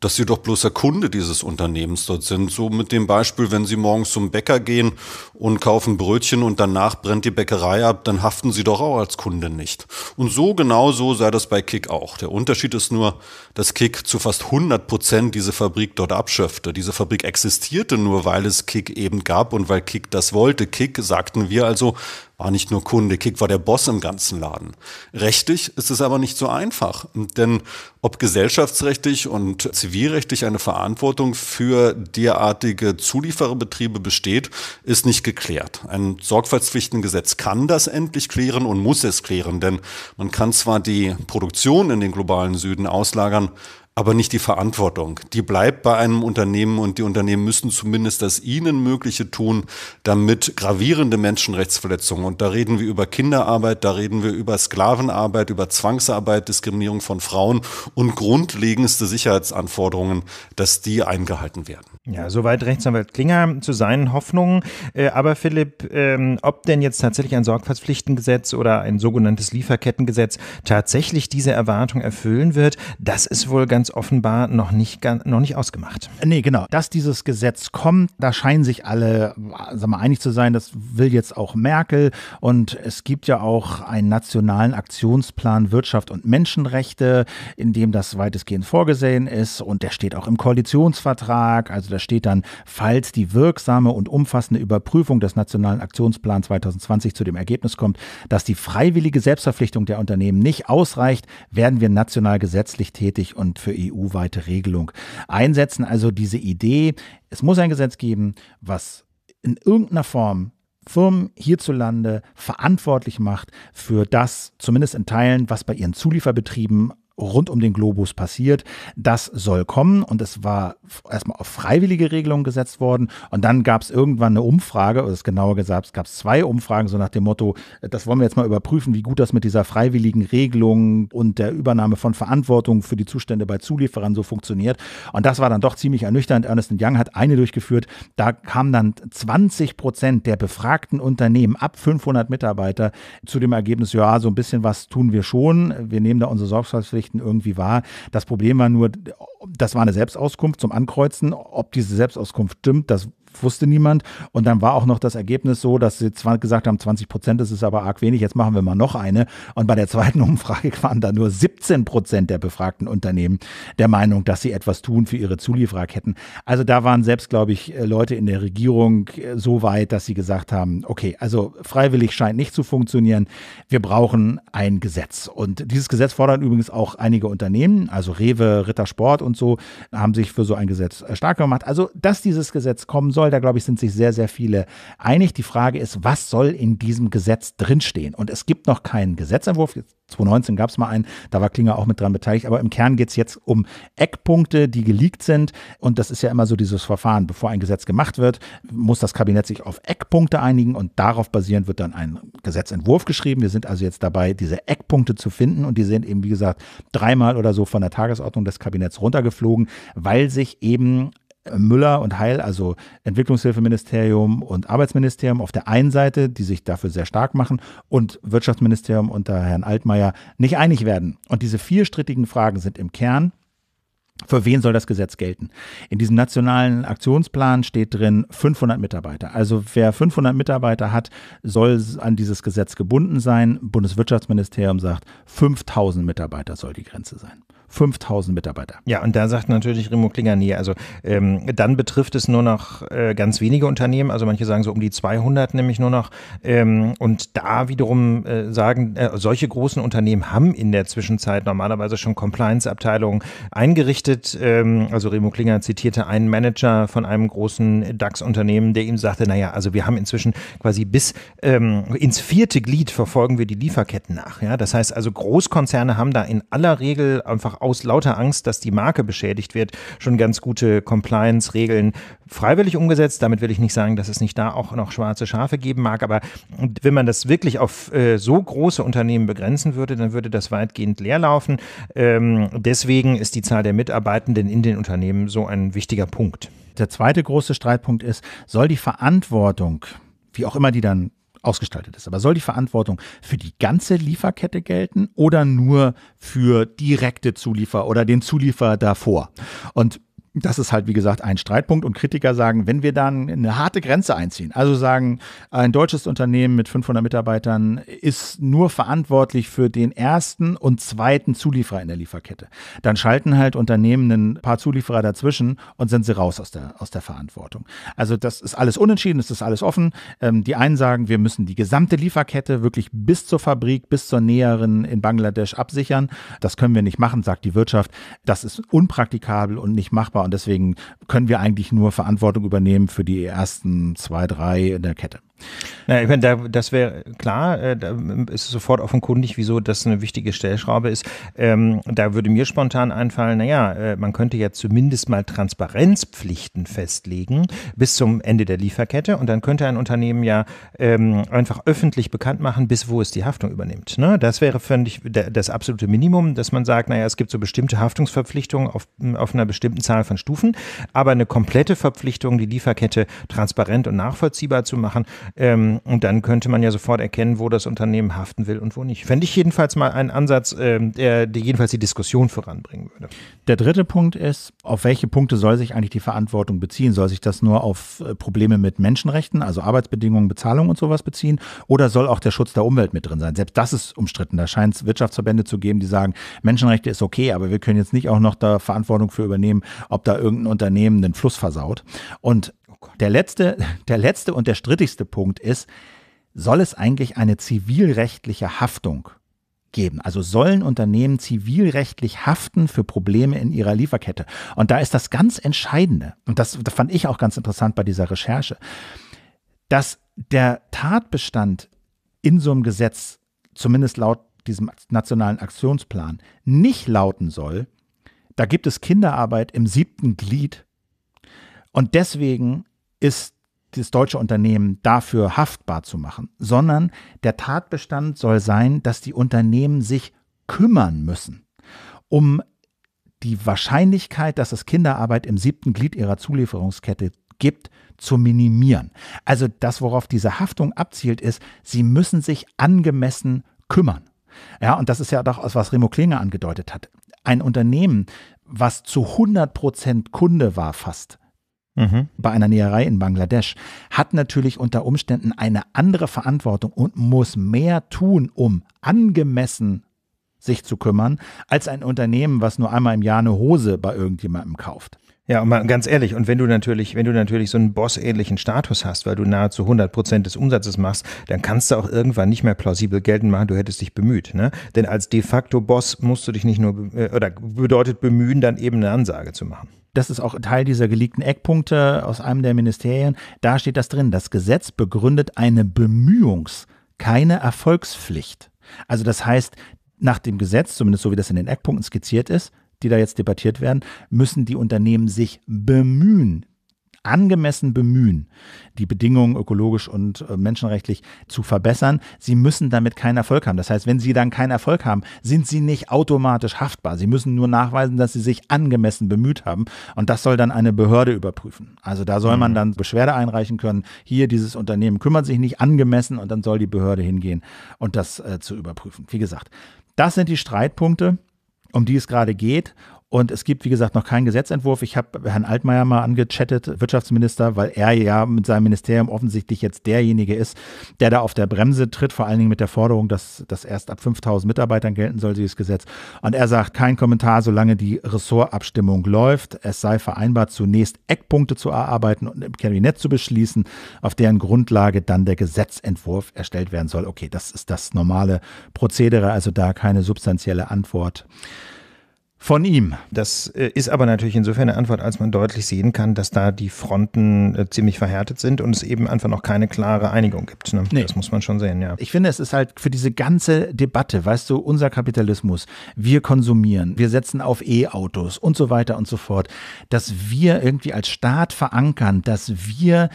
dass sie doch bloßer Kunde dieses Unternehmens dort sind. So mit dem Beispiel, wenn sie morgens zum Bäcker gehen und kaufen Brötchen und danach brennt die Bäckerei ab, dann haften sie doch auch als Kunde nicht. Und so genau so sei das bei Kick auch. Der Unterschied ist nur, dass Kick zu fast 100 Prozent diese Fabrik dort abschöpfte. Diese Fabrik existierte nur, weil es Kick eben gab und weil Kick das wollte. Kick, sagten wir also, war nicht nur Kunde, Kick war der Boss im ganzen Laden. Rechtlich ist es aber nicht so einfach, denn ob gesellschaftsrechtlich und zivilrechtlich eine Verantwortung für derartige Zuliefererbetriebe besteht, ist nicht geklärt. Ein Sorgfaltspflichtengesetz kann das endlich klären und muss es klären, denn man kann zwar die Produktion in den globalen Süden auslagern, aber nicht die Verantwortung. Die bleibt bei einem Unternehmen und die Unternehmen müssen zumindest das ihnen Mögliche tun, damit gravierende Menschenrechtsverletzungen, und da reden wir über Kinderarbeit, da reden wir über Sklavenarbeit, über Zwangsarbeit, Diskriminierung von Frauen und grundlegendste Sicherheitsanforderungen, dass die eingehalten werden. Ja, soweit Rechtsanwalt Klinger zu seinen Hoffnungen. Äh, aber Philipp, ähm, ob denn jetzt tatsächlich ein Sorgfaltspflichtengesetz oder ein sogenanntes Lieferkettengesetz tatsächlich diese Erwartung erfüllen wird, das ist wohl ganz ganz offenbar noch nicht, noch nicht ausgemacht. Nee, genau. Dass dieses Gesetz kommt, da scheinen sich alle sag mal, einig zu sein, das will jetzt auch Merkel. Und es gibt ja auch einen nationalen Aktionsplan Wirtschaft und Menschenrechte, in dem das weitestgehend vorgesehen ist. Und der steht auch im Koalitionsvertrag. Also da steht dann, falls die wirksame und umfassende Überprüfung des nationalen Aktionsplans 2020 zu dem Ergebnis kommt, dass die freiwillige Selbstverpflichtung der Unternehmen nicht ausreicht, werden wir national gesetzlich tätig und für für EU-weite Regelung einsetzen. Also diese Idee, es muss ein Gesetz geben, was in irgendeiner Form Firmen hierzulande verantwortlich macht für das, zumindest in Teilen, was bei ihren Zulieferbetrieben rund um den Globus passiert. Das soll kommen und es war erstmal auf freiwillige Regelungen gesetzt worden und dann gab es irgendwann eine Umfrage, oder genauer gesagt, es gab zwei Umfragen, so nach dem Motto, das wollen wir jetzt mal überprüfen, wie gut das mit dieser freiwilligen Regelung und der Übernahme von Verantwortung für die Zustände bei Zulieferern so funktioniert. Und das war dann doch ziemlich ernüchternd. Ernest Young hat eine durchgeführt, da kamen dann 20 Prozent der befragten Unternehmen ab 500 Mitarbeiter zu dem Ergebnis, ja, so ein bisschen was tun wir schon, wir nehmen da unsere Sorgfaltspflicht Nachrichten irgendwie war. Das Problem war nur, das war eine Selbstauskunft zum Ankreuzen. Ob diese Selbstauskunft stimmt, das wusste niemand. Und dann war auch noch das Ergebnis so, dass sie zwar gesagt haben, 20 Prozent, das ist aber arg wenig, jetzt machen wir mal noch eine. Und bei der zweiten Umfrage waren da nur 17 Prozent der befragten Unternehmen der Meinung, dass sie etwas tun für ihre Zuliefererketten. Also da waren selbst, glaube ich, äh, Leute in der Regierung äh, so weit, dass sie gesagt haben, okay, also freiwillig scheint nicht zu funktionieren. Wir brauchen ein Gesetz. Und dieses Gesetz fordern übrigens auch einige Unternehmen, also Rewe, Rittersport und so, haben sich für so ein Gesetz äh, stark gemacht. Also, dass dieses Gesetz kommen soll, soll. Da, glaube ich, sind sich sehr, sehr viele einig. Die Frage ist, was soll in diesem Gesetz drinstehen? Und es gibt noch keinen Gesetzentwurf. 2019 gab es mal einen, da war Klinger auch mit dran beteiligt. Aber im Kern geht es jetzt um Eckpunkte, die geleakt sind. Und das ist ja immer so dieses Verfahren. Bevor ein Gesetz gemacht wird, muss das Kabinett sich auf Eckpunkte einigen und darauf basierend wird dann ein Gesetzentwurf geschrieben. Wir sind also jetzt dabei, diese Eckpunkte zu finden. Und die sind eben, wie gesagt, dreimal oder so von der Tagesordnung des Kabinetts runtergeflogen, weil sich eben Müller und Heil, also Entwicklungshilfeministerium und Arbeitsministerium auf der einen Seite, die sich dafür sehr stark machen, und Wirtschaftsministerium unter Herrn Altmaier nicht einig werden. Und diese vier strittigen Fragen sind im Kern für wen soll das Gesetz gelten? In diesem nationalen Aktionsplan steht drin 500 Mitarbeiter. Also wer 500 Mitarbeiter hat, soll an dieses Gesetz gebunden sein. Bundeswirtschaftsministerium sagt, 5000 Mitarbeiter soll die Grenze sein. 5000 Mitarbeiter. Ja, und da sagt natürlich Remo Klinger, nee, also ähm, dann betrifft es nur noch äh, ganz wenige Unternehmen, also manche sagen so um die 200 nämlich nur noch. Ähm, und da wiederum äh, sagen, äh, solche großen Unternehmen haben in der Zwischenzeit normalerweise schon Compliance-Abteilungen eingerichtet. Ähm, also Remo Klinger zitierte einen Manager von einem großen DAX-Unternehmen, der ihm sagte, naja, also wir haben inzwischen quasi bis ähm, ins vierte Glied verfolgen wir die Lieferketten nach. Ja? Das heißt also, Großkonzerne haben da in aller Regel einfach aus lauter Angst, dass die Marke beschädigt wird, schon ganz gute Compliance-Regeln freiwillig umgesetzt. Damit will ich nicht sagen, dass es nicht da auch noch schwarze Schafe geben mag, aber wenn man das wirklich auf äh, so große Unternehmen begrenzen würde, dann würde das weitgehend leerlaufen. Ähm, deswegen ist die Zahl der Mitarbeitenden in den Unternehmen so ein wichtiger Punkt. Der zweite große Streitpunkt ist, soll die Verantwortung, wie auch immer die dann ausgestaltet ist. Aber soll die Verantwortung für die ganze Lieferkette gelten oder nur für direkte Zuliefer oder den Zulieferer davor? Und das ist halt, wie gesagt, ein Streitpunkt. Und Kritiker sagen, wenn wir dann eine harte Grenze einziehen, also sagen, ein deutsches Unternehmen mit 500 Mitarbeitern ist nur verantwortlich für den ersten und zweiten Zulieferer in der Lieferkette, dann schalten halt Unternehmen ein paar Zulieferer dazwischen und sind sie raus aus der, aus der Verantwortung. Also das ist alles unentschieden, es ist alles offen. Ähm, die einen sagen, wir müssen die gesamte Lieferkette wirklich bis zur Fabrik, bis zur Näherin in Bangladesch absichern. Das können wir nicht machen, sagt die Wirtschaft. Das ist unpraktikabel und nicht machbar machbar und deswegen können wir eigentlich nur Verantwortung übernehmen für die ersten zwei, drei in der Kette. Ja, ich meine, da, das wäre klar, äh, da ist sofort offenkundig, wieso das eine wichtige Stellschraube ist. Ähm, da würde mir spontan einfallen, naja, äh, man könnte ja zumindest mal Transparenzpflichten festlegen bis zum Ende der Lieferkette und dann könnte ein Unternehmen ja ähm, einfach öffentlich bekannt machen, bis wo es die Haftung übernimmt. Ne? Das wäre, finde ich, das absolute Minimum, dass man sagt, naja, es gibt so bestimmte Haftungsverpflichtungen auf, auf einer bestimmten Zahl von Stufen, aber eine komplette Verpflichtung, die Lieferkette transparent und nachvollziehbar zu machen, ähm, und dann könnte man ja sofort erkennen, wo das Unternehmen haften will und wo nicht. Fände ich jedenfalls mal einen Ansatz, ähm, der, der jedenfalls die Diskussion voranbringen würde. Der dritte Punkt ist, auf welche Punkte soll sich eigentlich die Verantwortung beziehen? Soll sich das nur auf äh, Probleme mit Menschenrechten, also Arbeitsbedingungen, Bezahlung und sowas beziehen? Oder soll auch der Schutz der Umwelt mit drin sein? Selbst das ist umstritten. Da scheint es Wirtschaftsverbände zu geben, die sagen, Menschenrechte ist okay, aber wir können jetzt nicht auch noch da Verantwortung für übernehmen, ob da irgendein Unternehmen den Fluss versaut. Und der letzte, der letzte und der strittigste Punkt ist, soll es eigentlich eine zivilrechtliche Haftung geben. Also sollen Unternehmen zivilrechtlich haften für Probleme in ihrer Lieferkette. Und da ist das ganz Entscheidende, und das, das fand ich auch ganz interessant bei dieser Recherche, dass der Tatbestand in so einem Gesetz, zumindest laut diesem nationalen Aktionsplan, nicht lauten soll, da gibt es Kinderarbeit im siebten Glied und deswegen ist das deutsche Unternehmen dafür haftbar zu machen, sondern der Tatbestand soll sein, dass die Unternehmen sich kümmern müssen um die Wahrscheinlichkeit, dass es Kinderarbeit im siebten Glied ihrer Zulieferungskette gibt, zu minimieren. Also das, worauf diese Haftung abzielt, ist, sie müssen sich angemessen kümmern. Ja, und das ist ja doch, was Remo Klinger angedeutet hat. Ein Unternehmen, was zu 100 Prozent Kunde war fast, mhm. bei einer Näherei in Bangladesch, hat natürlich unter Umständen eine andere Verantwortung und muss mehr tun, um angemessen sich zu kümmern, als ein Unternehmen, was nur einmal im Jahr eine Hose bei irgendjemandem kauft. Ja, und mal ganz ehrlich, und wenn du natürlich, wenn du natürlich so einen bossähnlichen Status hast, weil du nahezu 100 Prozent des Umsatzes machst, dann kannst du auch irgendwann nicht mehr plausibel geltend machen, du hättest dich bemüht. Ne? Denn als de facto Boss musst du dich nicht nur, äh, oder bedeutet bemühen, dann eben eine Ansage zu machen das ist auch Teil dieser geleakten Eckpunkte aus einem der Ministerien, da steht das drin, das Gesetz begründet eine Bemühungs-, keine Erfolgspflicht. Also das heißt, nach dem Gesetz, zumindest so wie das in den Eckpunkten skizziert ist, die da jetzt debattiert werden, müssen die Unternehmen sich bemühen, angemessen bemühen, die Bedingungen ökologisch und äh, menschenrechtlich zu verbessern. Sie müssen damit keinen Erfolg haben. Das heißt, wenn sie dann keinen Erfolg haben, sind sie nicht automatisch haftbar. Sie müssen nur nachweisen, dass sie sich angemessen bemüht haben. Und das soll dann eine Behörde überprüfen. Also da soll man mhm. dann Beschwerde einreichen können. Hier, dieses Unternehmen kümmert sich nicht angemessen und dann soll die Behörde hingehen und das äh, zu überprüfen. Wie gesagt, das sind die Streitpunkte um die es gerade geht. Und es gibt, wie gesagt, noch keinen Gesetzentwurf. Ich habe Herrn Altmaier mal angechattet, Wirtschaftsminister, weil er ja mit seinem Ministerium offensichtlich jetzt derjenige ist, der da auf der Bremse tritt, vor allen Dingen mit der Forderung, dass das erst ab 5000 Mitarbeitern gelten soll, dieses Gesetz. Und er sagt, kein Kommentar, solange die Ressortabstimmung läuft. Es sei vereinbart, zunächst Eckpunkte zu erarbeiten und im Kabinett zu beschließen, auf deren Grundlage dann der Gesetzentwurf erstellt werden soll. Okay, das ist das normale Prozedere, also da keine substanzielle Antwort von ihm. Das äh, ist aber natürlich insofern eine Antwort, als man deutlich sehen kann, dass da die Fronten äh, ziemlich verhärtet sind und es eben einfach noch keine klare Einigung gibt. Ne? Nee. Das muss man schon sehen, ja. Ich finde, es ist halt für diese ganze Debatte, weißt du, unser Kapitalismus, wir konsumieren, wir setzen auf E-Autos und so weiter und so fort, dass wir irgendwie als Staat verankern, dass wir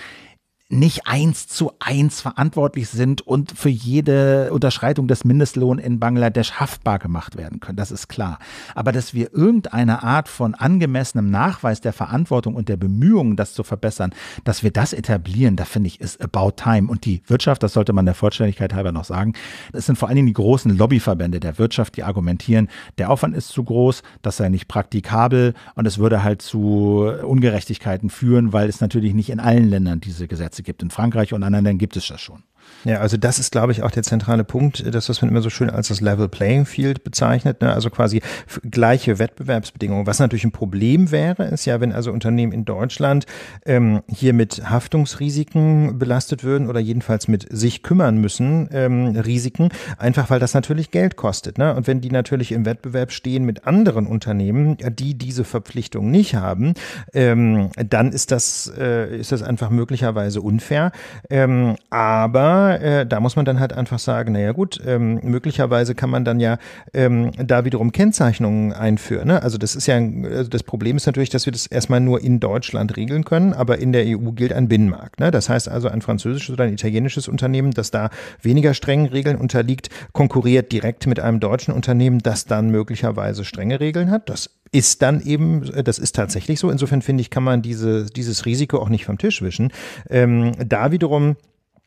nicht eins zu eins verantwortlich sind und für jede Unterschreitung des Mindestlohns in Bangladesch haftbar gemacht werden können, das ist klar. Aber dass wir irgendeine Art von angemessenem Nachweis der Verantwortung und der Bemühungen, das zu verbessern, dass wir das etablieren, da finde ich, ist about time. Und die Wirtschaft, das sollte man der Vollständigkeit halber noch sagen, es sind vor allen Dingen die großen Lobbyverbände der Wirtschaft, die argumentieren, der Aufwand ist zu groß, das sei nicht praktikabel und es würde halt zu Ungerechtigkeiten führen, weil es natürlich nicht in allen Ländern diese Gesetze Ärzte gibt. In Frankreich und anderen Ländern gibt es das schon. Ja, also das ist, glaube ich, auch der zentrale Punkt, äh, das, was man immer so schön als das Level Playing Field bezeichnet, ne? also quasi gleiche Wettbewerbsbedingungen. Was natürlich ein Problem wäre, ist ja, wenn also Unternehmen in Deutschland ähm, hier mit Haftungsrisiken belastet würden oder jedenfalls mit sich kümmern müssen, ähm, Risiken, einfach weil das natürlich Geld kostet. Ne? Und wenn die natürlich im Wettbewerb stehen mit anderen Unternehmen, äh, die diese Verpflichtung nicht haben, ähm, dann ist das, äh, ist das einfach möglicherweise unfair. Ähm, aber äh, da muss man dann halt einfach sagen, naja gut, ähm, möglicherweise kann man dann ja ähm, da wiederum Kennzeichnungen einführen. Ne? Also das ist ja, also das Problem ist natürlich, dass wir das erstmal nur in Deutschland regeln können, aber in der EU gilt ein Binnenmarkt. Ne? Das heißt also, ein französisches oder ein italienisches Unternehmen, das da weniger strengen Regeln unterliegt, konkurriert direkt mit einem deutschen Unternehmen, das dann möglicherweise strenge Regeln hat. Das ist dann eben, das ist tatsächlich so. Insofern finde ich, kann man diese, dieses Risiko auch nicht vom Tisch wischen. Ähm, da wiederum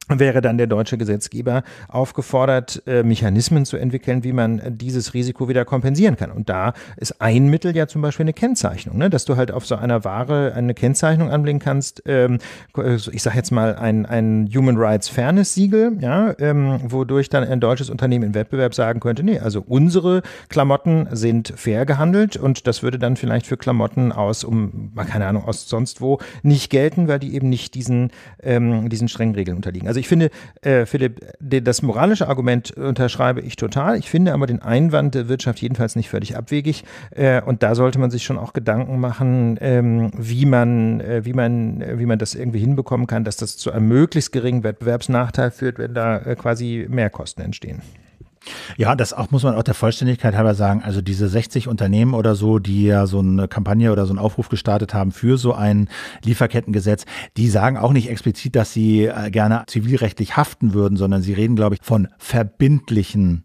wäre dann der deutsche Gesetzgeber aufgefordert, äh, Mechanismen zu entwickeln, wie man äh, dieses Risiko wieder kompensieren kann. Und da ist ein Mittel ja zum Beispiel eine Kennzeichnung, ne? dass du halt auf so einer Ware eine Kennzeichnung anlegen kannst. Ähm, äh, ich sage jetzt mal ein, ein Human Rights Fairness Siegel, ja, ähm, wodurch dann ein deutsches Unternehmen im Wettbewerb sagen könnte, nee, also unsere Klamotten sind fair gehandelt und das würde dann vielleicht für Klamotten aus, um, keine Ahnung, aus sonst wo nicht gelten, weil die eben nicht diesen, ähm, diesen strengen Regeln unterliegen. Also also ich finde, äh, Philipp, das moralische Argument unterschreibe ich total. Ich finde aber den Einwand der Wirtschaft jedenfalls nicht völlig abwegig. Äh, und da sollte man sich schon auch Gedanken machen, ähm, wie, man, äh, wie, man, äh, wie man das irgendwie hinbekommen kann, dass das zu einem möglichst geringen Wettbewerbsnachteil führt, wenn da äh, quasi Mehrkosten entstehen. Ja, das auch muss man auch der Vollständigkeit halber sagen. Also diese 60 Unternehmen oder so, die ja so eine Kampagne oder so einen Aufruf gestartet haben für so ein Lieferkettengesetz, die sagen auch nicht explizit, dass sie äh, gerne zivilrechtlich haften würden, sondern sie reden, glaube ich, von verbindlichen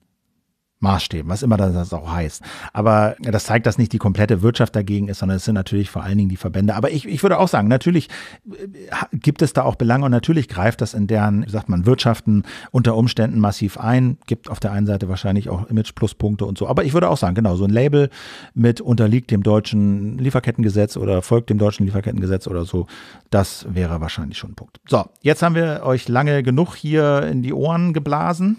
Maßstäben, was immer das auch heißt. Aber das zeigt, dass nicht die komplette Wirtschaft dagegen ist, sondern es sind natürlich vor allen Dingen die Verbände. Aber ich, ich würde auch sagen, natürlich äh, gibt es da auch Belange und natürlich greift das in deren, wie sagt man, Wirtschaften unter Umständen massiv ein, gibt auf der einen Seite wahrscheinlich auch Image-Pluspunkte und so. Aber ich würde auch sagen, genau, so ein Label mit unterliegt dem deutschen Lieferkettengesetz oder folgt dem deutschen Lieferkettengesetz oder so, das wäre wahrscheinlich schon ein Punkt. So, jetzt haben wir euch lange genug hier in die Ohren geblasen.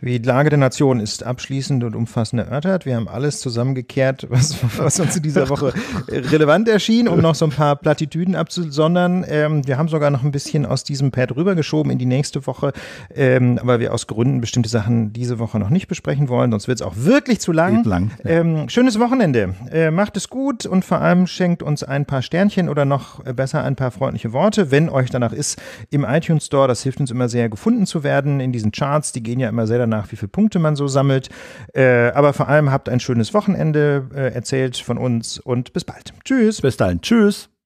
Die Lage der Nation ist abschließend und umfassend erörtert. Wir haben alles zusammengekehrt, was, was uns in dieser Woche relevant erschien, um noch so ein paar Plattitüden abzusondern. Ähm, wir haben sogar noch ein bisschen aus diesem Pad rübergeschoben in die nächste Woche, ähm, weil wir aus Gründen bestimmte Sachen diese Woche noch nicht besprechen wollen, sonst wird es auch wirklich zu lang. lang ja. ähm, schönes Wochenende. Äh, macht es gut und vor allem schenkt uns ein paar Sternchen oder noch äh, besser ein paar freundliche Worte, wenn euch danach ist, im iTunes Store. Das hilft uns immer sehr, gefunden zu werden in diesen Charts. Die gehen ja immer immer sehr danach, wie viele Punkte man so sammelt. Äh, aber vor allem habt ein schönes Wochenende, äh, erzählt von uns und bis bald. Tschüss. Bis dahin. Tschüss.